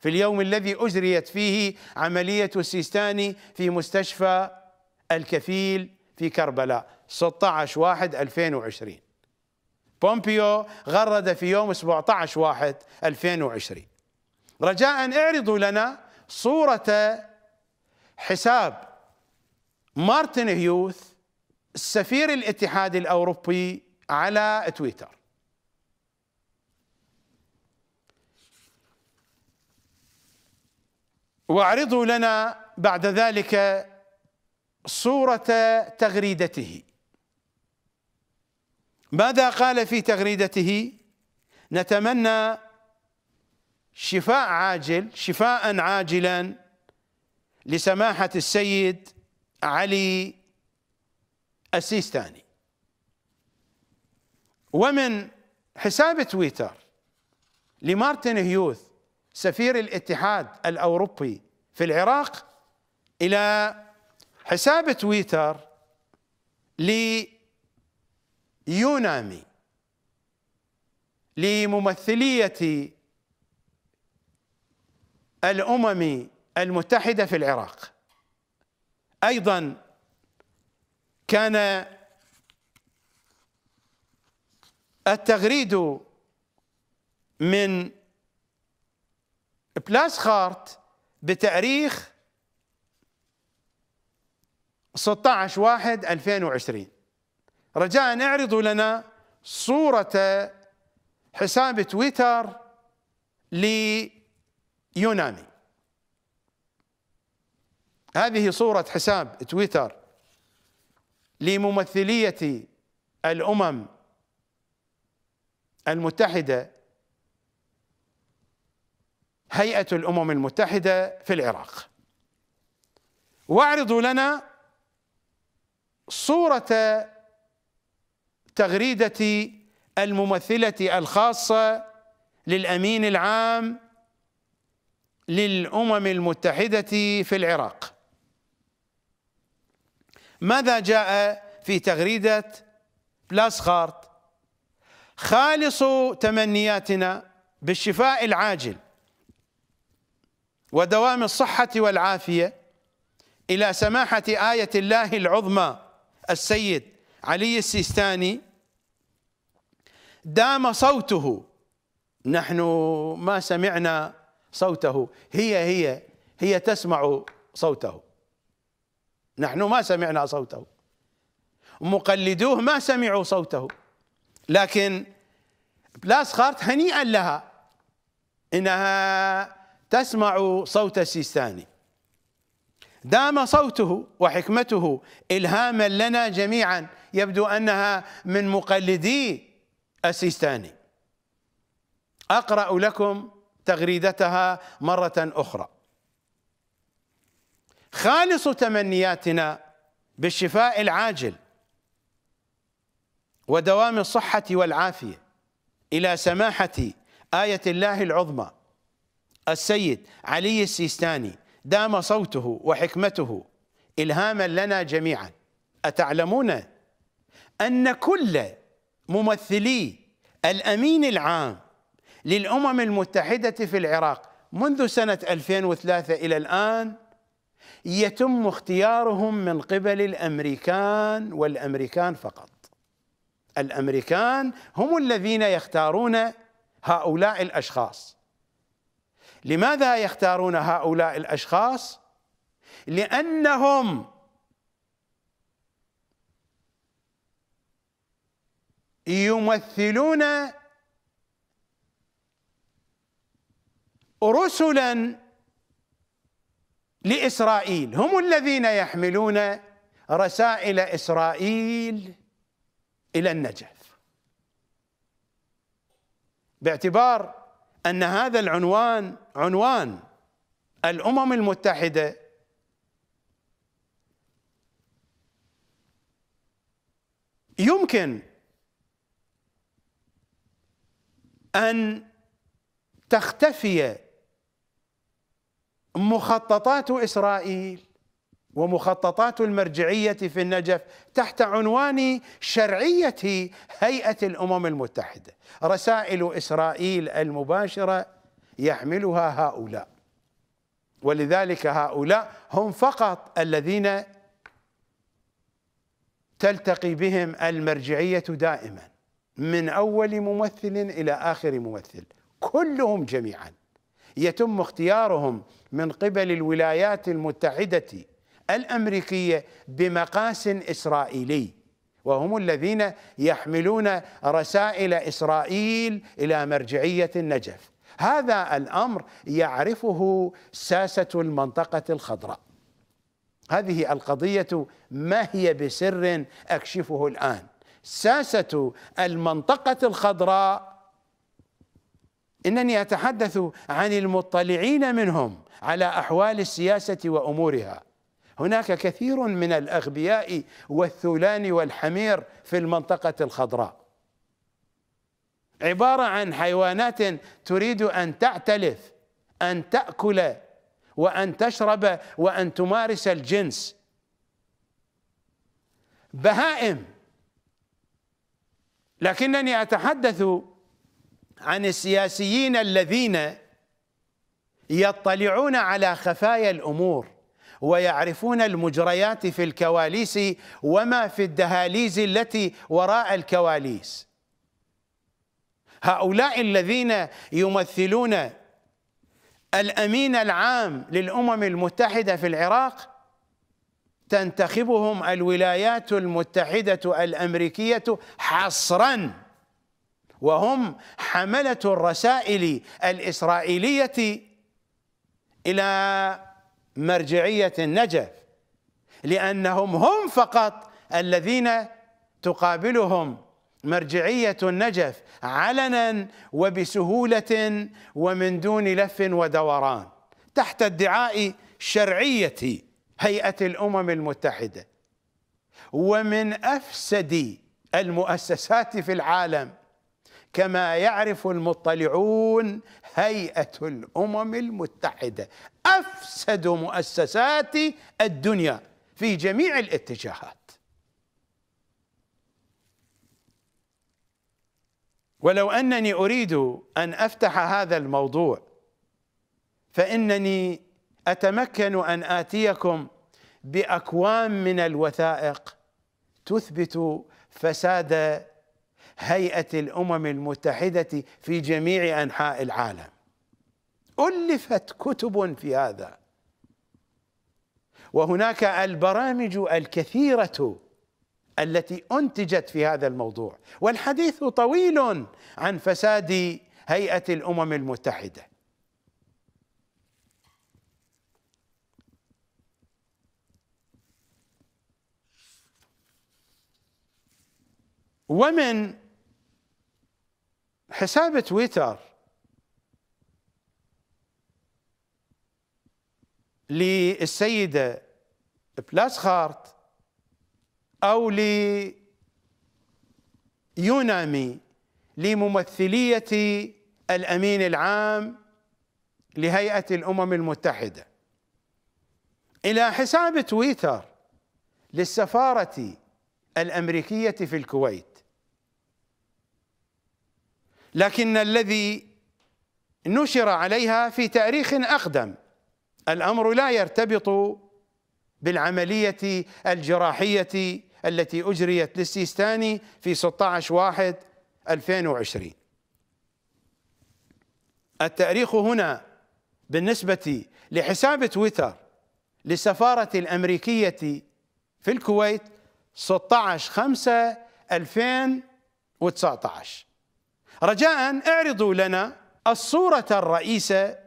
S1: في اليوم الذي أجريت فيه عملية السيستاني في مستشفى الكفيل في كربلاء 16 واحد 2020 بومبيو غرد في يوم 17 واحد 2020 رجاء اعرضوا لنا صورة حساب مارتن هيوث سفير الاتحاد الاوروبي على تويتر واعرضوا لنا بعد ذلك صورة تغريدته ماذا قال في تغريدته نتمنى شفاء عاجل شفاء عاجلا لسماحة السيد علي السيستاني ومن حساب تويتر لمارتن هيوث سفير الاتحاد الاوروبي في العراق الى حساب تويتر ليونامي لممثليه الامم المتحده في العراق ايضا كان التغريد من بلاسخارت بتاريخ 16 واحد 2020 رجاء اعرضوا لنا صورة حساب تويتر ليونامي هذه صورة حساب تويتر لممثلية الأمم المتحدة هيئة الأمم المتحدة في العراق واعرضوا لنا صورة تغريدة الممثلة الخاصة للأمين العام للأمم المتحدة في العراق ماذا جاء في تغريدة بلاسخارت خالص تمنياتنا بالشفاء العاجل ودوام الصحة والعافية إلى سماحة آية الله العظمى السيد علي السيستاني دام صوته نحن ما سمعنا صوته هي هي هي تسمع صوته نحن ما سمعنا صوته مقلدوه ما سمعوا صوته لكن بلاسخارت هنيئا لها انها تسمع صوت السيستاني دام صوته وحكمته الهاما لنا جميعا يبدو انها من مقلدي السيستاني اقرا لكم تغريدتها مره اخرى خالص تمنياتنا بالشفاء العاجل ودوام الصحة والعافية إلى سماحة آية الله العظمى السيد علي السيستاني دام صوته وحكمته إلهاما لنا جميعا أتعلمون أن كل ممثلي الأمين العام للأمم المتحدة في العراق منذ سنة 2003 إلى الآن يتم اختيارهم من قبل الامريكان والامريكان فقط الامريكان هم الذين يختارون هؤلاء الاشخاص لماذا يختارون هؤلاء الاشخاص لانهم يمثلون رسلا لاسرائيل هم الذين يحملون رسائل اسرائيل الى النجف باعتبار ان هذا العنوان عنوان الامم المتحده يمكن ان تختفي مخططات اسرائيل ومخططات المرجعيه في النجف تحت عنوان شرعيه هيئه الامم المتحده رسائل اسرائيل المباشره يحملها هؤلاء ولذلك هؤلاء هم فقط الذين تلتقي بهم المرجعيه دائما من اول ممثل الى اخر ممثل كلهم جميعا يتم اختيارهم من قبل الولايات المتحدة الأمريكية بمقاس إسرائيلي وهم الذين يحملون رسائل إسرائيل إلى مرجعية النجف هذا الأمر يعرفه ساسة المنطقة الخضراء هذه القضية ما هي بسر أكشفه الآن ساسة المنطقة الخضراء إنني أتحدث عن المطلعين منهم على أحوال السياسة وأمورها هناك كثير من الأغبياء والثولان والحمير في المنطقة الخضراء عبارة عن حيوانات تريد أن تعتلف أن تأكل وأن تشرب وأن تمارس الجنس بهائم لكنني أتحدث عن السياسيين الذين يطلعون على خفايا الامور ويعرفون المجريات في الكواليس وما في الدهاليز التي وراء الكواليس هؤلاء الذين يمثلون الامين العام للامم المتحده في العراق تنتخبهم الولايات المتحده الامريكيه حصرا وهم حمله الرسائل الاسرائيليه إلى مرجعية النجف لأنهم هم فقط الذين تقابلهم مرجعية النجف علنا وبسهولة ومن دون لف ودوران تحت ادعاء شرعية هيئة الأمم المتحدة ومن أفسد المؤسسات في العالم كما يعرف المطلعون هيئة الأمم المتحدة أفسد مؤسسات الدنيا في جميع الاتجاهات ولو أنني أريد أن أفتح هذا الموضوع فإنني أتمكن أن آتيكم بأكوام من الوثائق تثبت فساد هيئة الأمم المتحدة في جميع أنحاء العالم ألفت كتب في هذا وهناك البرامج الكثيرة التي أنتجت في هذا الموضوع والحديث طويل عن فساد هيئة الأمم المتحدة ومن حساب تويتر للسيدة بلاسخارت أو ليونامي لممثلية الأمين العام لهيئة الأمم المتحدة إلى حساب تويتر للسفارة الأمريكية في الكويت لكن الذي نشر عليها في تاريخ اقدم الامر لا يرتبط بالعمليه الجراحيه التي اجريت للسيستاني في 16 واحد 2020 التاريخ هنا بالنسبه لحساب تويتر للسفاره الامريكيه في الكويت 16 5 2019 رجاء اعرضوا لنا الصورة الرئيسة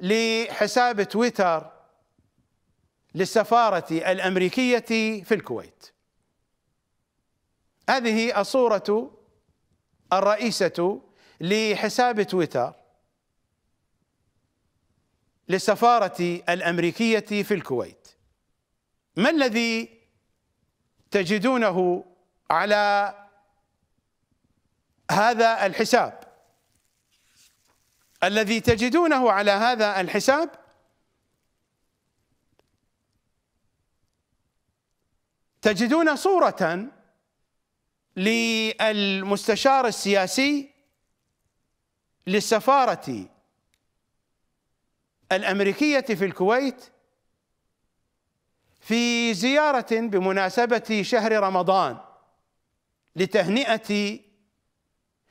S1: لحساب تويتر للسفارة الأمريكية في الكويت هذه الصورة الرئيسة لحساب تويتر للسفارة الأمريكية في الكويت ما الذي تجدونه على هذا الحساب الذي تجدونه على هذا الحساب تجدون صورة للمستشار السياسي للسفارة الأمريكية في الكويت في زيارة بمناسبة شهر رمضان لتهنئة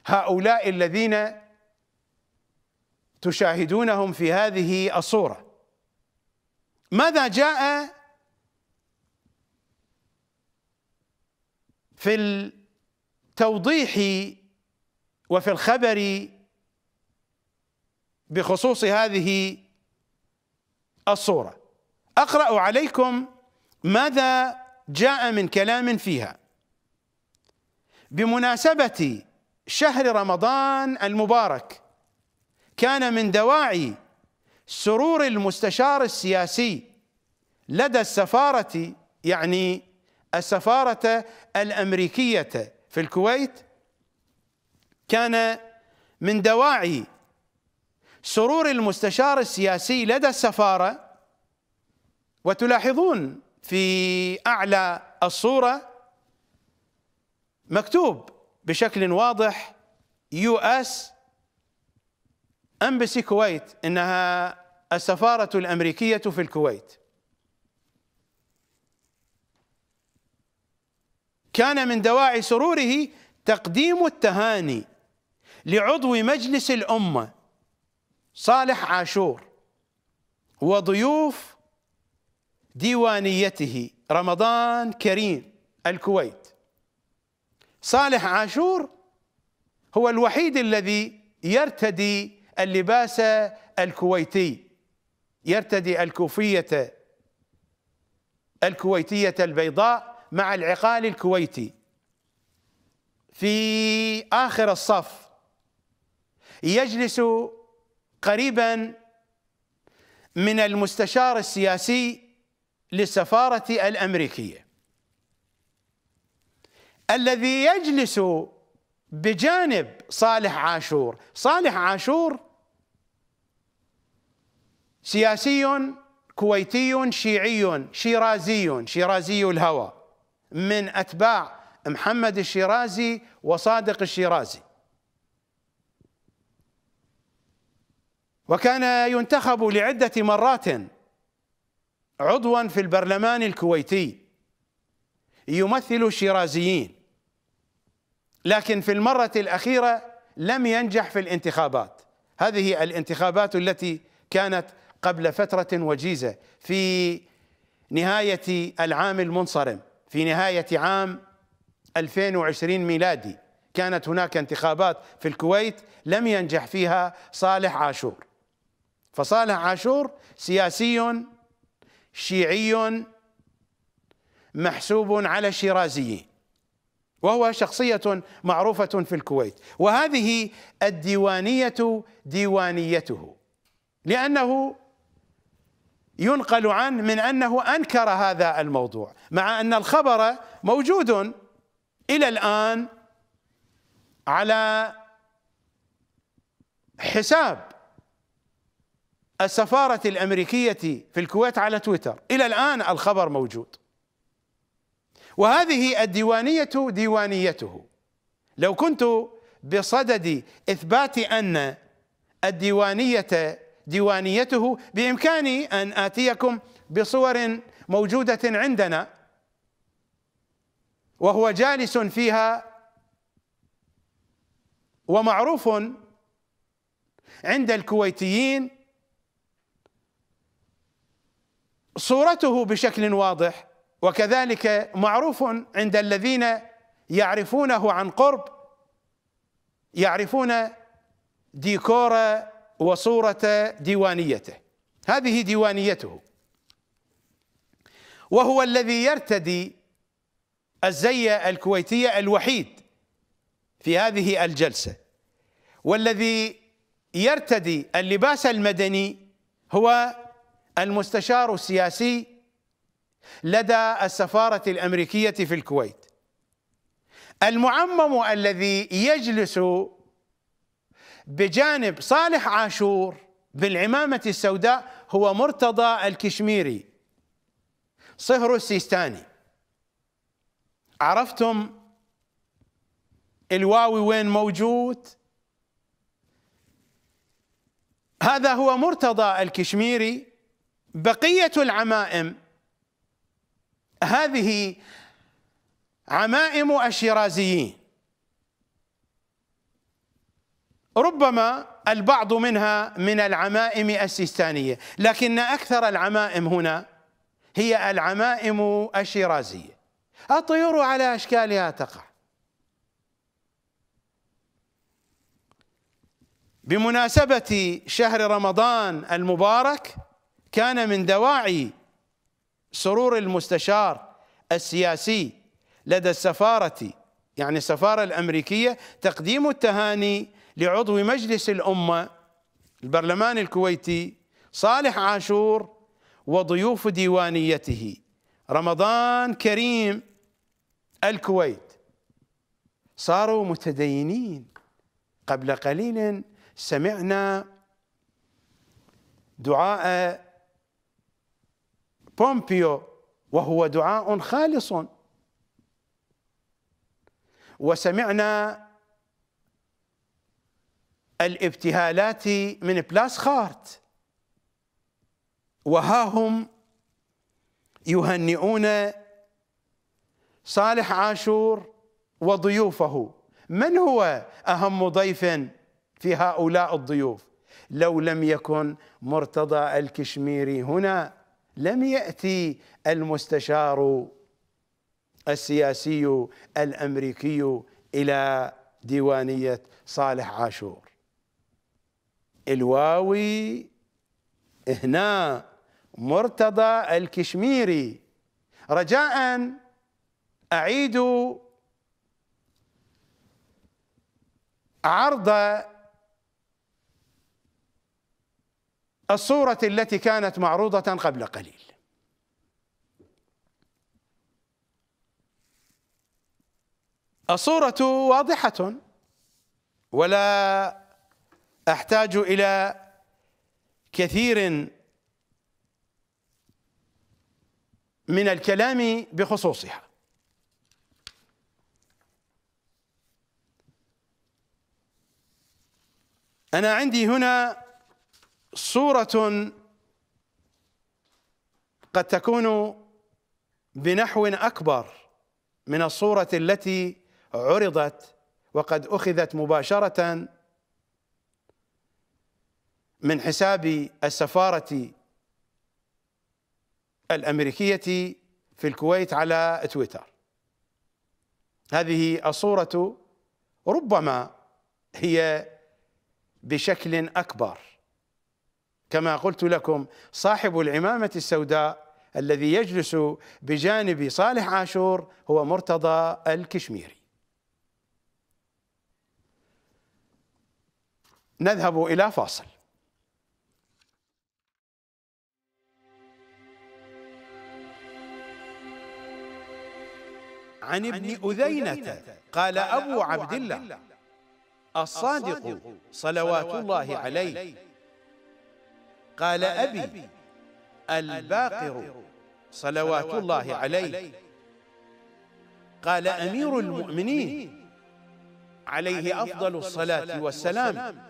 S1: هؤلاء الذين تشاهدونهم في هذه الصورة ماذا جاء في التوضيح وفي الخبر بخصوص هذه الصورة أقرأ عليكم ماذا جاء من كلام فيها بمناسبة شهر رمضان المبارك كان من دواعي سرور المستشار السياسي لدى السفارة يعني السفارة الأمريكية في الكويت كان من دواعي سرور المستشار السياسي لدى السفارة وتلاحظون في أعلى الصورة مكتوب بشكل واضح يو اس امبسي كويت انها السفاره الامريكيه في الكويت كان من دواعي سروره تقديم التهاني لعضو مجلس الامه صالح عاشور وضيوف ديوانيته رمضان كريم الكويت صالح عاشور هو الوحيد الذي يرتدي اللباس الكويتي يرتدي الكوفية الكويتية البيضاء مع العقال الكويتي في آخر الصف يجلس قريبا من المستشار السياسي للسفارة الأمريكية الذي يجلس بجانب صالح عاشور صالح عاشور سياسي كويتي شيعي شيرازي شيرازي الهوى من أتباع محمد الشيرازي وصادق الشيرازي وكان ينتخب لعدة مرات عضوا في البرلمان الكويتي يمثل الشيرازيين لكن في المرة الأخيرة لم ينجح في الانتخابات هذه الانتخابات التي كانت قبل فترة وجيزة في نهاية العام المنصرم في نهاية عام 2020 ميلادي كانت هناك انتخابات في الكويت لم ينجح فيها صالح عاشور فصالح عاشور سياسي شيعي محسوب على الشيرازيين وهو شخصية معروفة في الكويت وهذه الديوانية ديوانيته لأنه ينقل عنه من أنه أنكر هذا الموضوع مع أن الخبر موجود إلى الآن على حساب السفارة الأمريكية في الكويت على تويتر إلى الآن الخبر موجود وهذه الديوانية ديوانيته لو كنت بصدد إثبات أن الديوانية ديوانيته بإمكاني أن آتيكم بصور موجودة عندنا وهو جالس فيها ومعروف عند الكويتيين صورته بشكل واضح وكذلك معروف عند الذين يعرفونه عن قرب يعرفون ديكور وصورة ديوانيته هذه ديوانيته وهو الذي يرتدي الزي الكويتية الوحيد في هذه الجلسة والذي يرتدي اللباس المدني هو المستشار السياسي لدى السفارة الأمريكية في الكويت المعمم الذي يجلس بجانب صالح عاشور بالعمامة السوداء هو مرتضى الكشميري صهر السيستاني عرفتم الواوي وين موجود هذا هو مرتضى الكشميري بقية العمائم هذه عمائم الشيرازيين ربما البعض منها من العمائم السيستانيه لكن اكثر العمائم هنا هي العمائم الشيرازيه الطيور على اشكالها تقع بمناسبه شهر رمضان المبارك كان من دواعي سرور المستشار السياسي لدى السفارة يعني السفارة الأمريكية تقديم التهاني لعضو مجلس الأمة البرلمان الكويتي صالح عاشور وضيوف ديوانيته رمضان كريم الكويت صاروا متدينين قبل قليل سمعنا دعاء بومبيو وهو دعاء خالص وسمعنا الابتهالات من خارت وها هم يهنئون صالح عاشور وضيوفه من هو اهم ضيف في هؤلاء الضيوف لو لم يكن مرتضى الكشميري هنا لم يأتي المستشار السياسي الأمريكي إلى ديوانية صالح عاشور الواوي هنا مرتضى الكشميري رجاء أعيدوا عرض الصورة التي كانت معروضة قبل قليل الصورة واضحة ولا أحتاج إلى كثير من الكلام بخصوصها أنا عندي هنا صورة قد تكون بنحو أكبر من الصورة التي عرضت وقد أخذت مباشرة من حساب السفارة الأمريكية في الكويت على تويتر هذه الصورة ربما هي بشكل أكبر كما قلت لكم صاحب العمامة السوداء الذي يجلس بجانب صالح عاشور هو مرتضى الكشميري نذهب إلى فاصل عن ابن أذينة قال أبو عبد الله الصادق صلوات الله عليه قال أبي الباقر صلوات الله عليه قال أمير المؤمنين عليه أفضل الصلاة والسلام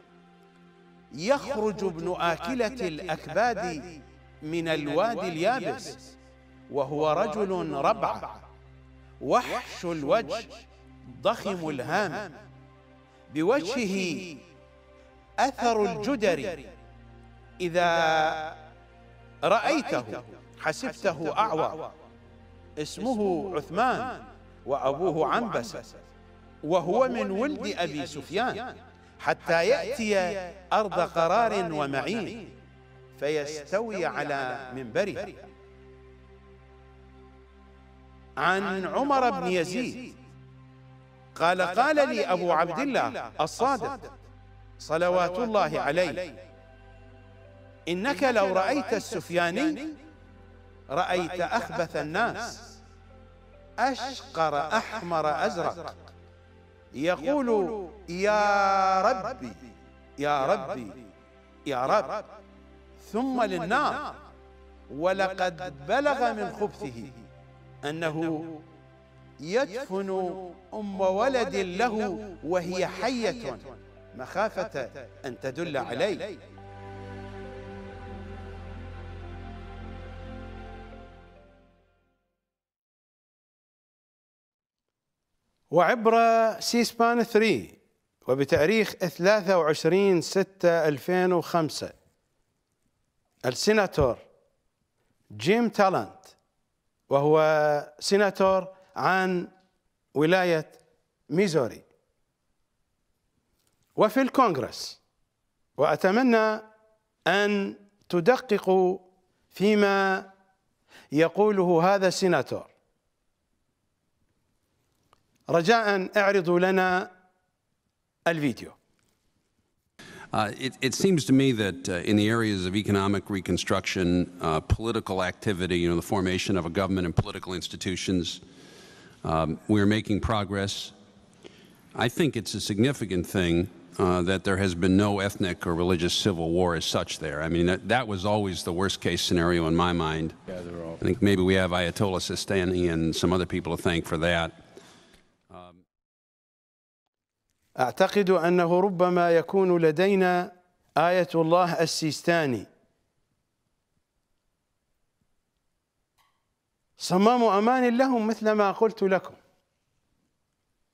S1: يخرج ابن آكلة الأكباد من الوادي اليابس وهو رجل ربع وحش الوجه ضخم الهام بوجهه أثر الجدر إذا رأيته حسبته أعوى اسمه عثمان وأبوه عنبسة وهو من ولد أبي سفيان حتى يأتي أرض قرار ومعين فيستوي على منبره عن عمر بن يزيد قال قال لي أبو عبد الله الصادق صلوات الله عليه إنك لو رأيت السفياني رأيت أخبث الناس أشقر أحمر أزرق يقول يا ربي يا ربي يا رب ثم للنار ولقد بلغ من خبثه أنه يدفن أم ولد له وهي حية مخافة أن تدل عليه وعبر سيسبان 3 وبتاريخ 23 6 2005 السيناتور جيم تالنت وهو سيناتور عن ولاية ميزوري وفي الكونغرس وأتمنى أن تدققوا فيما يقوله هذا السيناتور رجاء اعرضوا لنا الفيديو
S16: Uh, it, it, seems to me that uh, in the areas of economic reconstruction, uh, political activity, you know, the formation of a government and political institutions, um, we're making progress. I think it's a significant thing uh, that there has been no ethnic or religious civil war as such there. I mean, that, that was always the worst case scenario in my mind. Yeah, I think maybe we have Ayatollah Sistani and some other people to thank for that.
S1: أعتقد أنه ربما يكون لدينا آية الله السيستاني صمام أمان لهم مثل ما قلت لكم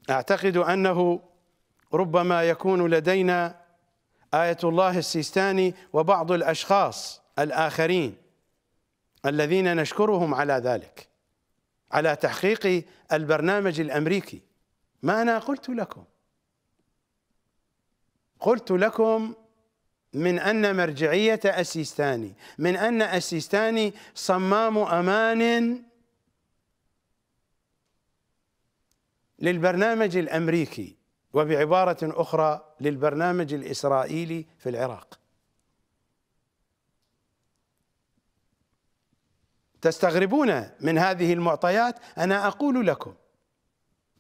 S1: أعتقد أنه ربما يكون لدينا آية الله السيستاني وبعض الأشخاص الآخرين الذين نشكرهم على ذلك على تحقيق البرنامج الأمريكي ما أنا قلت لكم قلت لكم من أن مرجعية أسيستاني من أن أسيستاني صمام أمان للبرنامج الأمريكي وبعبارة أخرى للبرنامج الإسرائيلي في العراق تستغربون من هذه المعطيات أنا أقول لكم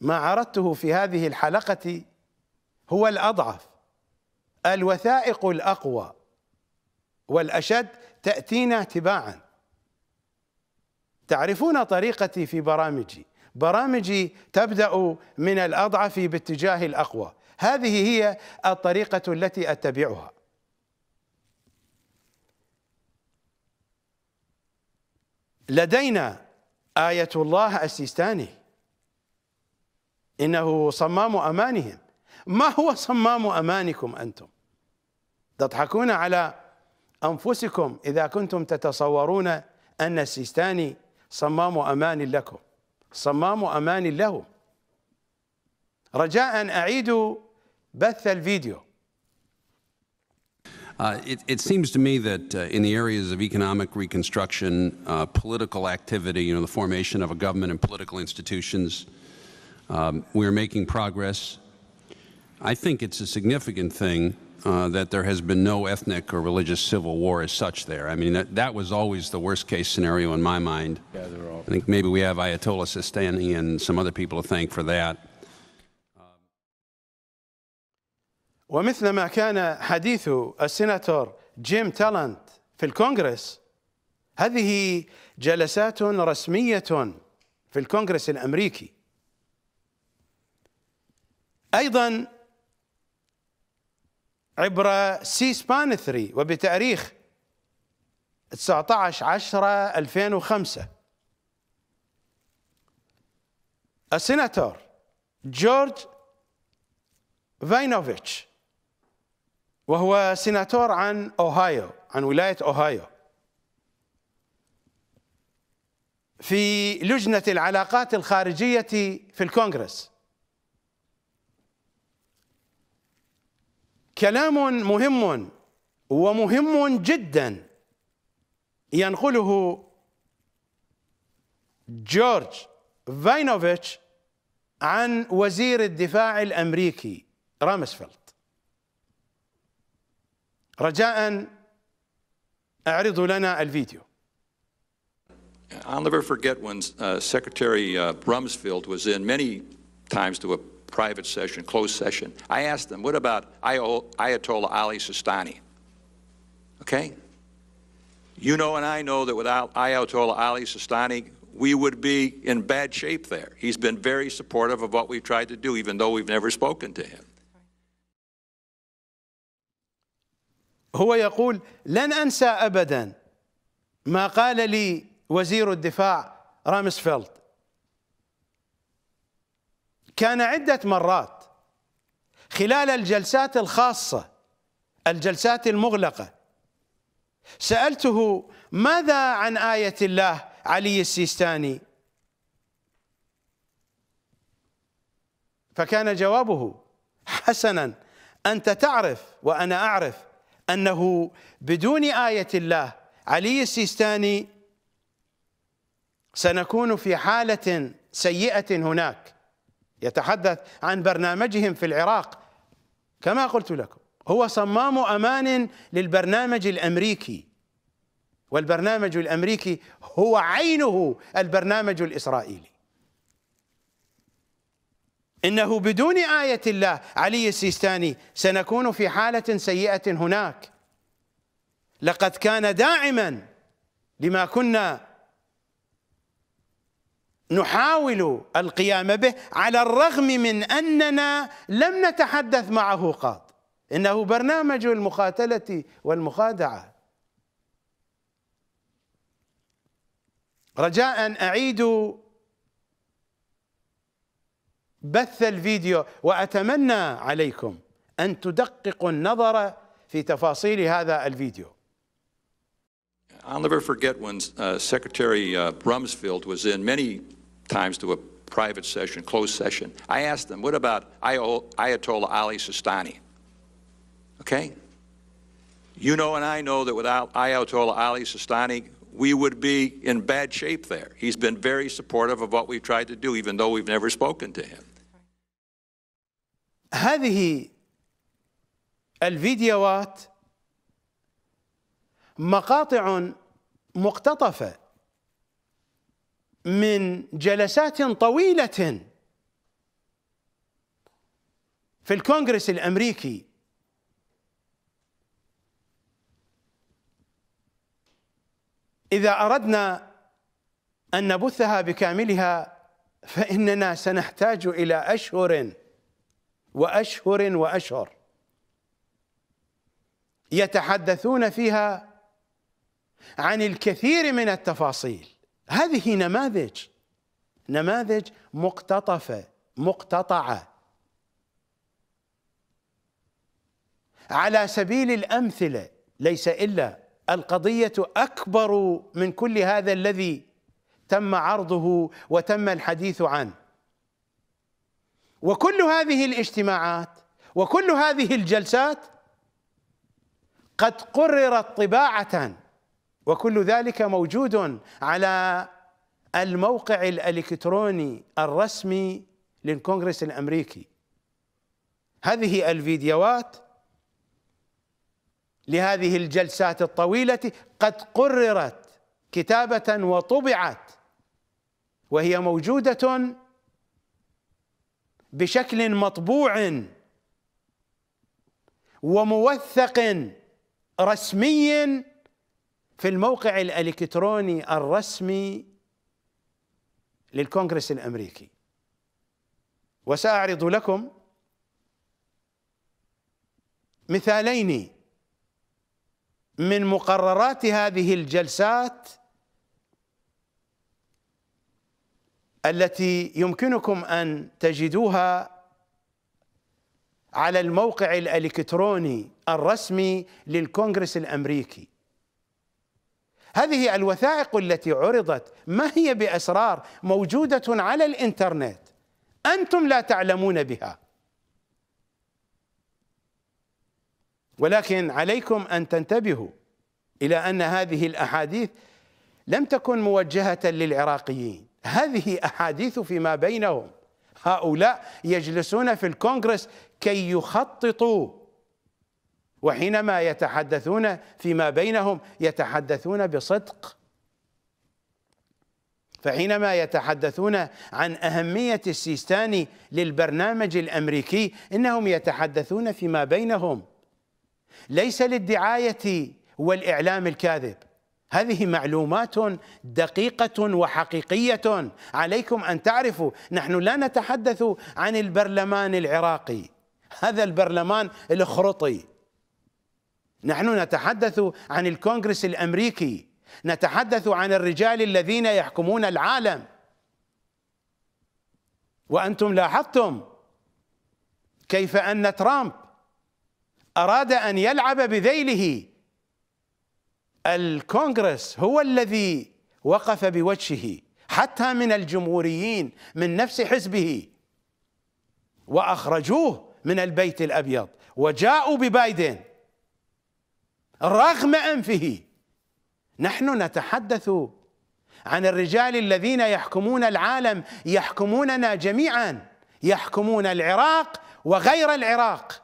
S1: ما عرضته في هذه الحلقة هو الأضعف الوثائق الأقوى والأشد تأتينا تباعا تعرفون طريقتي في برامجي برامجي تبدأ من الأضعف باتجاه الأقوى هذه هي الطريقة التي أتبعها لدينا آية الله السيستاني إنه صمام أمانهم ما هو صمام أمانكم أنتم تضحكون على أنفسكم إذا كنتم تتصورون أن السيستاني صمام أمان لكم صمام أمان له رجاء أعيدوا بث الفيديو
S16: Uh, it, it, seems to me that uh, in the areas of economic reconstruction, uh, political activity, you know, the formation of a government and political institutions, um, we're making progress. I think it's a significant thing Uh, that there has been no ethnic or religious civil war as such there. I mean, that, that was always the worst case scenario in my mind. Yeah, all. I think maybe we have Ayatollah Sistani and some other people to thank for that.
S1: ومثلما كان حديث السيناتور جيم تالنت في الكونغرس هذه جلسات رسمية في الكونغرس الأمريكي أيضا عبر سي سبان 3 وبتاريخ 19 10 2005 السيناتور جورج فاينوفيتش وهو سيناتور عن اوهايو عن ولايه اوهايو في لجنه العلاقات الخارجيه في الكونغرس كلام مهم ومهم جدا ينقله جورج فاينوفيتش عن وزير الدفاع الامريكي رامسفيلد رجاء اعرضوا لنا الفيديو I'll never forget when uh, Secretary
S6: uh, Rumsfeld was in many times to a private session, closed session. I asked them, what about Ayatollah Ali Sistani? Okay? You know and I know that without Ayatollah Ali Sistani, we would be in bad shape there. He's been very supportive of what we've tried to do, even though we've never spoken to him.
S1: هو يقول لن أنسى أبدا ما قال لي وزير الدفاع رامسفيلد كان عدة مرات خلال الجلسات الخاصة الجلسات المغلقة سألته ماذا عن آية الله علي السيستاني فكان جوابه حسنا أنت تعرف وأنا أعرف أنه بدون آية الله علي السيستاني سنكون في حالة سيئة هناك يتحدث عن برنامجهم في العراق كما قلت لكم هو صمام امان للبرنامج الامريكي والبرنامج الامريكي هو عينه البرنامج الاسرائيلي انه بدون ايه الله علي السيستاني سنكون في حاله سيئه هناك لقد كان داعما لما كنا نحاول القيام به على الرغم من أننا لم نتحدث معه قط إنه برنامج المقاتلة والمخادعة رجاء أعيدوا بث الفيديو وأتمنى عليكم أن تدققوا النظر في تفاصيل هذا الفيديو
S6: I'll never forget when uh, Secretary uh, Rumsfeld was in many times to a private session, closed session. I asked them, what about Ayatollah Ali Sistani? Okay? You know and I know that without Ayatollah Ali Sistani, we would be in bad shape there. He's been very supportive of what we've tried to do, even though we've never spoken to him.
S1: هذه الفيديوهات مقاطع مقتطفه من جلسات طويله في الكونغرس الامريكي اذا اردنا ان نبثها بكاملها فاننا سنحتاج الى اشهر واشهر واشهر يتحدثون فيها عن الكثير من التفاصيل هذه نماذج نماذج مقتطفه مقتطعه على سبيل الامثله ليس الا القضيه اكبر من كل هذا الذي تم عرضه وتم الحديث عنه وكل هذه الاجتماعات وكل هذه الجلسات قد قررت طباعه وكل ذلك موجود على الموقع الالكتروني الرسمي للكونغرس الامريكي هذه الفيديوهات لهذه الجلسات الطويله قد قررت كتابه وطبعت وهي موجوده بشكل مطبوع وموثق رسمي في الموقع الالكتروني الرسمي للكونغرس الامريكي وساعرض لكم مثالين من مقررات هذه الجلسات التي يمكنكم ان تجدوها على الموقع الالكتروني الرسمي للكونغرس الامريكي هذه الوثائق التي عرضت ما هي بأسرار موجودة على الإنترنت أنتم لا تعلمون بها ولكن عليكم أن تنتبهوا إلى أن هذه الأحاديث لم تكن موجهة للعراقيين هذه أحاديث فيما بينهم هؤلاء يجلسون في الكونغرس كي يخططوا وحينما يتحدثون فيما بينهم يتحدثون بصدق فحينما يتحدثون عن أهمية السيستاني للبرنامج الأمريكي إنهم يتحدثون فيما بينهم ليس للدعاية والإعلام الكاذب هذه معلومات دقيقة وحقيقية عليكم أن تعرفوا نحن لا نتحدث عن البرلمان العراقي هذا البرلمان الخرطي نحن نتحدث عن الكونغرس الامريكي نتحدث عن الرجال الذين يحكمون العالم وانتم لاحظتم كيف ان ترامب اراد ان يلعب بذيله الكونغرس هو الذي وقف بوجهه حتى من الجمهوريين من نفس حزبه واخرجوه من البيت الابيض وجاءوا ببايدن رغم أنفه نحن نتحدث عن الرجال الذين يحكمون العالم يحكموننا جميعا يحكمون العراق وغير العراق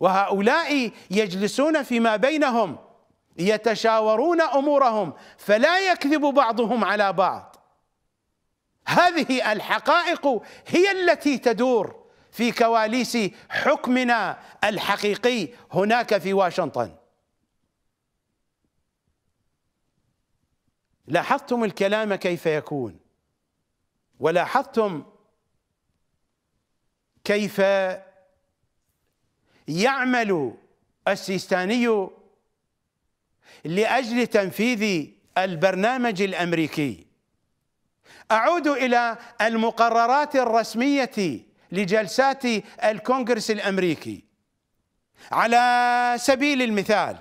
S1: وهؤلاء يجلسون فيما بينهم يتشاورون امورهم فلا يكذب بعضهم على بعض هذه الحقائق هي التي تدور في كواليس حكمنا الحقيقي هناك في واشنطن لاحظتم الكلام كيف يكون ولاحظتم كيف يعمل السيستاني لاجل تنفيذ البرنامج الامريكي اعود الى المقررات الرسميه لجلسات الكونغرس الامريكي على سبيل المثال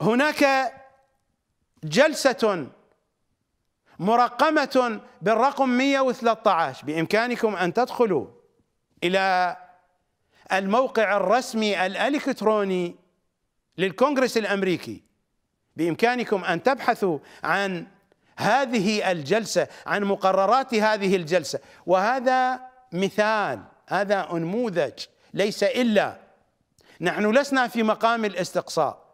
S1: هناك جلسه مرقمه بالرقم 113 بامكانكم ان تدخلوا الى الموقع الرسمي الالكتروني للكونغرس الامريكي بامكانكم ان تبحثوا عن هذه الجلسة عن مقررات هذه الجلسة وهذا مثال هذا أنموذج ليس إلا نحن لسنا في مقام الاستقصاء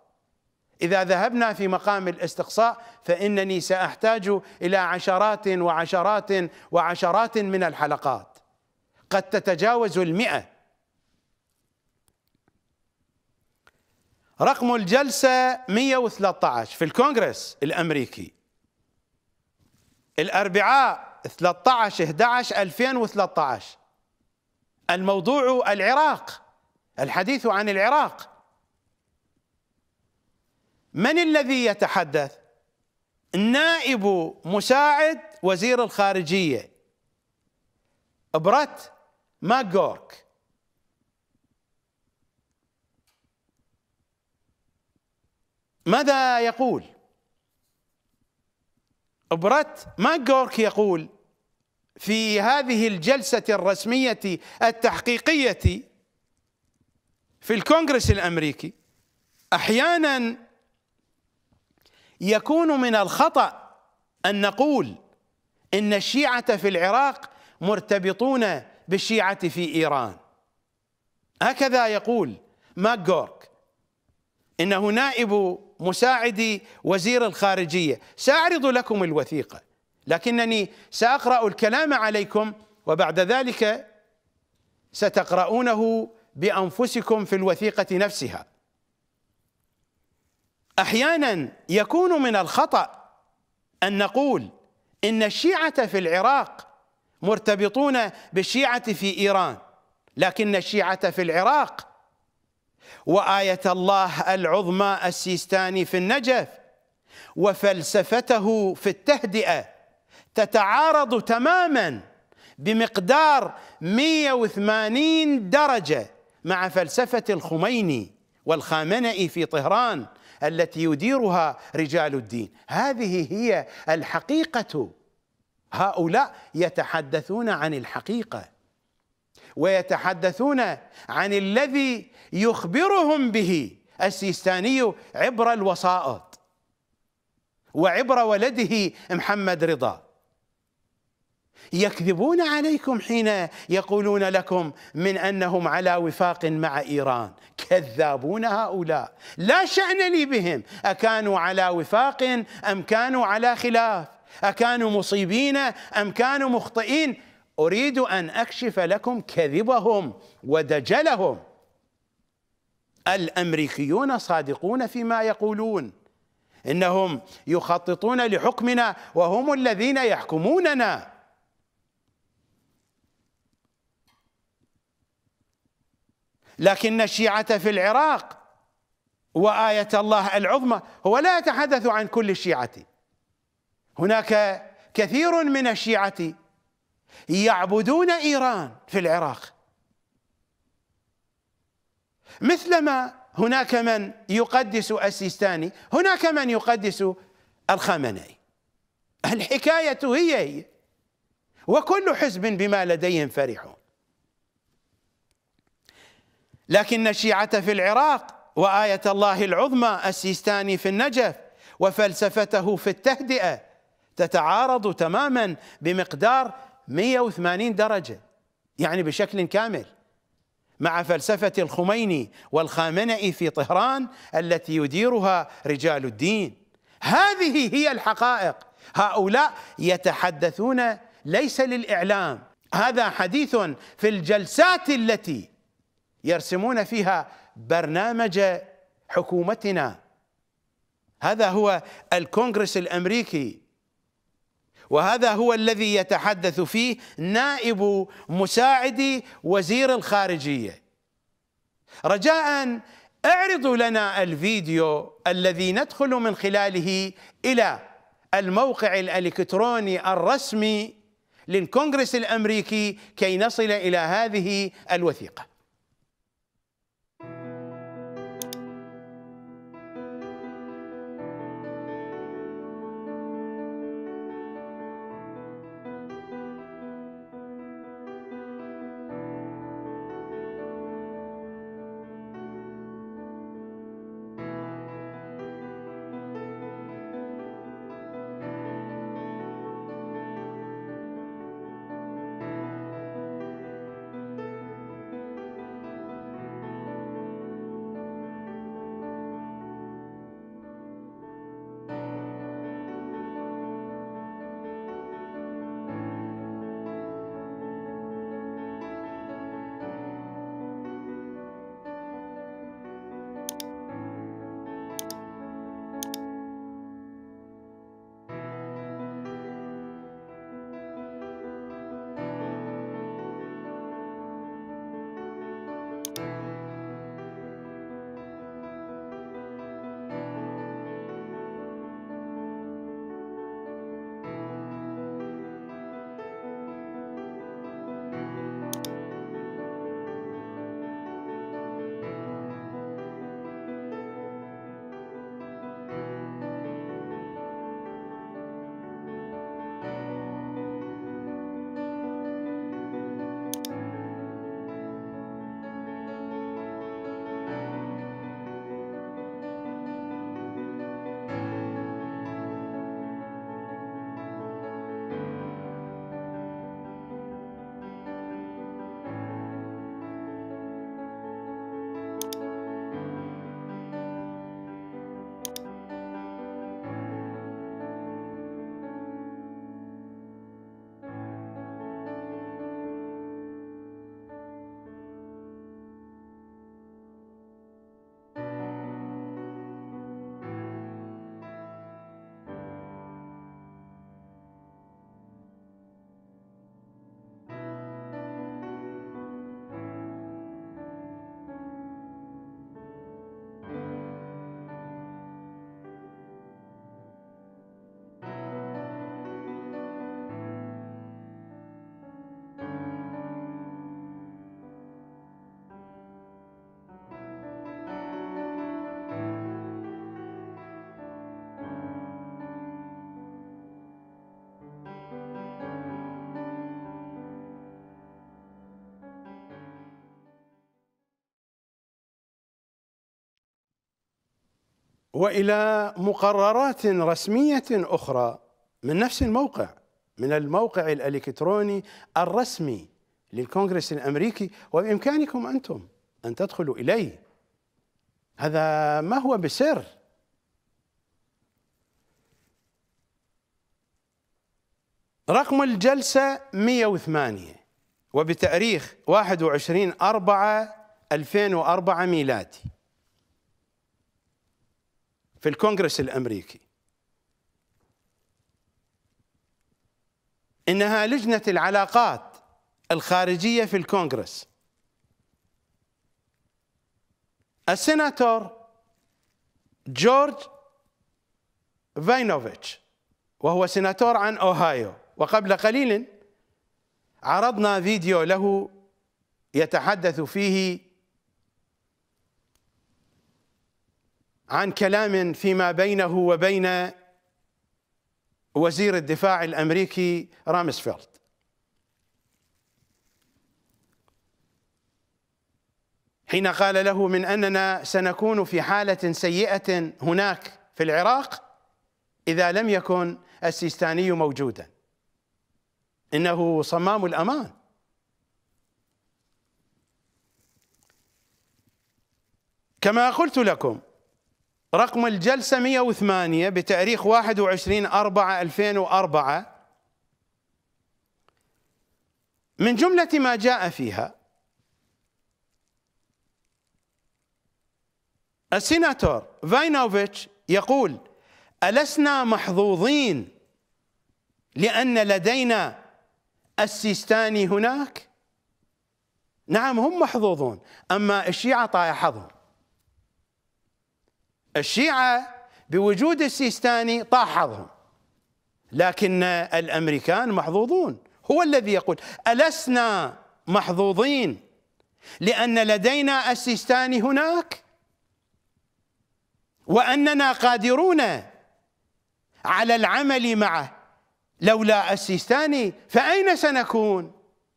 S1: إذا ذهبنا في مقام الاستقصاء فإنني سأحتاج إلى عشرات وعشرات وعشرات من الحلقات قد تتجاوز المئة رقم الجلسة 113 في الكونغرس الأمريكي الأربعاء 13 11 2013 الموضوع العراق الحديث عن العراق من الذي يتحدث نائب مساعد وزير الخارجية برت ماجورك ماذا يقول برت ماجورك يقول في هذه الجلسة الرسمية التحقيقية في الكونغرس الأمريكي أحيانا يكون من الخطأ أن نقول إن الشيعة في العراق مرتبطون بالشيعة في إيران هكذا يقول ماجور إنه نائب مساعد وزير الخارجية سأعرض لكم الوثيقة لكنني سأقرأ الكلام عليكم وبعد ذلك ستقرؤونه بأنفسكم في الوثيقة نفسها أحيانا يكون من الخطأ أن نقول إن الشيعة في العراق مرتبطون بالشيعة في إيران لكن الشيعة في العراق وآية الله العظمى السيستاني في النجف وفلسفته في التهدئة تتعارض تماما بمقدار 180 درجة مع فلسفة الخميني والخامنئي في طهران التي يديرها رجال الدين هذه هي الحقيقة هؤلاء يتحدثون عن الحقيقه ويتحدثون عن الذي يخبرهم به السيستاني عبر الوسائط وعبر ولده محمد رضا يكذبون عليكم حين يقولون لكم من انهم على وفاق مع ايران كذابون هؤلاء لا شان لي بهم اكانوا على وفاق ام كانوا على خلاف اكانوا مصيبين ام كانوا مخطئين أريد أن أكشف لكم كذبهم ودجلهم الأمريكيون صادقون فيما يقولون إنهم يخططون لحكمنا وهم الذين يحكموننا لكن الشيعة في العراق وآية الله العظمى هو لا يتحدث عن كل الشيعة هناك كثير من الشيعة يعبدون ايران في العراق مثلما هناك من يقدس السيستاني هناك من يقدس الخامنئي الحكاية هي هي وكل حزب بما لديهم فرحون لكن الشيعة في العراق وآية الله العظمى السيستاني في النجف وفلسفته في التهدئة تتعارض تماما بمقدار 180 درجة يعني بشكل كامل مع فلسفة الخميني والخامنئي في طهران التي يديرها رجال الدين هذه هي الحقائق هؤلاء يتحدثون ليس للإعلام هذا حديث في الجلسات التي يرسمون فيها برنامج حكومتنا هذا هو الكونغرس الأمريكي وهذا هو الذي يتحدث فيه نائب مساعد وزير الخارجية رجاء اعرضوا لنا الفيديو الذي ندخل من خلاله إلى الموقع الإلكتروني الرسمي للكونغرس الأمريكي كي نصل إلى هذه الوثيقة والى مقررات رسميه اخرى من نفس الموقع من الموقع الالكتروني الرسمي للكونغرس الامريكي وبامكانكم انتم ان تدخلوا اليه هذا ما هو بسر رقم الجلسة 108 وبتاريخ 21 4 2004 ميلادي في الكونغرس الامريكي انها لجنه العلاقات الخارجيه في الكونغرس السناتور جورج فاينوفيتش وهو سناتور عن اوهايو وقبل قليل عرضنا فيديو له يتحدث فيه عن كلام فيما بينه وبين وزير الدفاع الامريكي رامسفيلد حين قال له من اننا سنكون في حاله سيئه هناك في العراق اذا لم يكن السيستاني موجودا انه صمام الامان كما قلت لكم رقم الجلسة 108 بتاريخ 21 4 2004 من جملة ما جاء فيها السيناتور فاينوفيتش يقول ألسنا محظوظين لأن لدينا السيستاني هناك نعم هم محظوظون أما الشيعة طايحظهم الشيعة بوجود السيستاني طاحظهم لكن الأمريكان محظوظون هو الذي يقول ألسنا محظوظين لأن لدينا السيستاني هناك وأننا قادرون على العمل معه لولا السيستاني فأين سنكون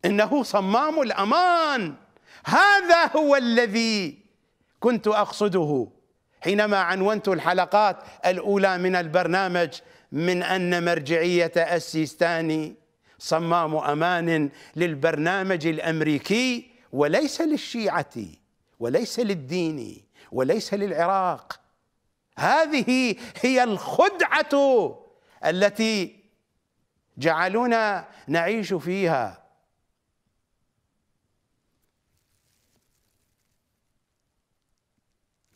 S1: إنه صمام الأمان هذا هو الذي كنت أقصده حينما عنونت الحلقات الأولى من البرنامج من أن مرجعية السيستاني صمام أمان للبرنامج الأمريكي وليس للشيعة وليس للدين وليس للعراق هذه هي الخدعة التي جعلونا نعيش فيها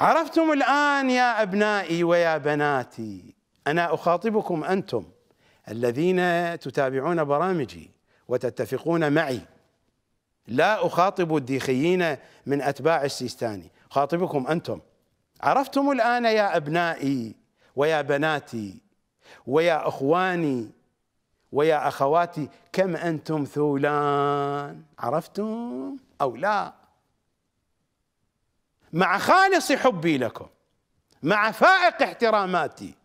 S1: عرفتم الآن يا أبنائي ويا بناتي أنا أخاطبكم أنتم الذين تتابعون برامجي وتتفقون معي لا أخاطب الديخيين من أتباع السيستاني خاطبكم أنتم عرفتم الآن يا أبنائي ويا بناتي ويا أخواني ويا أخواتي كم أنتم ثولان عرفتم أو لا مع خالص حبي لكم مع فائق احتراماتي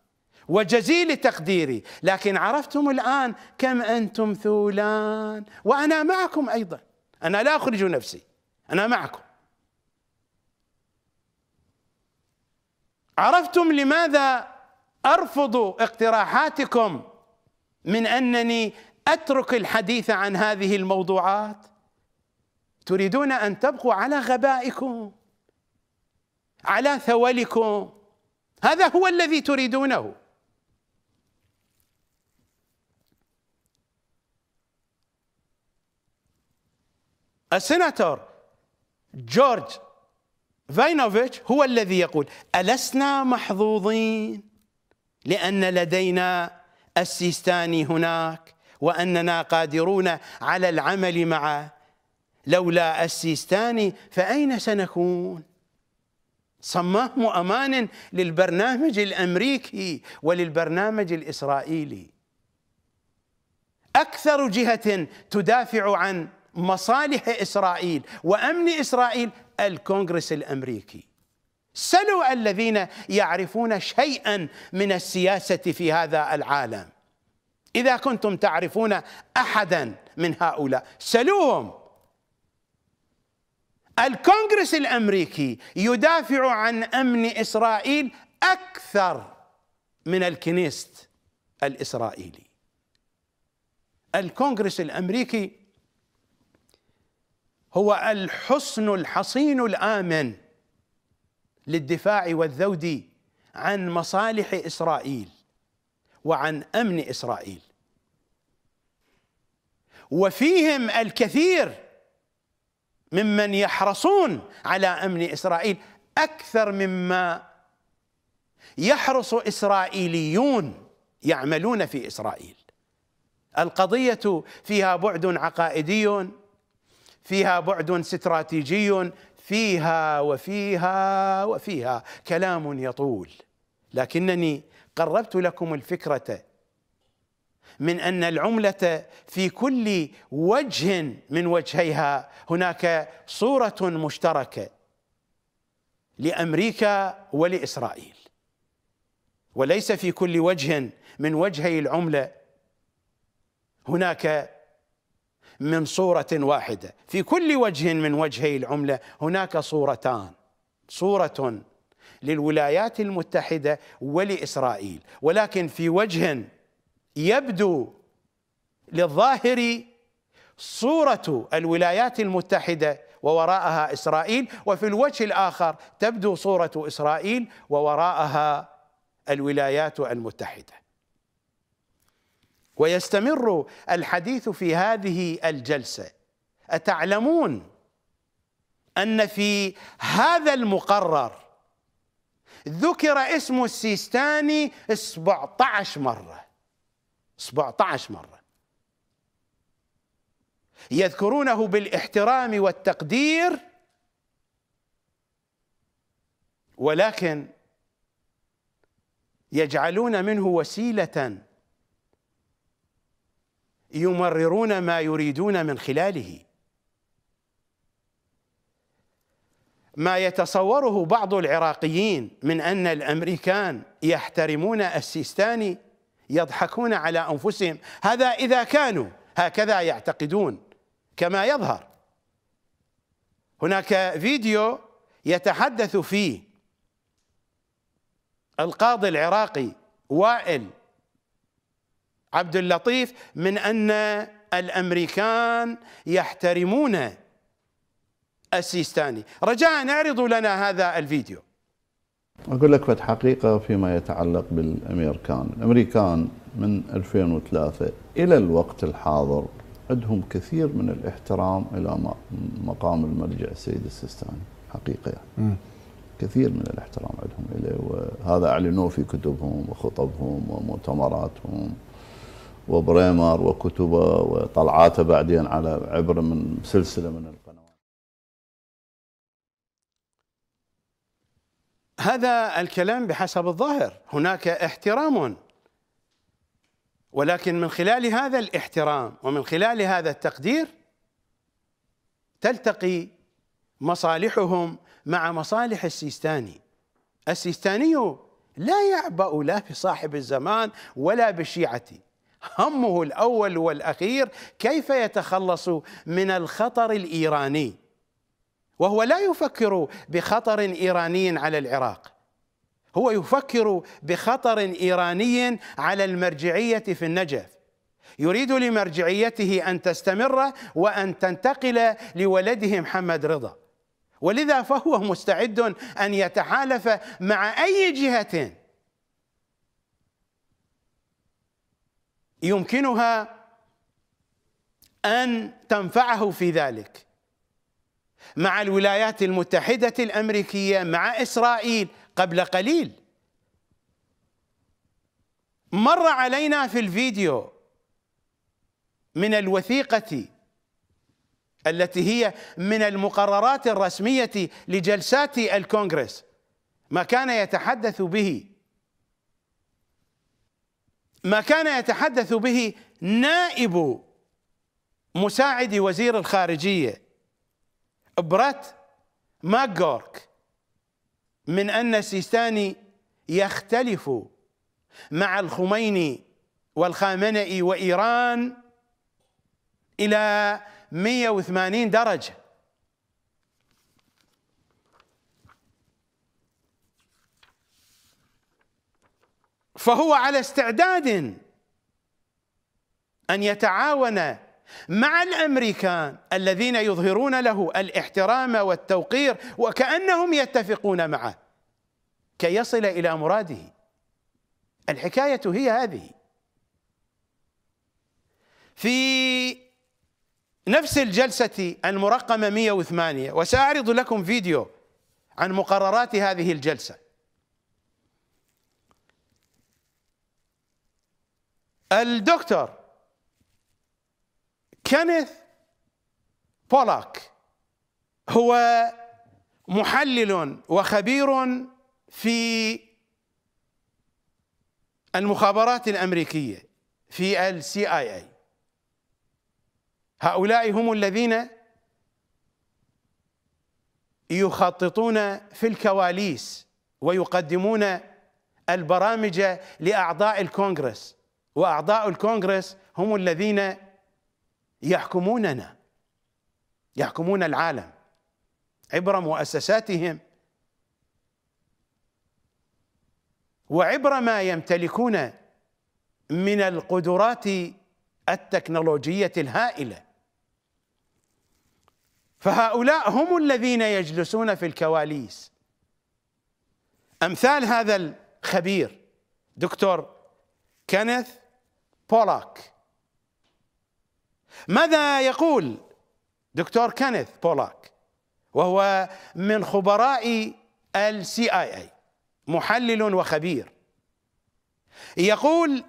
S1: وجزيل تقديري لكن عرفتم الآن كم أنتم ثولان وأنا معكم أيضا أنا لا أخرج نفسي أنا معكم عرفتم لماذا أرفض اقتراحاتكم من أنني أترك الحديث عن هذه الموضوعات تريدون أن تبقوا على غبائكم على ثولكم هذا هو الذي تريدونه السناتور جورج فاينوفيتش هو الذي يقول ألسنا محظوظين لأن لدينا السيستاني هناك وأننا قادرون على العمل معه لولا السيستاني فأين سنكون صمام أمان للبرنامج الأمريكي وللبرنامج الإسرائيلي أكثر جهة تدافع عن مصالح إسرائيل وأمن إسرائيل الكونغرس الأمريكي سلوا الذين يعرفون شيئا من السياسة في هذا العالم إذا كنتم تعرفون أحدا من هؤلاء سلوهم الكونغرس الامريكي يدافع عن امن اسرائيل اكثر من الكنيست الاسرائيلي الكونغرس الامريكي هو الحصن الحصين الامن للدفاع والذود عن مصالح اسرائيل وعن امن اسرائيل وفيهم الكثير ممن يحرصون على امن اسرائيل اكثر مما يحرص اسرائيليون يعملون في اسرائيل القضيه فيها بعد عقائدي فيها بعد استراتيجي فيها وفيها وفيها كلام يطول لكنني قربت لكم الفكره من ان العمله في كل وجه من وجهيها هناك صوره مشتركه لامريكا ولاسرائيل وليس في كل وجه من وجهي العمله هناك من صوره واحده في كل وجه من وجهي العمله هناك صورتان صوره للولايات المتحده ولاسرائيل ولكن في وجه يبدو للظاهر صورة الولايات المتحدة ووراءها إسرائيل وفي الوجه الآخر تبدو صورة إسرائيل ووراءها الولايات المتحدة ويستمر الحديث في هذه الجلسة أتعلمون أن في هذا المقرر ذكر اسم السيستاني 17 مرة 17 مرة يذكرونه بالاحترام والتقدير ولكن يجعلون منه وسيلة يمررون ما يريدون من خلاله ما يتصوره بعض العراقيين من أن الأمريكان يحترمون السيستاني يضحكون على أنفسهم هذا إذا كانوا هكذا يعتقدون كما يظهر هناك فيديو يتحدث فيه القاضي العراقي وائل عبد اللطيف من ان الامريكان يحترمون السيستاني رجاء اعرضوا لنا هذا الفيديو
S9: أقول لك حقيقة فيما يتعلق بالأمريكان الأمريكان من 2003 إلى الوقت الحاضر عندهم كثير من الاحترام إلى مقام المرجع السيد السيستاني حقيقة يعني. م. كثير من الاحترام عندهم إليه وهذا أعلنوه في كتبهم وخطبهم ومؤتمراتهم وبريمر وكتبه وطلعاته بعدين على عبر من سلسلة من
S1: هذا الكلام بحسب الظاهر هناك احترام ولكن من خلال هذا الاحترام ومن خلال هذا التقدير تلتقي مصالحهم مع مصالح السيستاني السيستاني لا يعبأ لا بصاحب الزمان ولا بالشيعة همه الأول والأخير كيف يتخلص من الخطر الإيراني وهو لا يفكر بخطر ايراني على العراق هو يفكر بخطر ايراني على المرجعيه في النجف يريد لمرجعيته ان تستمر وان تنتقل لولده محمد رضا ولذا فهو مستعد ان يتحالف مع اي جهه يمكنها ان تنفعه في ذلك مع الولايات المتحدة الأمريكية مع إسرائيل قبل قليل مر علينا في الفيديو من الوثيقة التي هي من المقررات الرسمية لجلسات الكونغرس ما كان يتحدث به ما كان يتحدث به نائب مساعد وزير الخارجية برت ماكغورك من أن السيستاني يختلف مع الخميني والخامنئي وإيران إلى 180 درجة فهو على استعداد أن يتعاون مع الامريكان الذين يظهرون له الاحترام والتوقير وكانهم يتفقون معه كي يصل الى مراده الحكايه هي هذه في نفس الجلسه المرقمه 108 وساعرض لكم فيديو عن مقررات هذه الجلسه الدكتور كينيث بولاك هو محلل وخبير في المخابرات الامريكيه في السي اي اي هؤلاء هم الذين يخططون في الكواليس ويقدمون البرامج لاعضاء الكونغرس واعضاء الكونغرس هم الذين يحكموننا يحكمون العالم عبر مؤسساتهم وعبر ما يمتلكون من القدرات التكنولوجيه الهائله فهؤلاء هم الذين يجلسون في الكواليس امثال هذا الخبير دكتور كينيث بولاك ماذا يقول دكتور كينيث بولاك وهو من خبراء السي اي اي محلل وخبير يقول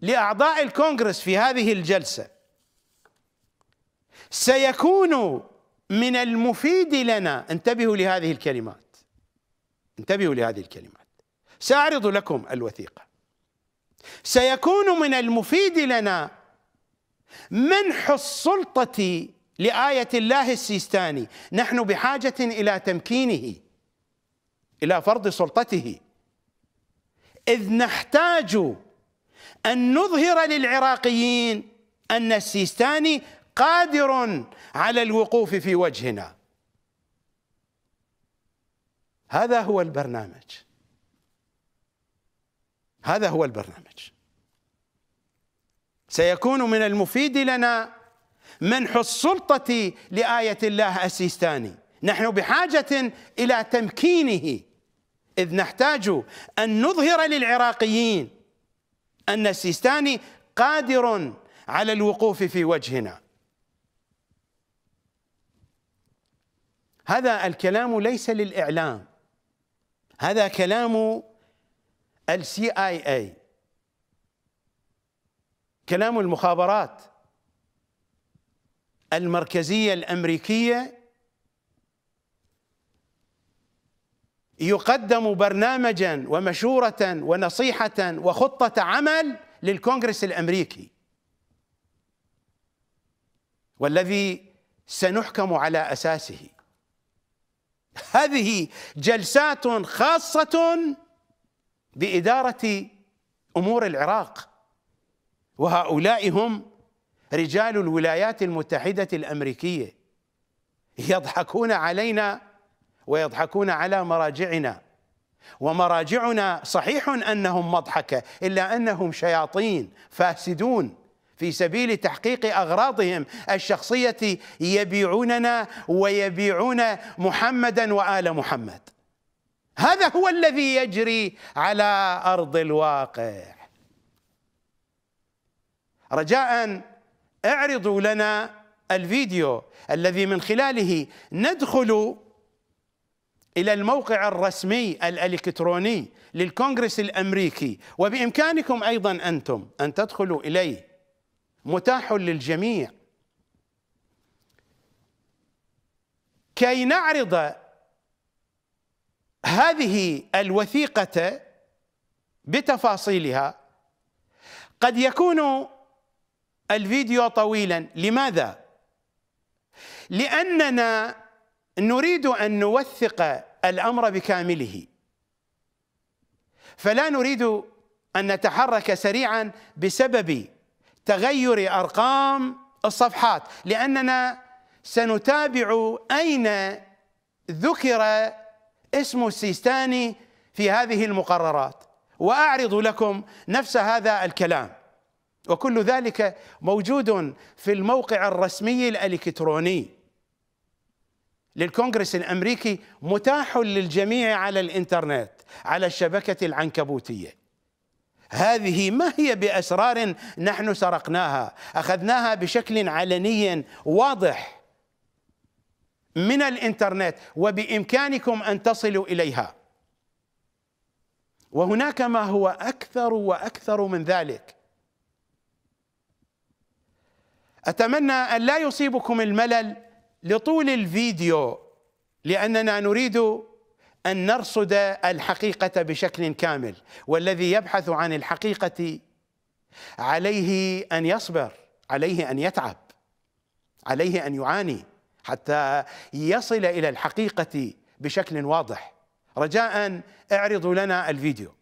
S1: لاعضاء الكونغرس في هذه الجلسه سيكون من المفيد لنا انتبهوا لهذه الكلمات انتبهوا لهذه الكلمات ساعرض لكم الوثيقه سيكون من المفيد لنا منح السلطة لآية الله السيستاني نحن بحاجة إلى تمكينه إلى فرض سلطته إذ نحتاج أن نظهر للعراقيين أن السيستاني قادر على الوقوف في وجهنا هذا هو البرنامج هذا هو البرنامج سيكون من المفيد لنا منح السلطة لآية الله السيستاني نحن بحاجة إلى تمكينه إذ نحتاج أن نظهر للعراقيين أن السيستاني قادر على الوقوف في وجهنا هذا الكلام ليس للإعلام هذا كلام السي اي اي كلام المخابرات المركزية الأمريكية يقدم برنامجا ومشورة ونصيحة وخطة عمل للكونغرس الأمريكي والذي سنحكم على أساسه هذه جلسات خاصة بإدارة أمور العراق وهؤلاء هم رجال الولايات المتحدة الأمريكية يضحكون علينا ويضحكون على مراجعنا ومراجعنا صحيح أنهم مضحكة إلا أنهم شياطين فاسدون في سبيل تحقيق أغراضهم الشخصية يبيعوننا ويبيعون محمدا وآل محمد هذا هو الذي يجري على أرض الواقع رجاء اعرضوا لنا الفيديو الذي من خلاله ندخل الى الموقع الرسمي الالكتروني للكونغرس الامريكي وبامكانكم ايضا انتم ان تدخلوا اليه متاح للجميع كي نعرض هذه الوثيقه بتفاصيلها قد يكون الفيديو طويلا لماذا لاننا نريد ان نوثق الامر بكامله فلا نريد ان نتحرك سريعا بسبب تغير ارقام الصفحات لاننا سنتابع اين ذكر اسم السيستاني في هذه المقررات واعرض لكم نفس هذا الكلام وكل ذلك موجود في الموقع الرسمي الالكتروني للكونغرس الامريكي متاح للجميع على الانترنت على الشبكه العنكبوتيه هذه ما هي باسرار نحن سرقناها اخذناها بشكل علني واضح من الانترنت وبامكانكم ان تصلوا اليها وهناك ما هو اكثر واكثر من ذلك أتمنى أن لا يصيبكم الملل لطول الفيديو لأننا نريد أن نرصد الحقيقة بشكل كامل والذي يبحث عن الحقيقة عليه أن يصبر عليه أن يتعب عليه أن يعاني حتى يصل إلى الحقيقة بشكل واضح رجاء اعرضوا لنا الفيديو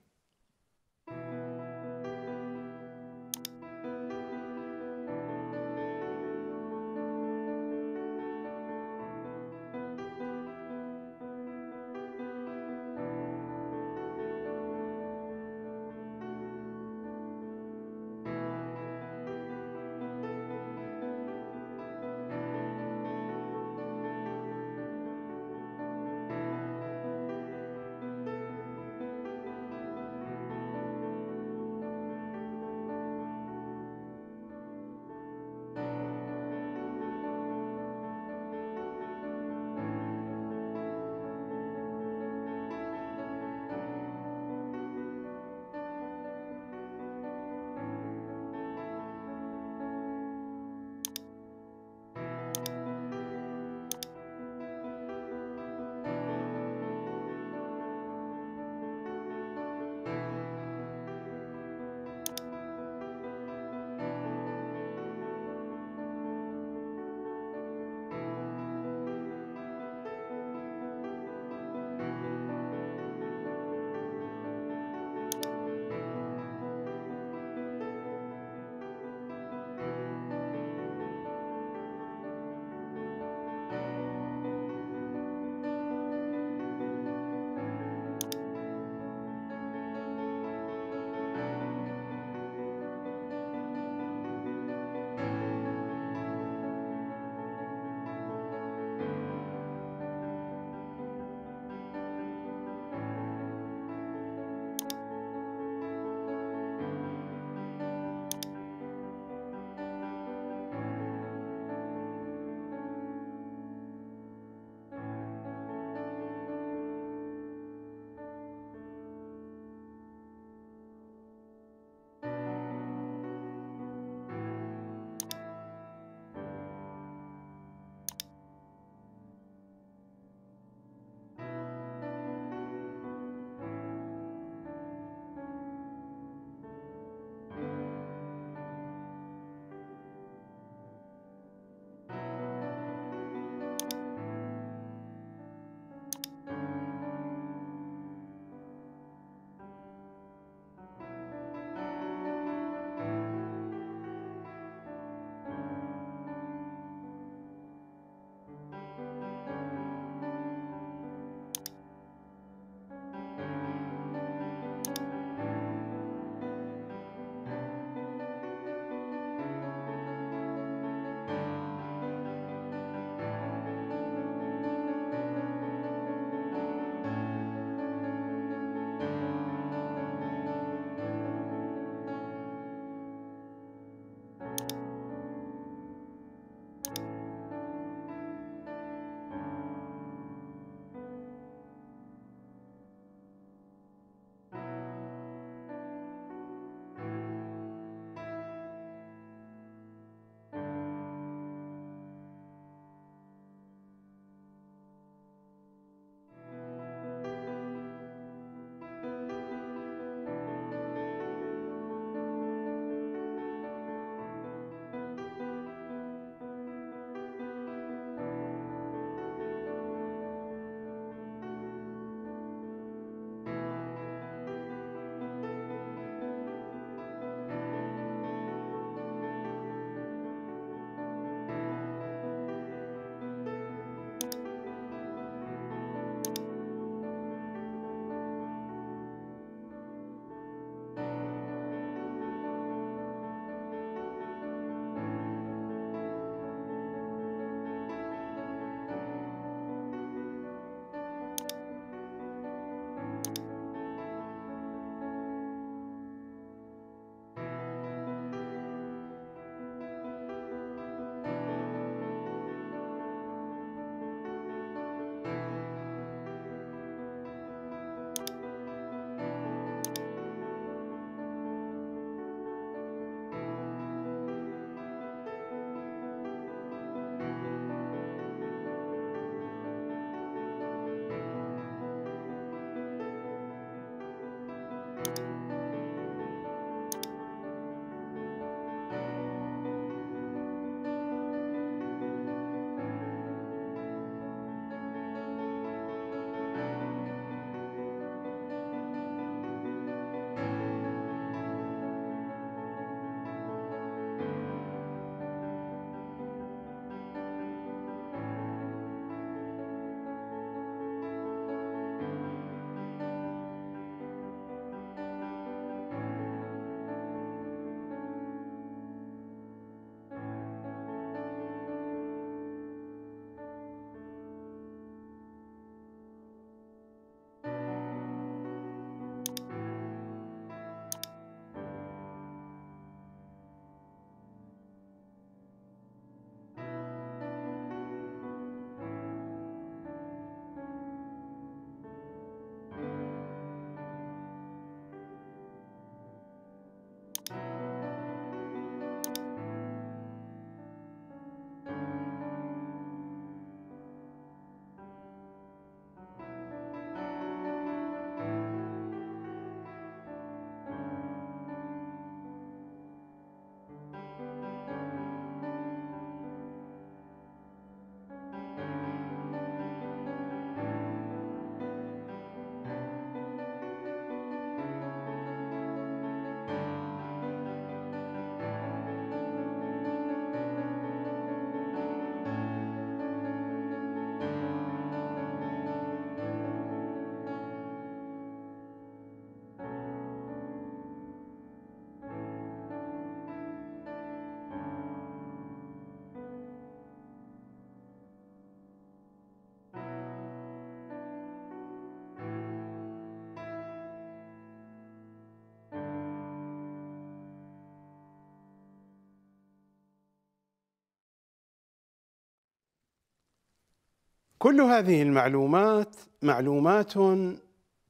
S1: كل هذه المعلومات معلومات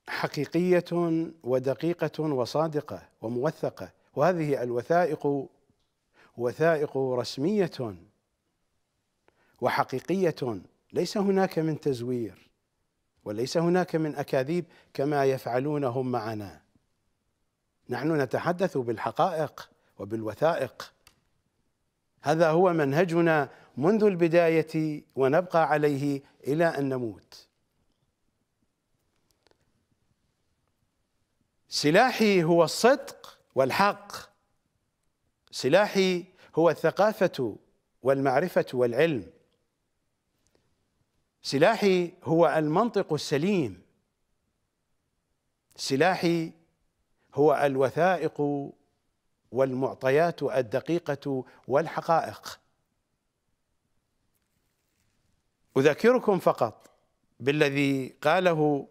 S1: حقيقيه ودقيقه وصادقه وموثقه وهذه الوثائق وثائق رسميه وحقيقيه ليس هناك من تزوير وليس هناك من اكاذيب كما يفعلونهم معنا نحن نتحدث بالحقائق وبالوثائق هذا هو منهجنا منذ البداية ونبقى عليه إلى أن نموت سلاحي هو الصدق والحق سلاحي هو الثقافة والمعرفة والعلم سلاحي هو المنطق السليم سلاحي هو الوثائق والمعطيات الدقيقة والحقائق أذكركم فقط بالذي قاله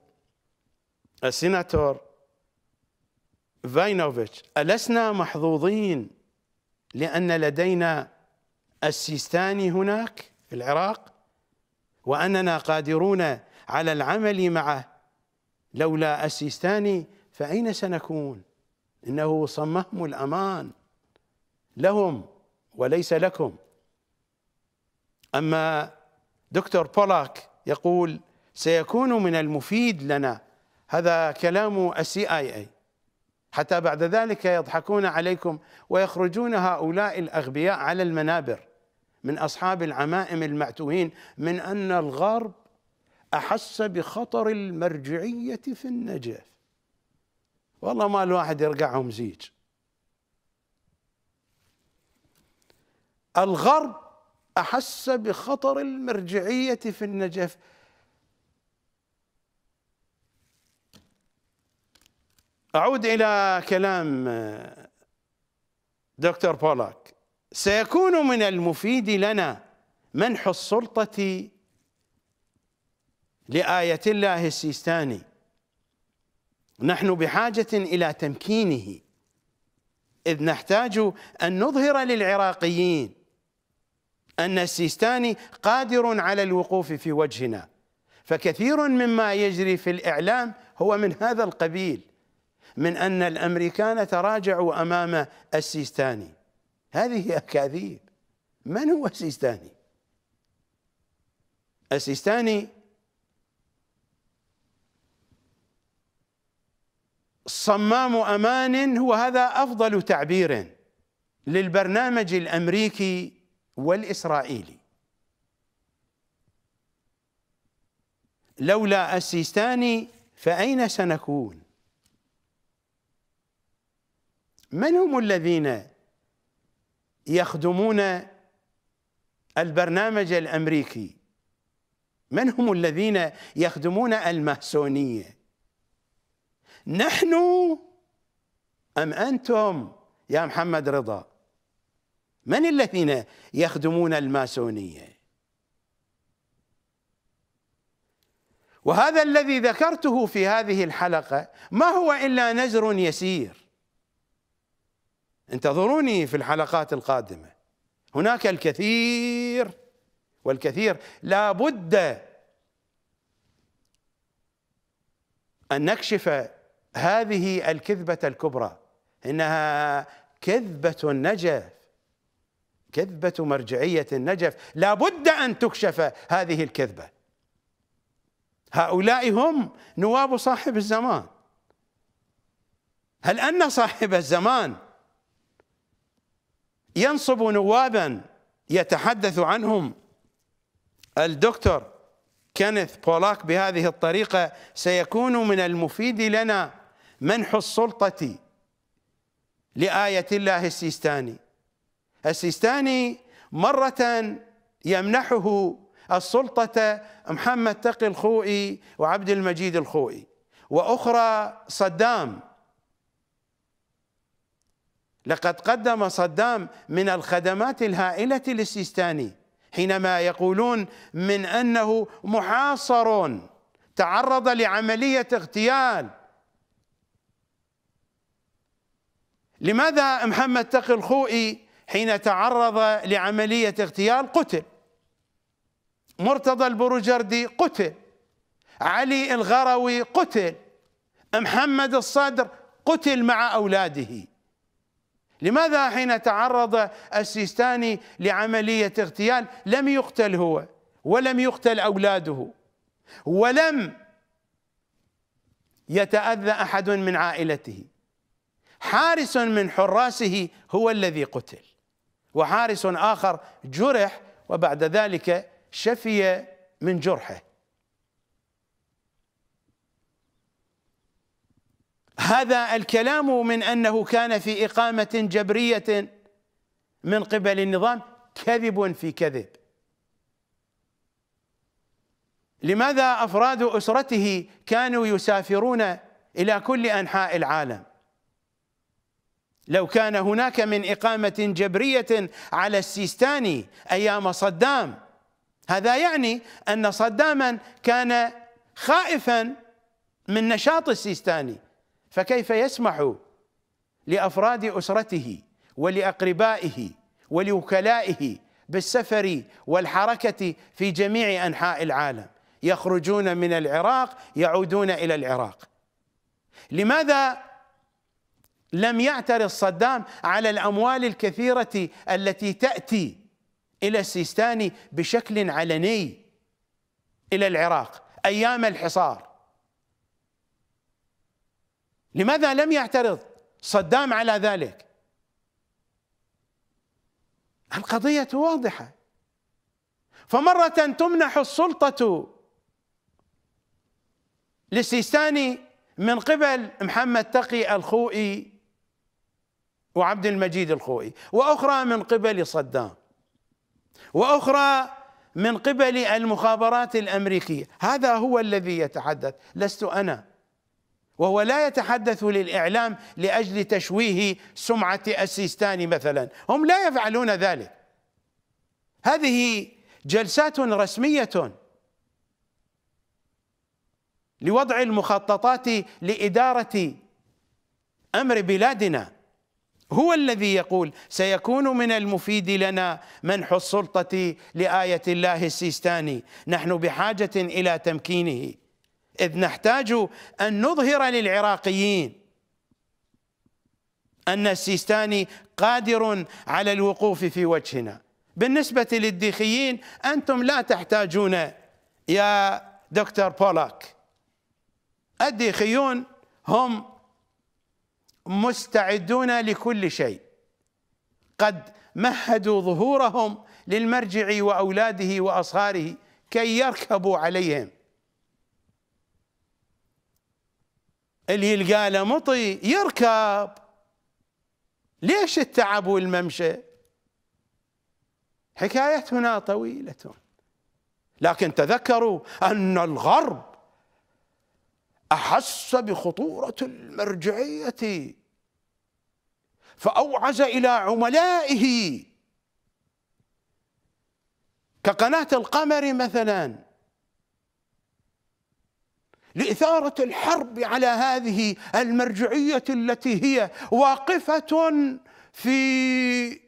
S1: السيناتور فاينوفيتش ألسنا محظوظين لأن لدينا السيستاني هناك في العراق وأننا قادرون على العمل معه لولا السيستاني فأين سنكون إنه صمهم الأمان لهم وليس لكم أما دكتور بولاك يقول سيكون من المفيد لنا هذا كلام السي اي اي حتى بعد ذلك يضحكون عليكم ويخرجون هؤلاء الاغبياء على المنابر من اصحاب العمائم المعتوهين من ان الغرب احس بخطر المرجعيه في النجف والله ما الواحد يرقعهم زيج الغرب أحس بخطر المرجعية في النجف أعود إلى كلام آه، دكتور بولاك سيكون من المفيد لنا منح السلطة لآية الله السيستاني نحن بحاجة إلى تمكينه إذ نحتاج أن نظهر للعراقيين أن السيستاني قادر على الوقوف في وجهنا فكثير مما يجري في الإعلام هو من هذا القبيل من أن الأمريكان تراجعوا أمام السيستاني هذه أكاذيب من هو السيستاني؟ السيستاني صمام أمان هو هذا أفضل تعبير للبرنامج الأمريكي والإسرائيلي لولا السيستاني فأين سنكون من هم الذين يخدمون البرنامج الأمريكي من هم الذين يخدمون الماسونية نحن أم أنتم يا محمد رضا من الذين يخدمون الماسونيه وهذا الذي ذكرته في هذه الحلقه ما هو الا نزر يسير انتظروني في الحلقات القادمه هناك الكثير والكثير لا بد ان نكشف هذه الكذبه الكبرى انها كذبه النجف كذبة مرجعية النجف لا بد أن تكشف هذه الكذبة هؤلاء هم نواب صاحب الزمان هل أن صاحب الزمان ينصب نوابا يتحدث عنهم الدكتور كينيث بولاك بهذه الطريقة سيكون من المفيد لنا منح السلطة لآية الله السيستاني السيستاني مرة يمنحه السلطة محمد تقي الخوئي وعبد المجيد الخوئي وأخرى صدام لقد قدم صدام من الخدمات الهائلة للسيستاني حينما يقولون من أنه محاصر تعرض لعملية اغتيال لماذا محمد تقي الخوئي حين تعرض لعملية اغتيال قتل مرتضى البروجردي قتل علي الغروي قتل محمد الصدر قتل مع أولاده لماذا حين تعرض السيستاني لعملية اغتيال لم يقتل هو ولم يقتل أولاده ولم يتأذى أحد من عائلته حارس من حراسه هو الذي قتل وحارس آخر جرح وبعد ذلك شفي من جرحه هذا الكلام من أنه كان في إقامة جبرية من قبل النظام كذب في كذب لماذا أفراد أسرته كانوا يسافرون إلى كل أنحاء العالم لو كان هناك من إقامة جبرية على السيستاني أيام صدام هذا يعني أن صداما كان خائفا من نشاط السيستاني فكيف يسمح لأفراد أسرته ولأقربائه ولوكلائه بالسفر والحركة في جميع أنحاء العالم يخرجون من العراق يعودون إلى العراق لماذا لم يعترض صدام على الأموال الكثيرة التي تأتي إلى السيستاني بشكل علني إلى العراق أيام الحصار لماذا لم يعترض صدام على ذلك القضية واضحة فمرة تمنح السلطة للسيستاني من قبل محمد تقي الخوئي وعبد المجيد الخوئي واخرى من قبل صدام واخرى من قبل المخابرات الامريكيه هذا هو الذي يتحدث لست انا وهو لا يتحدث للاعلام لاجل تشويه سمعه السيستاني مثلا هم لا يفعلون ذلك هذه جلسات رسميه لوضع المخططات لاداره امر بلادنا هو الذي يقول سيكون من المفيد لنا منح السلطة لآية الله السيستاني نحن بحاجة إلى تمكينه إذ نحتاج أن نظهر للعراقيين أن السيستاني قادر على الوقوف في وجهنا بالنسبة للديخيين أنتم لا تحتاجون يا دكتور بولاك الديخيون هم مستعدون لكل شيء قد مهدوا ظهورهم للمرجع واولاده واصهاره كي يركبوا عليهم اللي يلقى له مطي يركب ليش التعب والممشى حكايتنا طويلة لكن تذكروا أن الغرب أحس بخطورة المرجعية فأوعز إلى عملائه كقناة القمر مثلا لإثارة الحرب على هذه المرجعية التي هي واقفة في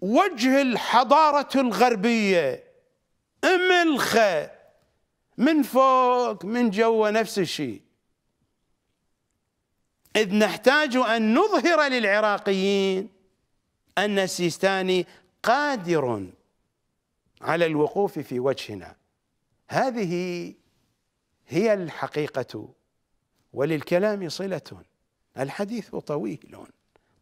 S1: وجه الحضارة الغربية ملخة من فوق من جوا نفس الشيء إذ نحتاج أن نظهر للعراقيين أن السيستاني قادر على الوقوف في وجهنا هذه هي الحقيقة وللكلام صلة الحديث طويل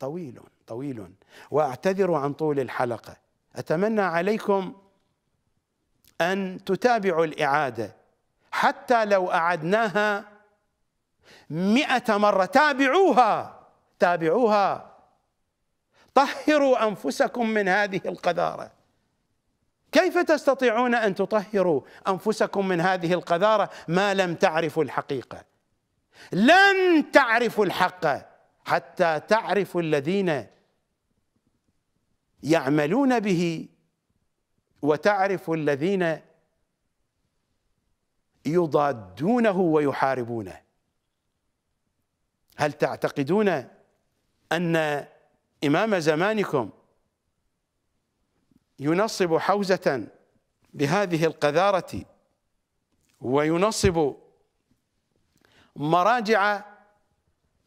S1: طويل طويل وأعتذر عن طول الحلقة أتمنى عليكم أن تتابعوا الإعادة حتى لو أعدناها مئة مرة تابعوها تابعوها طهروا أنفسكم من هذه القذارة كيف تستطيعون أن تطهروا أنفسكم من هذه القذارة ما لم تعرفوا الحقيقة لن تعرفوا الحق حتى تعرفوا الذين يعملون به وتعرفوا الذين يضادونه ويحاربونه هل تعتقدون أن إمام زمانكم ينصب حوزة بهذه القذارة وينصب مراجع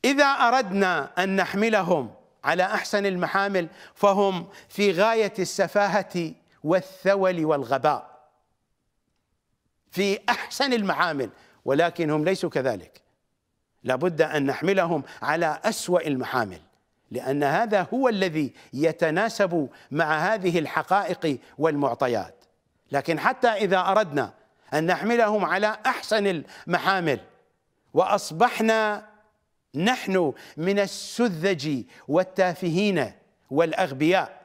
S1: إذا أردنا أن نحملهم على أحسن المحامل فهم في غاية السفاهة والثول والغباء في أحسن المعامل ولكن هم ليسوا كذلك لابد أن نحملهم على أسوأ المحامل لأن هذا هو الذي يتناسب مع هذه الحقائق والمعطيات لكن حتى إذا أردنا أن نحملهم على أحسن المحامل وأصبحنا نحن من السذج والتافهين والأغبياء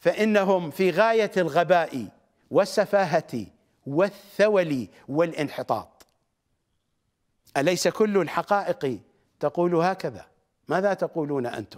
S1: فإنهم في غاية الغباء والسفاهة والثول والانحطاط أليس كل الحقائق تقول هكذا ماذا تقولون أنتم